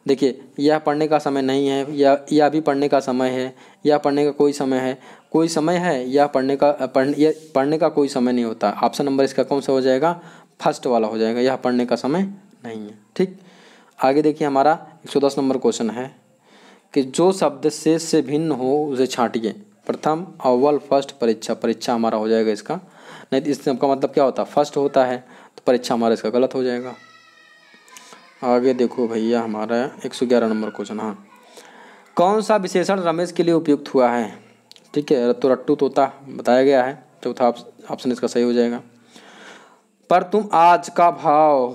देखिए यह पढ़ने का समय नहीं है या यह भी पढ़ने का समय है यह पढ़ने का कोई समय है कोई समय है यह पढ़ने का पढ़ने यह पढ़ने का कोई समय नहीं होता ऑप्शन नंबर इसका कौन सा हो जाएगा फर्स्ट वाला हो जाएगा यह पढ़ने का समय नहीं है ठीक आगे देखिए हमारा एक नंबर क्वेश्चन है कि जो शब्द शेष से भिन्न हो उसे छाटिए प्रथम अव्वल फर्स्ट परीक्षा परीक्षा हमारा हो जाएगा इसका नहीं तो इस सबका मतलब क्या होता है फर्स्ट होता है तो परीक्षा हमारा इसका गलत हो जाएगा आगे देखो भैया हमारा एक सौ ग्यारह नंबर क्वेश्चन हाँ कौन सा विशेषण रमेश के लिए उपयुक्त हुआ है ठीक है रत्तु रट्टू तोता बताया गया है चौथा ऑप्शन इसका सही हो जाएगा पर तुम आज का भाव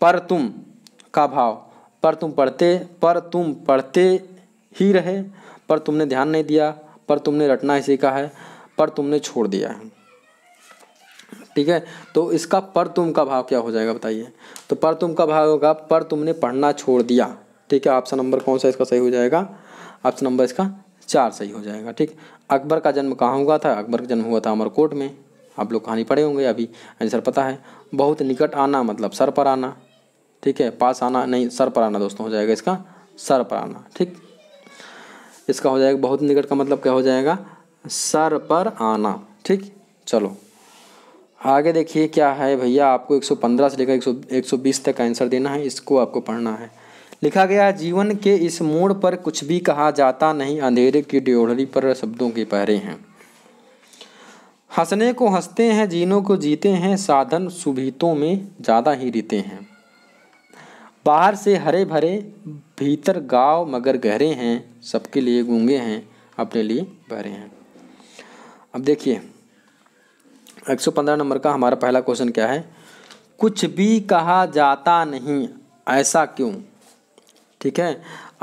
पर तुम का भाव पर तुम पढ़ते पर तुम पढ़ते ही रहे पर तुमने ध्यान नहीं दिया पर तुमने रटना ही सीखा है पर तुमने छोड़ दिया है ठीक है तो इसका पर तुम का भाव क्या हो जाएगा बताइए तो पर तुम का भाव होगा पर तुमने पढ़ना छोड़ दिया ठीक है ऑप्शन नंबर कौन सा इसका सही हो जाएगा ऑप्शन नंबर इसका चार सही हो जाएगा ठीक अकबर का जन्म कहाँ हुआ था अकबर का जन्म हुआ था अमरकोट में आप लोग कहानी पढ़े होंगे अभी आंसर हाँ पता है बहुत निकट आना मतलब सर पर आना ठीक है पास आना नहीं सर पर आना दोस्तों हो जाएगा इसका सर पर आना ठीक इसका हो जाएगा बहुत निकट का मतलब क्या हो जाएगा सर पर आना ठीक चलो आगे देखिए क्या है भैया आपको 115 से लेकर 100 120 तक आंसर देना है इसको आपको पढ़ना है लिखा गया है जीवन के इस मोड़ पर कुछ भी कहा जाता नहीं अंधेरे की ड्योढ़ी पर शब्दों के पहरे हैं हंसने को हंसते हैं जीनों को जीते हैं साधन सुभीतों में ज़्यादा ही रीते हैं बाहर से हरे भरे भीतर गाँव मगर गहरे हैं सबके लिए गूंगे हैं अपने लिए बहरे हैं अब देखिए 115 नंबर का हमारा पहला क्वेश्चन क्या है कुछ भी कहा जाता नहीं ऐसा क्यों ठीक है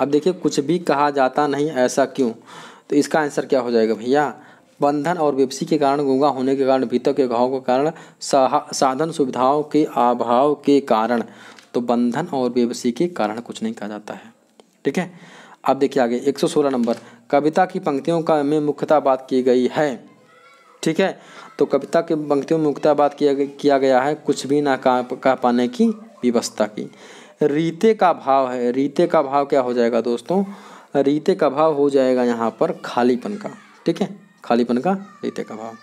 अब देखिए कुछ भी कहा जाता नहीं ऐसा क्यों तो इसका आंसर क्या हो जाएगा भैया बंधन और विपसी के कारण गूंगा होने के कारण भीतर के घाव के कारण साधन सुविधाओं के अभाव के कारण तो बंधन और बेबसी के कारण कुछ नहीं कहा जाता है ठीक है अब देखिए आगे 116 नंबर कविता की पंक्तियों का में मुख्यता बात की गई है ठीक है तो कविता की पंक्तियों में मुख्यता बात किया किया गया है कुछ भी ना कह पाने की व्यवस्था की रीते का भाव है रीते का भाव क्या हो जाएगा दोस्तों रीते का भाव हो जाएगा यहाँ पर खालीपन का ठीक है खालीपन का रीते का भाव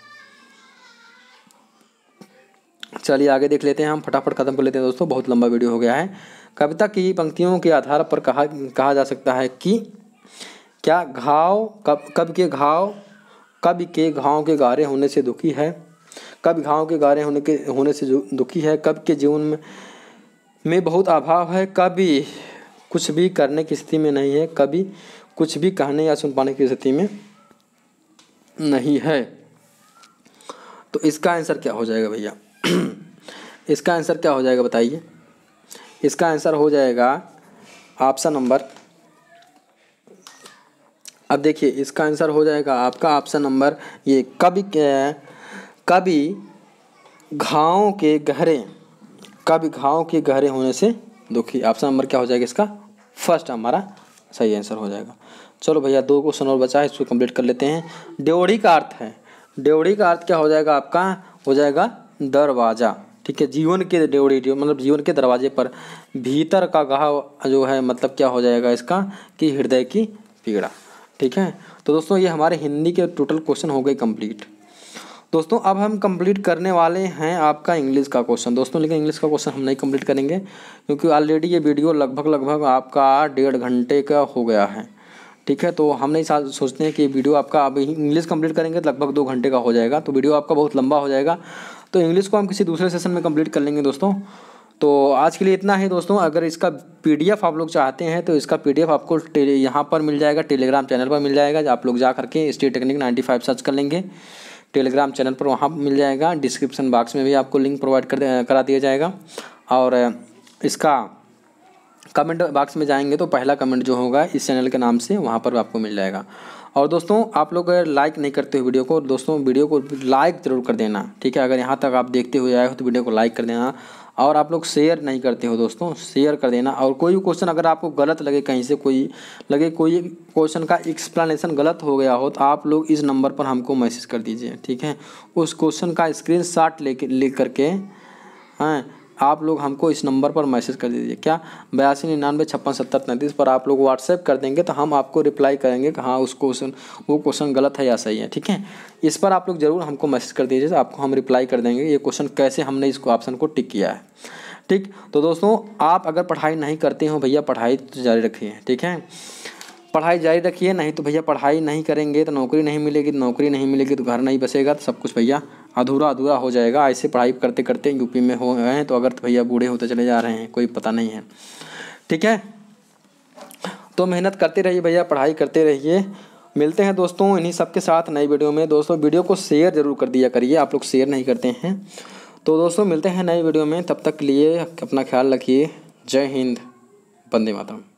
चलिए आगे देख लेते हैं हम फटाफट खत्म कर लेते हैं दोस्तों बहुत लंबा वीडियो हो गया है कविता की पंक्तियों के आधार पर कहा कहा जा सकता है कि क्या घाव कब कब के घाव कब के घाव के गारे होने से दुखी है कब घाव के गारे होने के होने से दुखी है कब के जीवन में में बहुत अभाव है कभी कुछ भी करने की स्थिति में नहीं है कभी कुछ भी कहने या सुन पाने की स्थिति में नहीं है तो इसका आंसर क्या हो जाएगा भैया इसका आंसर क्या हो जाएगा बताइए इसका आंसर हो जाएगा ऑप्शन नंबर अब देखिए इसका आंसर हो जाएगा आपका ऑप्शन नंबर ये कभी कभी घाव के गहरे कभी घाव के गहरे होने से दुखी ऑप्शन नंबर क्या हो जाएगा इसका फर्स्ट हमारा सही आंसर हो जाएगा चलो भैया दो क्वेश्चन और बचा है इसको कंप्लीट कर लेते हैं ड्योढ़ी का अर्थ है ड्योढ़ी का अर्थ क्या हो जाएगा आपका हो जाएगा दरवाज़ा ठीक है जीवन के ड्योड़ी मतलब जीवन के दरवाजे पर भीतर का गाह जो है मतलब क्या हो जाएगा इसका कि हृदय की पीड़ा ठीक है तो दोस्तों ये हमारे हिंदी के टोटल क्वेश्चन हो गए कंप्लीट दोस्तों अब हम कंप्लीट करने वाले हैं आपका इंग्लिश का क्वेश्चन दोस्तों लेकिन इंग्लिश का क्वेश्चन हम नहीं कंप्लीट करेंगे क्योंकि ऑलरेडी ये वीडियो लगभग लगभग आपका डेढ़ घंटे का हो गया है ठीक है तो हम नहीं सोचते हैं कि वीडियो आपका अभी इंग्लिश कंप्लीट करेंगे तो लगभग दो घंटे का हो जाएगा तो वीडियो आपका बहुत लंबा हो जाएगा तो इंग्लिश को हम किसी दूसरे सेशन में कंप्लीट कर लेंगे दोस्तों तो आज के लिए इतना ही दोस्तों अगर इसका पीडीएफ आप लोग चाहते हैं तो इसका पीडीएफ आपको यहाँ पर मिल जाएगा टेलीग्राम चैनल पर मिल जाएगा आप लोग जा करके state technique ninety five search कर लेंगे टेलीग्राम चैनल पर वहाँ मिल जाएगा डिस्क्रिप्शन बॉक्स में भी आपको लिंक प्रोवाइड कर करा दिया जाएगा और इसका कमेंट बॉक्स में जाएंगे तो पहला कमेंट जो होगा इस चैनल के नाम से वहाँ पर आपको मिल जाएगा और दोस्तों आप लोग अगर लाइक नहीं करते हो वीडियो को दोस्तों वीडियो को लाइक ज़रूर कर देना ठीक है अगर यहाँ तक आप देखते हुए आए हो तो वीडियो को लाइक कर देना और आप लोग शेयर नहीं करते हो दोस्तों शेयर कर देना और कोई भी क्वेश्चन अगर आपको गलत लगे कहीं से कोई लगे कोई क्वेश्चन का एक्सप्लेनेशन गलत हो गया हो तो आप लोग इस नंबर पर हमको मैसेज कर दीजिए ठीक है उस क्वेश्चन का स्क्रीन शॉट ले ले करके हैं आप लोग हमको इस नंबर पर मैसेज कर दीजिए क्या बयासी निन्यानवे छप्पन सत्तर तैंतीस पर आप लोग व्हाट्सएप कर देंगे तो हम आपको रिप्लाई करेंगे कि हाँ उस क्वेश्चन वो क्वेश्चन गलत है या सही है ठीक है इस पर आप लोग ज़रूर हमको मैसेज कर दीजिए तो आपको हम रिप्लाई कर देंगे ये क्वेश्चन कैसे हमने इसको ऑप्शन को टिक किया है ठीक तो दोस्तों आप अगर पढ़ाई नहीं करते हो भैया पढ़ाई तो जारी रखिए ठीक है पढ़ाई जारी रखिए नहीं तो भैया पढ़ाई नहीं करेंगे तो नौकरी नहीं मिलेगी तो नौकरी नहीं मिलेगी तो घर नहीं बसेगा तो सब कुछ भैया अधूरा अधूरा हो जाएगा ऐसे पढ़ाई करते करते यूपी में हो गए हैं तो अगर तो भैया बूढ़े होते चले जा रहे हैं कोई पता नहीं है ठीक है तो मेहनत करते रहिए भैया पढ़ाई करते रहिए मिलते हैं दोस्तों इन्हीं सब के साथ नई वीडियो में दोस्तों वीडियो को शेयर ज़रूर कर दिया करिए आप लोग शेयर नहीं करते हैं तो दोस्तों मिलते हैं नई वीडियो में तब तक लिए अपना ख्याल रखिए जय हिंद वंदे मातरम